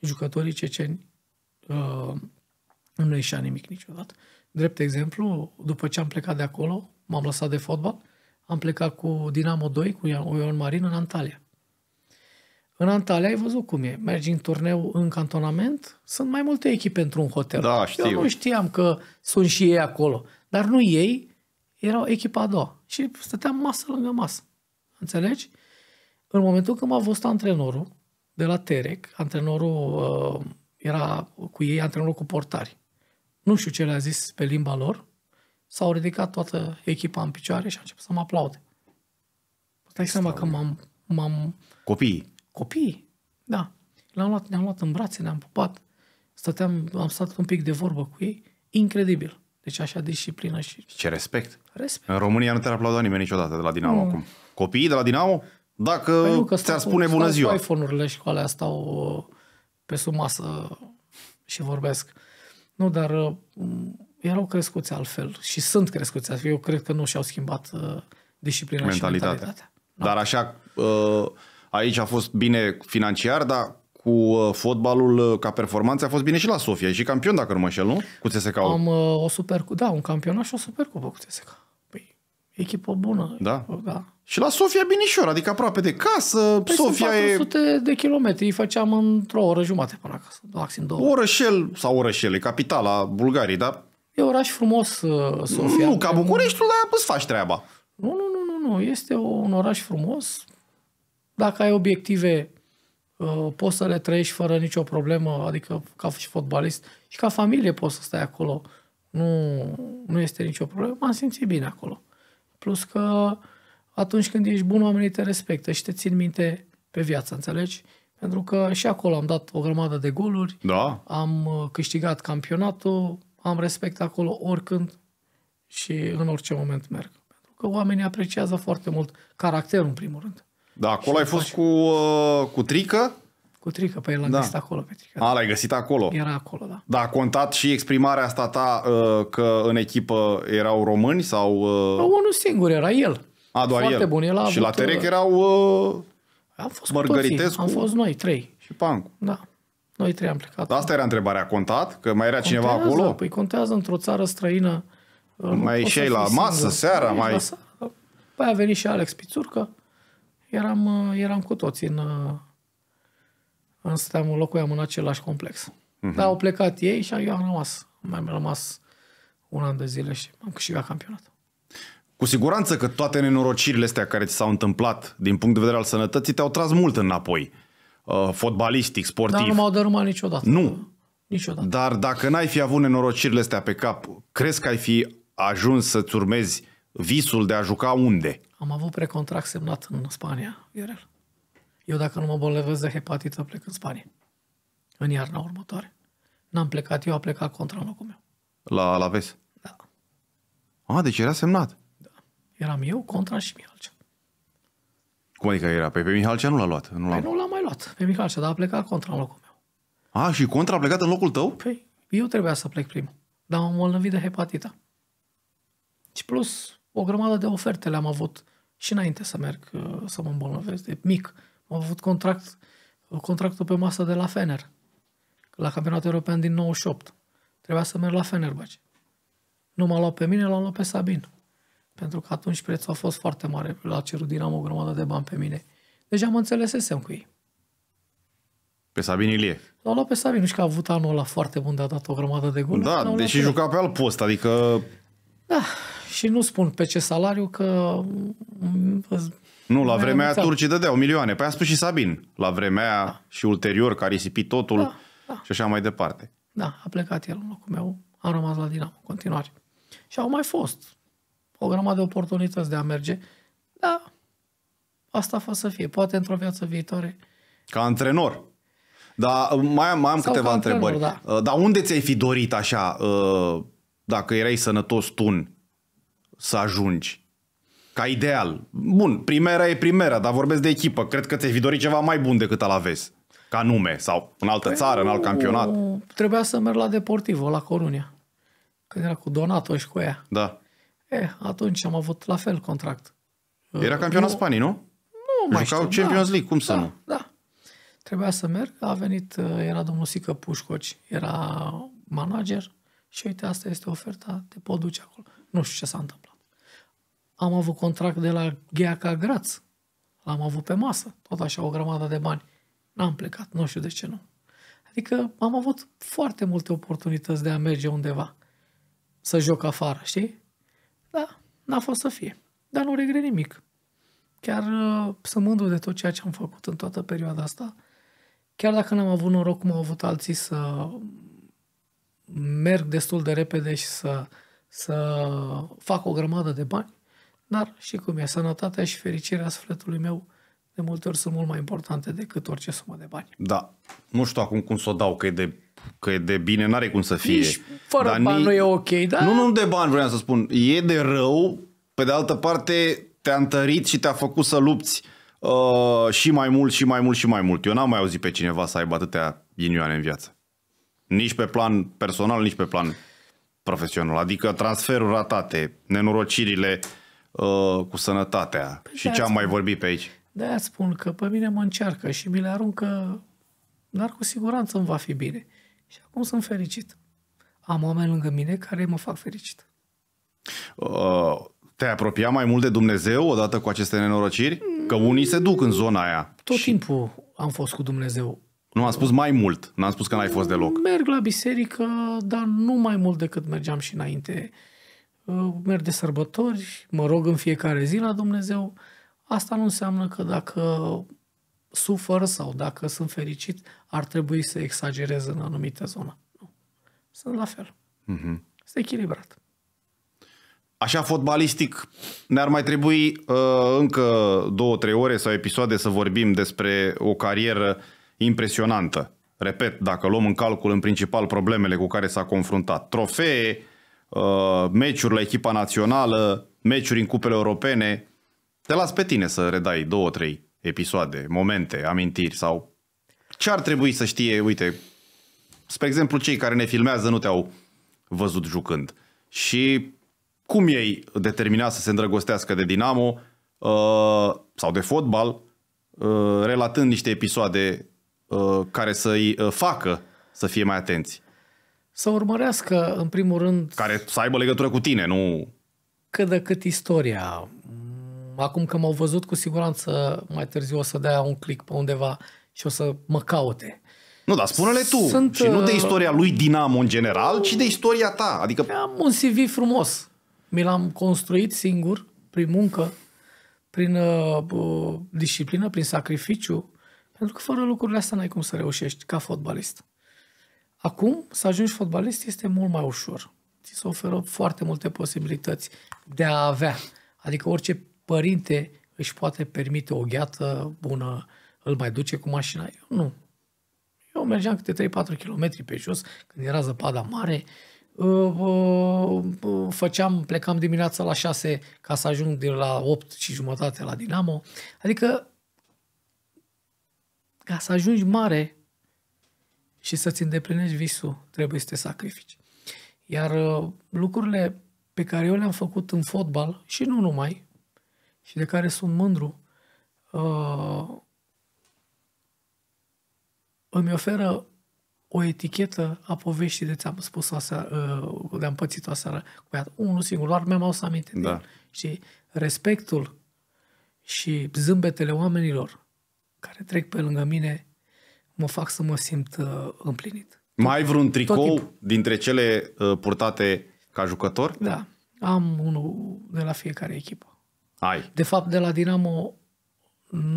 jucătorii ceceni uh, nu ieșea nimic niciodată. Drept exemplu, după ce am plecat de acolo, m-am lăsat de fotbal, am plecat cu Dinamo 2, cu Ion Marin, în Antalya. În Antalya ai văzut cum e. Mergi în turneu în cantonament, sunt mai multe echipe într-un hotel. Da, știu. Eu nu știam că sunt și ei acolo. Dar nu ei, erau echipa a doua. Și stăteam masă lângă masă. Înțelegi? În momentul când m-a văzut antrenorul de la Terec, antrenorul uh, era cu ei, antrenorul cu portari. Nu știu ce le-a zis pe limba lor. S-au ridicat toată echipa în picioare și a început să mă aplaude. Dai seama că m-am... m-am... Copiii. Copiii, da. Le-am luat, ne-am luat în brațe, ne-am pupat. Stăteam, am stat un pic de vorbă cu ei. Incredibil. Deci așa disciplină și... Ce respect. Respect. În România nu te-ar aplauda nimeni niciodată de la Dinamo mm. acum. Copiii de la Dinamo, dacă păi nu, că ți-ar spune bună ziua. iPhone-urile și cu alea stau uh, pe sub masă și vorbesc. Nu, dar uh, mm, erau crescuți altfel și sunt crescuți altfel. Eu cred că nu și-au schimbat uh, disciplina mentalitatea. și mentalitatea. Dar așa, aici a fost bine financiar, dar cu uh, fotbalul uh, ca performanță a fost bine și la Sofia. și campion, dacă nu mă înșel, nu? Cu tsk -ul. Am uh, o super, da, un campionat și o super cu TSK. Păi, echipă bună. Da? Echipă, da. Și la Sofia Binișor, adică aproape de casă. Păi Sofia sunt 400 e... de kilometri, îi făceam într-o oră jumate până acasă, maxim două. Orășel sau Orășel, e capitala Bulgariei, da? E oraș frumos, uh, Sofia. Nu ca Bucureștiul, dar îți faci treaba. Nu, nu, nu, nu, nu. Este un oraș frumos. Dacă ai obiective Uh, poți să le trăiești fără nicio problemă, adică ca și fotbalist și ca familie poți să stai acolo. Nu, nu este nicio problemă, m-am simțit bine acolo. Plus că atunci când ești bun, oamenii te respectă și te țin minte pe viață, înțelegi? Pentru că și acolo am dat o grămadă de goluri, da. am uh, câștigat campionatul, am respect acolo oricând și în orice moment merg. Pentru că oamenii apreciază foarte mult caracterul, în primul rând. Da, acolo ai fost cu, uh, cu trică? Cu trică, păi el l-am da. găsit acolo pe trică. A, l-ai găsit acolo? Era acolo, da. Da, a contat și exprimarea asta ta uh, că în echipă erau români sau... Uh... Nu, unul singur era el. A, doar Foarte el. bun. El a și avut, la Terec uh, erau uh, am fost Mărgăritescu. Am fost noi trei. Și Pancu. Da. Noi trei am plecat. Da, asta era întrebarea. Contat? Că mai era contează, cineva acolo? Păi contează într-o țară străină. Uh, mai ieșeai la masă, singur. seara, mai... Păi a venit și Alex Pițurcă eram, uh, eram cu toți în, uh, în stăteam, locuiam în același complex. Uh-huh. Dar au plecat ei și eu am rămas. Mai am rămas un an de zile și am câștigat campionatul. Cu siguranță că toate nenorocirile astea care ți s-au întâmplat din punct de vedere al sănătății te-au tras mult înapoi. Uh, fotbalistic, sportiv. Dar nu m-au dărâmat niciodată. Nu. Niciodată. Dar dacă n-ai fi avut nenorocirile astea pe cap, crezi că ai fi ajuns să-ți urmezi visul de a juca unde? Am avut precontract semnat în Spania, Viorel. Eu dacă nu mă bolevesc de hepatită, plec în Spania. În iarna următoare. N-am plecat eu, a plecat contra în locul meu. La, la Ves? Da. Ah, deci era semnat. Da. Eram eu, contra și Mihalcea. Cum adică era? Pe, pe Mihalcea nu l-a luat. Nu l-a... Păi nu l-a mai luat. Pe Mihalcea, dar a plecat contra în locul meu. Ah, și contra a plecat în locul tău? Păi, eu trebuia să plec primul. Dar m-am îmbolnăvit de hepatită. Și plus, o grămadă de oferte le-am avut și înainte să merg uh, să mă îmbolnăvesc, de mic. Am avut contract, contractul pe masă de la Fener, la campionatul european din 98. Trebuia să merg la Fenerbahce. Nu m-a luat pe mine, l-am luat pe Sabin. Pentru că atunci prețul a fost foarte mare. La a cerut am o grămadă de bani pe mine. Deja mă înțelesesem cu ei. Pe Sabin Ilie. L-a luat pe Sabin. Nu știu că a avut anul ăla foarte bun de a dat o grămadă de gol. Da, deși juca pe alt post, adică... Da, și nu spun pe ce salariu că... Nu, la vremea aia turcii dădeau milioane. Păi a spus și Sabin. La vremea da. și ulterior, care a risipit totul da, da. și așa mai departe. Da, a plecat el în locul meu. A rămas la Dinamo în continuare. Și au mai fost o grămadă de oportunități de a merge. Da, asta fa să fie. Poate într-o viață viitoare. Ca antrenor. Dar uh, mai am, mai am Sau câteva întrebări. Da. Uh, dar unde ți-ai fi dorit așa, uh, dacă erai sănătos tun? să ajungi? Ca ideal. Bun, primera e primera, dar vorbesc de echipă. Cred că ți-ai fi dorit ceva mai bun decât aveți. Ca nume sau în altă păi țară, nu, în alt campionat. Trebuia să merg la Deportivo, la Corunia. Când era cu Donato și cu ea. Da. E, eh, atunci am avut la fel contract. Era eh, campionat nu, Spanii, nu? Nu mai Jucau știu, Champions da, League, cum să da, nu? Da, Trebuia să merg, a venit, eh, era domnul Sică Pușcoci, era manager și uite, asta este oferta, te pot duce acolo. Nu știu ce s-a întâmplat am avut contract de la Gheaca Graț. L-am avut pe masă, tot așa, o grămadă de bani. N-am plecat, nu știu de ce nu. Adică am avut foarte multe oportunități de a merge undeva, să joc afară, știi? Da, n-a fost să fie. Dar nu regret nimic. Chiar uh, sunt mândru de tot ceea ce am făcut în toată perioada asta. Chiar dacă n-am avut noroc cum au avut alții să merg destul de repede și să, să fac o grămadă de bani, dar și cum e, sănătatea și fericirea sufletului meu de multe ori sunt mult mai importante decât orice sumă de bani. Da. Nu știu acum cum să o dau, că e de, că e de bine, n-are cum să fie. Nici fără dar bani ni... nu e ok, da? Nu, nu de bani vreau să spun. E de rău, pe de altă parte te-a întărit și te-a făcut să lupți uh, și mai mult, și mai mult, și mai mult. Eu n-am mai auzit pe cineva să aibă atâtea ghinioane în viață. Nici pe plan personal, nici pe plan profesional. Adică transferul ratate, nenorocirile, uh, Uh, cu sănătatea păi și ce am mai vorbit pe aici. De-aia spun că pe mine mă încearcă și mi le aruncă, dar cu siguranță îmi va fi bine. Și acum sunt fericit. Am oameni lângă mine care mă fac fericit. Uh, te-ai mai mult de Dumnezeu odată cu aceste nenorociri? Că unii se duc în zona aia. Tot și... timpul am fost cu Dumnezeu. Nu, am spus mai mult. N-am spus că n-ai fost deloc. Merg la biserică, dar nu mai mult decât mergeam și înainte. Uh, merg de sărbători, mă rog în fiecare zi la Dumnezeu, asta nu înseamnă că dacă sufăr sau dacă sunt fericit, ar trebui să exagerez în anumite zone. Nu. Sunt la fel. Mm-hmm. Este echilibrat. Așa fotbalistic ne-ar mai trebui uh, încă două, trei ore sau episoade să vorbim despre o carieră impresionantă. Repet, dacă luăm în calcul în principal problemele cu care s-a confruntat. Trofee, Uh, meciuri la echipa națională, meciuri în cupele europene. Te las pe tine să redai două, trei episoade, momente, amintiri sau ce ar trebui să știe, uite, spre exemplu, cei care ne filmează nu te-au văzut jucând. Și cum ei determina să se îndrăgostească de Dinamo uh, sau de fotbal, uh, relatând niște episoade uh, care să-i uh, facă să fie mai atenți să urmărească, în primul rând... Care să aibă legătură cu tine, nu... Cât de cât istoria. Acum că m-au văzut, cu siguranță mai târziu o să dea un click pe undeva și o să mă caute. Nu, dar spune-le tu. Sunt, și nu de uh, istoria lui Dinamo în general, ci de istoria ta. Adică... Am un CV frumos. Mi l-am construit singur, prin muncă, prin uh, disciplină, prin sacrificiu. Pentru că fără lucrurile astea n-ai cum să reușești ca fotbalist. Acum, să ajungi fotbalist este mult mai ușor. Ți se oferă foarte multe posibilități de a avea. Adică orice părinte își poate permite o gheată bună, îl mai duce cu mașina. Eu nu. Eu mergeam câte 3-4 km pe jos, când era zăpada mare, ă, ă, ă, făceam, plecam dimineața la 6 ca să ajung de la 8 și jumătate la Dinamo. Adică ca să ajungi mare și să-ți îndeplinești visul, trebuie să te sacrifici. Iar uh, lucrurile pe care eu le-am făcut în fotbal și nu numai, și de care sunt mândru, uh, îmi oferă o etichetă a poveștii de ți-am spus aseară, de-am uh, pățit seară cu ea. Unul singur, doar mi-am auzit aminte. Da. Și respectul și zâmbetele oamenilor care trec pe lângă mine mă fac să mă simt uh, împlinit. Mai ai vreun tricou dintre cele uh, purtate ca jucător? Da, am unul de la fiecare echipă. Ai. De fapt, de la Dinamo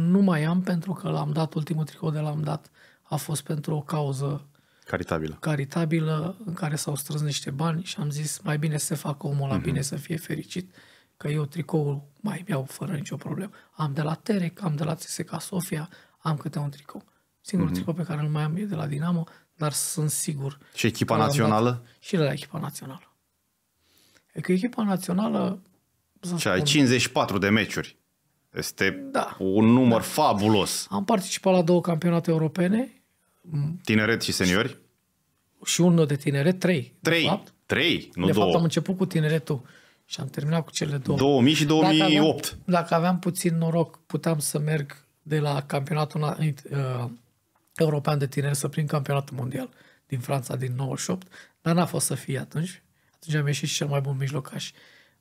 nu mai am pentru că l-am dat, ultimul tricou de l-am dat a fost pentru o cauză caritabilă, caritabilă în care s-au strâns niște bani și am zis mai bine să facă omul la mm-hmm. bine să fie fericit, că eu tricoul mai iau fără nicio problemă. Am de la Terec, am de la TSK Sofia, am câte un tricou. Singurul mm-hmm. tricou pe care îl mai am e de la Dinamo, dar sunt sigur. Și echipa națională? Și de la echipa națională. E că echipa națională... Și ai 54 de meciuri. Este da, un număr da. fabulos. Am participat la două campionate europene. Mm. Tineret și seniori? Și unul de tineret, trei. Trei? De fapt. Trei, nu de două. fapt am început cu tineretul și am terminat cu cele două. 2000 și 2008. Dacă aveam, dacă aveam puțin noroc, puteam să merg de la campionatul uh, european de tineri să prind campionatul mondial din Franța din 98, dar n-a fost să fie atunci. Atunci am ieșit și cel mai bun mijlocaș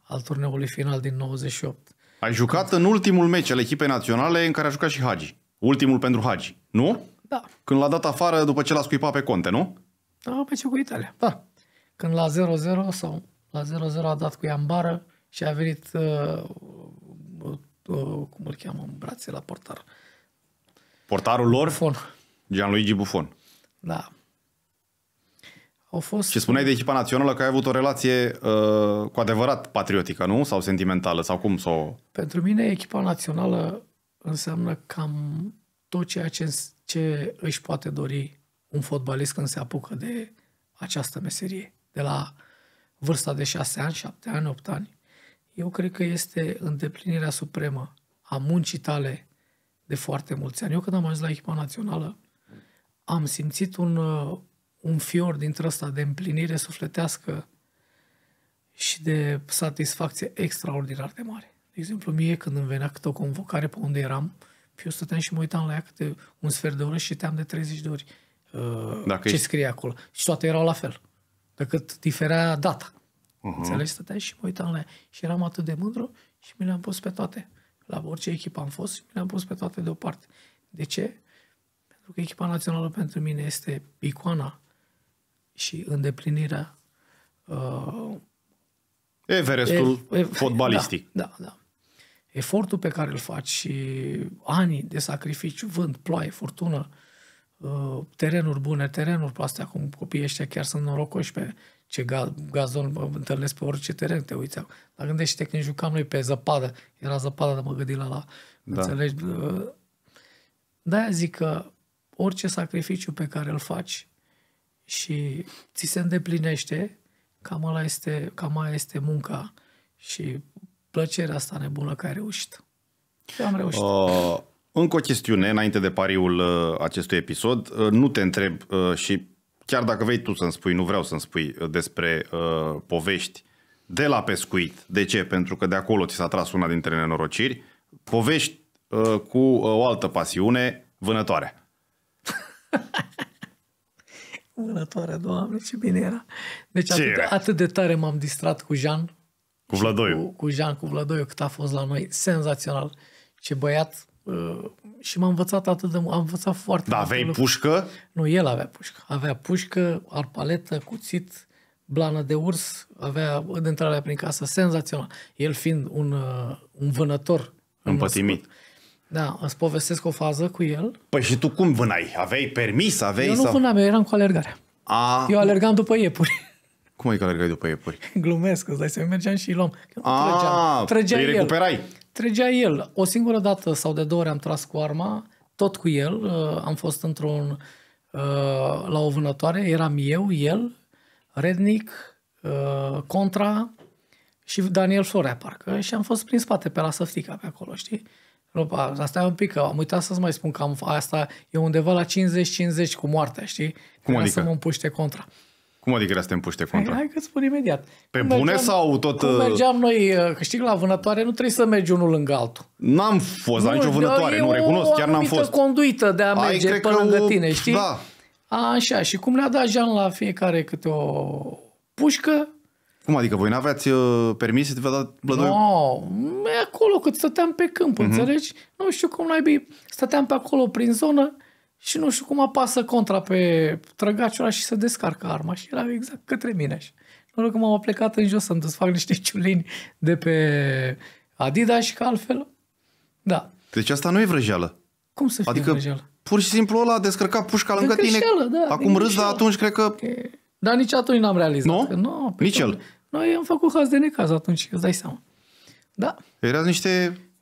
al turneului final din 98. Ai jucat Când... în ultimul meci al echipei naționale în care a jucat și Hagi. Ultimul pentru Hagi, nu? Da. Când l-a dat afară după ce l-a scuipat pe Conte, nu? Da, pe ce cu Italia. Da. Când la 0-0 sau la 0-0 a dat cu Iambară și a venit uh, uh, uh, cum îl cheamă în brațe la portar. Portarul lor? Fon. Gianluigi Buffon. Da. Au fost... Și spuneai de echipa națională că ai avut o relație uh, cu adevărat patriotică, nu? Sau sentimentală, sau cum să o... Pentru mine echipa națională înseamnă cam tot ceea ce, ce își poate dori un fotbalist când se apucă de această meserie. De la vârsta de 6 ani, 7 ani, 8 ani. Eu cred că este îndeplinirea supremă a muncii tale de foarte mulți ani. Eu când am ajuns la echipa națională, am simțit un, uh, un fior dintre ăsta de împlinire sufletească și de satisfacție extraordinar de mare. De exemplu, mie când îmi venea câte o convocare pe unde eram, eu stăteam și mă uitam la ea câte un sfert de oră și citeam de 30 de ori uh, Dacă ce scrie acolo. Și toate erau la fel, decât diferea data. Uh-huh. Înțelegi? Stăteam și mă uitam la ea. Și eram atât de mândru și mi le-am pus pe toate. La orice echipă am fost, mi le-am pus pe toate deoparte. De ce? Pentru că echipa națională pentru mine este icoana și îndeplinirea uh, Everestul e, e, fotbalistic. [LAUGHS] Da, da, da. Efortul pe care îl faci și anii de sacrificiu, vânt, ploaie, furtună, uh, terenuri bune, terenuri proaste. Acum copiii ăștia chiar sunt norocoși pe ce gazon mă întâlnesc pe orice teren, te uiți. Dar gândește când jucam noi pe zăpadă, era zăpadă, dar mă gândi la la... Da. Înțelegi? Da. de-aia zic că orice sacrificiu pe care îl faci și ți se îndeplinește, cam, ala este, cam aia este munca și plăcerea asta nebună care ai reușit. Eu am reușit. Uh, încă o chestiune înainte de pariul uh, acestui episod. Uh, nu te întreb uh, și chiar dacă vei tu să-mi spui, nu vreau să-mi spui uh, despre uh, povești de la pescuit. De ce? Pentru că de acolo ți s-a tras una dintre nenorociri. Povești uh, cu uh, o altă pasiune, vânătoarea. Vânătoare, [LAUGHS] doamne, ce bine era. Deci ce atât, era? atât de tare m-am distrat cu Jean. Cu Vladoiu. Cu, cu Jean, cu Vladoiu, cât a fost la noi. Senzațional. Ce băiat. Uh, și m am învățat atât de mult. Am învățat foarte mult. Da, mult. aveai lucru. pușcă? Nu, el avea pușcă. Avea pușcă, arpaletă, cuțit, blană de urs, avea de intrarea prin casă. Senzațional. El fiind un, uh, un vânător. Împătimit. Născut, da, îți povestesc o fază cu el. Păi și tu cum vânai? Aveai permis? Aveai eu nu sau... vânam, eu eram cu alergarea. A... Eu alergam după iepuri. [LAUGHS] Cum ai adică alergai după iepuri? [LAUGHS] Glumesc, îți dai să mergeam și îi luam. A, trăgeam. Trăgea păi recuperai? Trăgea el. O singură dată sau de două ori am tras cu arma, tot cu el. Uh, am fost într-un... Uh, la o vânătoare, eram eu, el, Rednic, uh, Contra și Daniel Florea, parcă. Și am fost prin spate pe la săftica pe acolo, știi? Ropa, asta e un pic, am uitat să-ți mai spun că am, asta e undeva la 50-50 cu moartea, știi? Cum adică? să mă împuște contra. Cum adică să te împuște contra? Hai, hai că spun imediat. Pe cum bune mergeam, sau tot... Cum uh, mergeam noi, uh, că știi la vânătoare nu trebuie să mergi unul lângă altul. N-am fost la nicio vânătoare, nu recunosc, chiar n-am fost. conduită de a merge Ai, pe lângă o... tine, știi? Da. Așa, și cum le-a dat Jean la fiecare câte o pușcă, cum adică? Voi n-aveați uh, permis să te vă dat blădoi? No, e acolo că stăteam pe câmp, uh-huh. înțelegi? Nu știu cum bine. Stăteam pe acolo prin zonă și nu știu cum apasă contra pe trăgaciul și se descarcă arma și era exact către mine. Și noroc că m-am plecat în jos să-mi desfac niște ciulini de pe Adidas și ca altfel, da. Deci asta nu e vrăjeală. Cum să fie adică vrăjeală? pur și simplu ăla a descărcat pușca de lângă tine. Da, Acum râs, dar atunci cred că... E... Dar nici atunci n-am realizat. Nu? Că, nu păi nici da, el. Păi, noi am făcut haz de necaz atunci, îți dai seama. Da. Erați niște...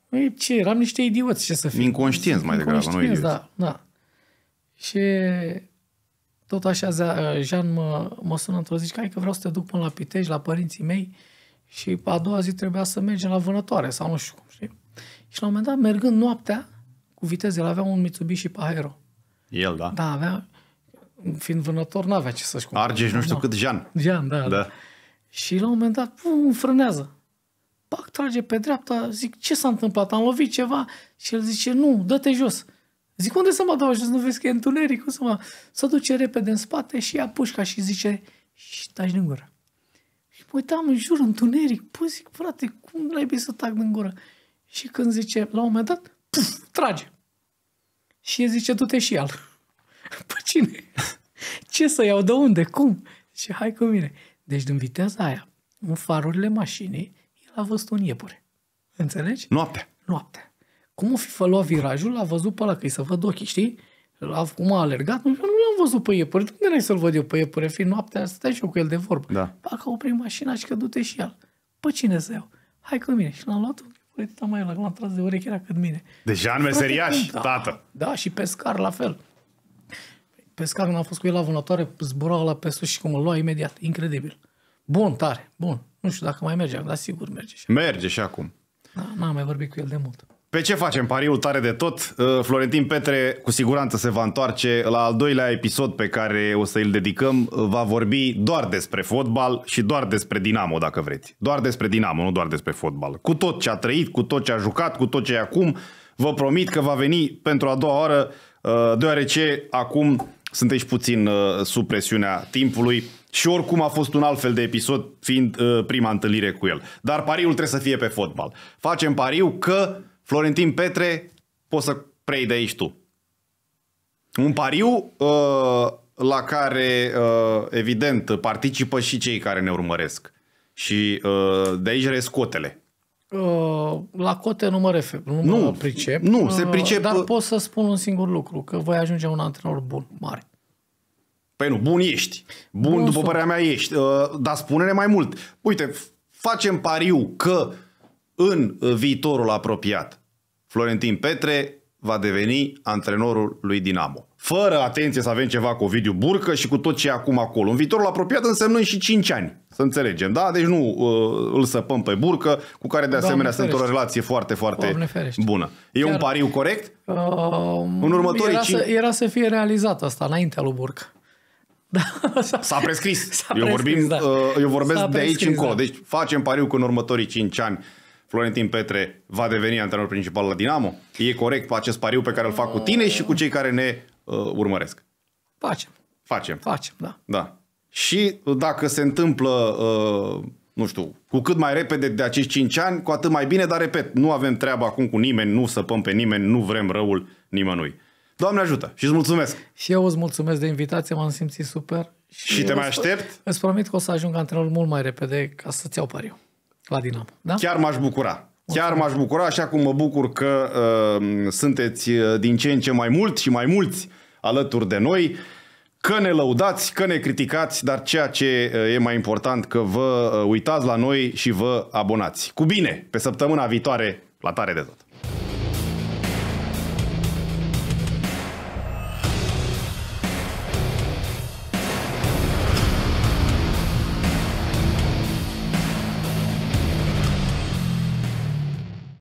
Ei, păi, ce, eram niște idioți, ce să fie. Inconștienți mai degrabă, nu idioți. Da, da. Și tot așa, Jean mă, mă sună într-o zi, că vreau să te duc până la Pitești, la părinții mei și a doua zi trebuia să mergem la vânătoare sau nu știu cum, știi? Și la un moment dat, mergând noaptea, cu viteză, el avea un Mitsubishi Pajero. El, da? Da, avea fiind vânător, n-avea ce să-și cumpere. Argeș, nu știu no. cât, Jean. Jean, da, da. da. Și la un moment dat, pum, frânează. Pac, trage pe dreapta, zic, ce s-a întâmplat? Am lovit ceva? Și el zice, nu, dă-te jos. Zic, unde să mă dau jos? Nu vezi că e întuneric? Cum să mă... Să duce repede în spate și ia pușca și zice, și tași din gură. Și mă uitam în jur, întuneric. Păi zic, frate, cum l-ai să tac din gură? Și când zice, la un moment dat, puf, trage. Și el zice, du-te și al. [LAUGHS] Pe păi cine? Ce să iau? De unde? Cum? Și hai cu mine. Deci din viteza aia, în farurile mașinii, el a văzut un iepure. Înțelegi? Noapte. Noapte. Cum o fi făluat virajul, l-a văzut pe ăla, că-i să văd ochii, știi? L-a, cum a alergat, nu, nu l-am văzut pe iepure. De unde ai să-l văd eu pe iepure? Fi noaptea, stai și eu cu el de vorbă. Da. Pacă opri mașina și că du-te și el. Pe păi cine să iau? Hai cu mine. Și l-am luat Uite, mai la l-am tras de ureche era cât mine. Deja în meseriaș, tata. Da. tată. Da, și pescar la fel pe scară n-am fost cu el la vânătoare, zbura la pe sus și cum îl lua imediat. Incredibil. Bun, tare, bun. Nu știu dacă mai merge, dar sigur merge și Merge și acum. Da, n-am mai vorbit cu el de mult. Pe ce facem? Pariul tare de tot. Uh, Florentin Petre cu siguranță se va întoarce la al doilea episod pe care o să îl dedicăm. Uh, va vorbi doar despre fotbal și doar despre Dinamo, dacă vreți. Doar despre Dinamo, nu doar despre fotbal. Cu tot ce a trăit, cu tot ce a jucat, cu tot ce e acum, vă promit că va veni pentru a doua oară, uh, deoarece acum sunt aici puțin uh, sub presiunea timpului și oricum a fost un alt fel de episod fiind uh, prima întâlnire cu el. Dar pariul trebuie să fie pe fotbal. Facem pariu că Florentin Petre poți să preiei de aici tu. Un pariu uh, la care, uh, evident, participă și cei care ne urmăresc. Și uh, de aici rescotele. Uh, la cote nu mă refer, nu, nu mă pricep. Nu, se uh, pricep. Dar pot să spun un singur lucru, că voi ajunge un antrenor bun, mare. Păi nu, bun ești. Bun, bun după sunt. părerea mea, ești. Uh, dar spune-ne mai mult. Uite, facem pariu că în viitorul apropiat Florentin Petre va deveni antrenorul lui Dinamo fără atenție să avem ceva cu Ovidiu Burcă și cu tot ce e acum acolo. În viitorul apropiat însemnând și 5 ani, să înțelegem, da? Deci nu uh, îl săpăm pe Burcă, cu care de asemenea sunt o relație foarte, foarte bună. E Chiar, un pariu corect? Uh, în următorii era, 5... să, era să fie realizat asta înaintea lui Burcă. [LAUGHS] Da, S-a prescris. prescris. [LAUGHS] eu, vorbim, da. uh, eu vorbesc prescris, de aici încolo. Da. Deci facem pariu că în următorii 5 ani Florentin Petre va deveni antrenor principal la Dinamo? E corect acest pariu pe care îl fac cu tine și cu cei care ne uh, urmăresc. Facem. Facem. Facem, da. Da. Și dacă se întâmplă, uh, nu știu, cu cât mai repede de acești 5 ani, cu atât mai bine, dar repet, nu avem treabă acum cu nimeni, nu săpăm pe nimeni, nu vrem răul nimănui. Doamne ajută și îți mulțumesc! Și eu îți mulțumesc de invitație, m-am simțit super. Și, și te mai aștept? Îți promit că o să ajung antrenorul mult mai repede ca să-ți iau pariu la Dinamo. Da? Chiar m-aș bucura. Chiar m-aș bucura, așa cum mă bucur că uh, sunteți uh, din ce în ce mai mult și mai mulți alături de noi, că ne lăudați, că ne criticați, dar ceea ce uh, e mai important că vă uh, uitați la noi și vă abonați. Cu bine, pe săptămâna viitoare, la tare de tot!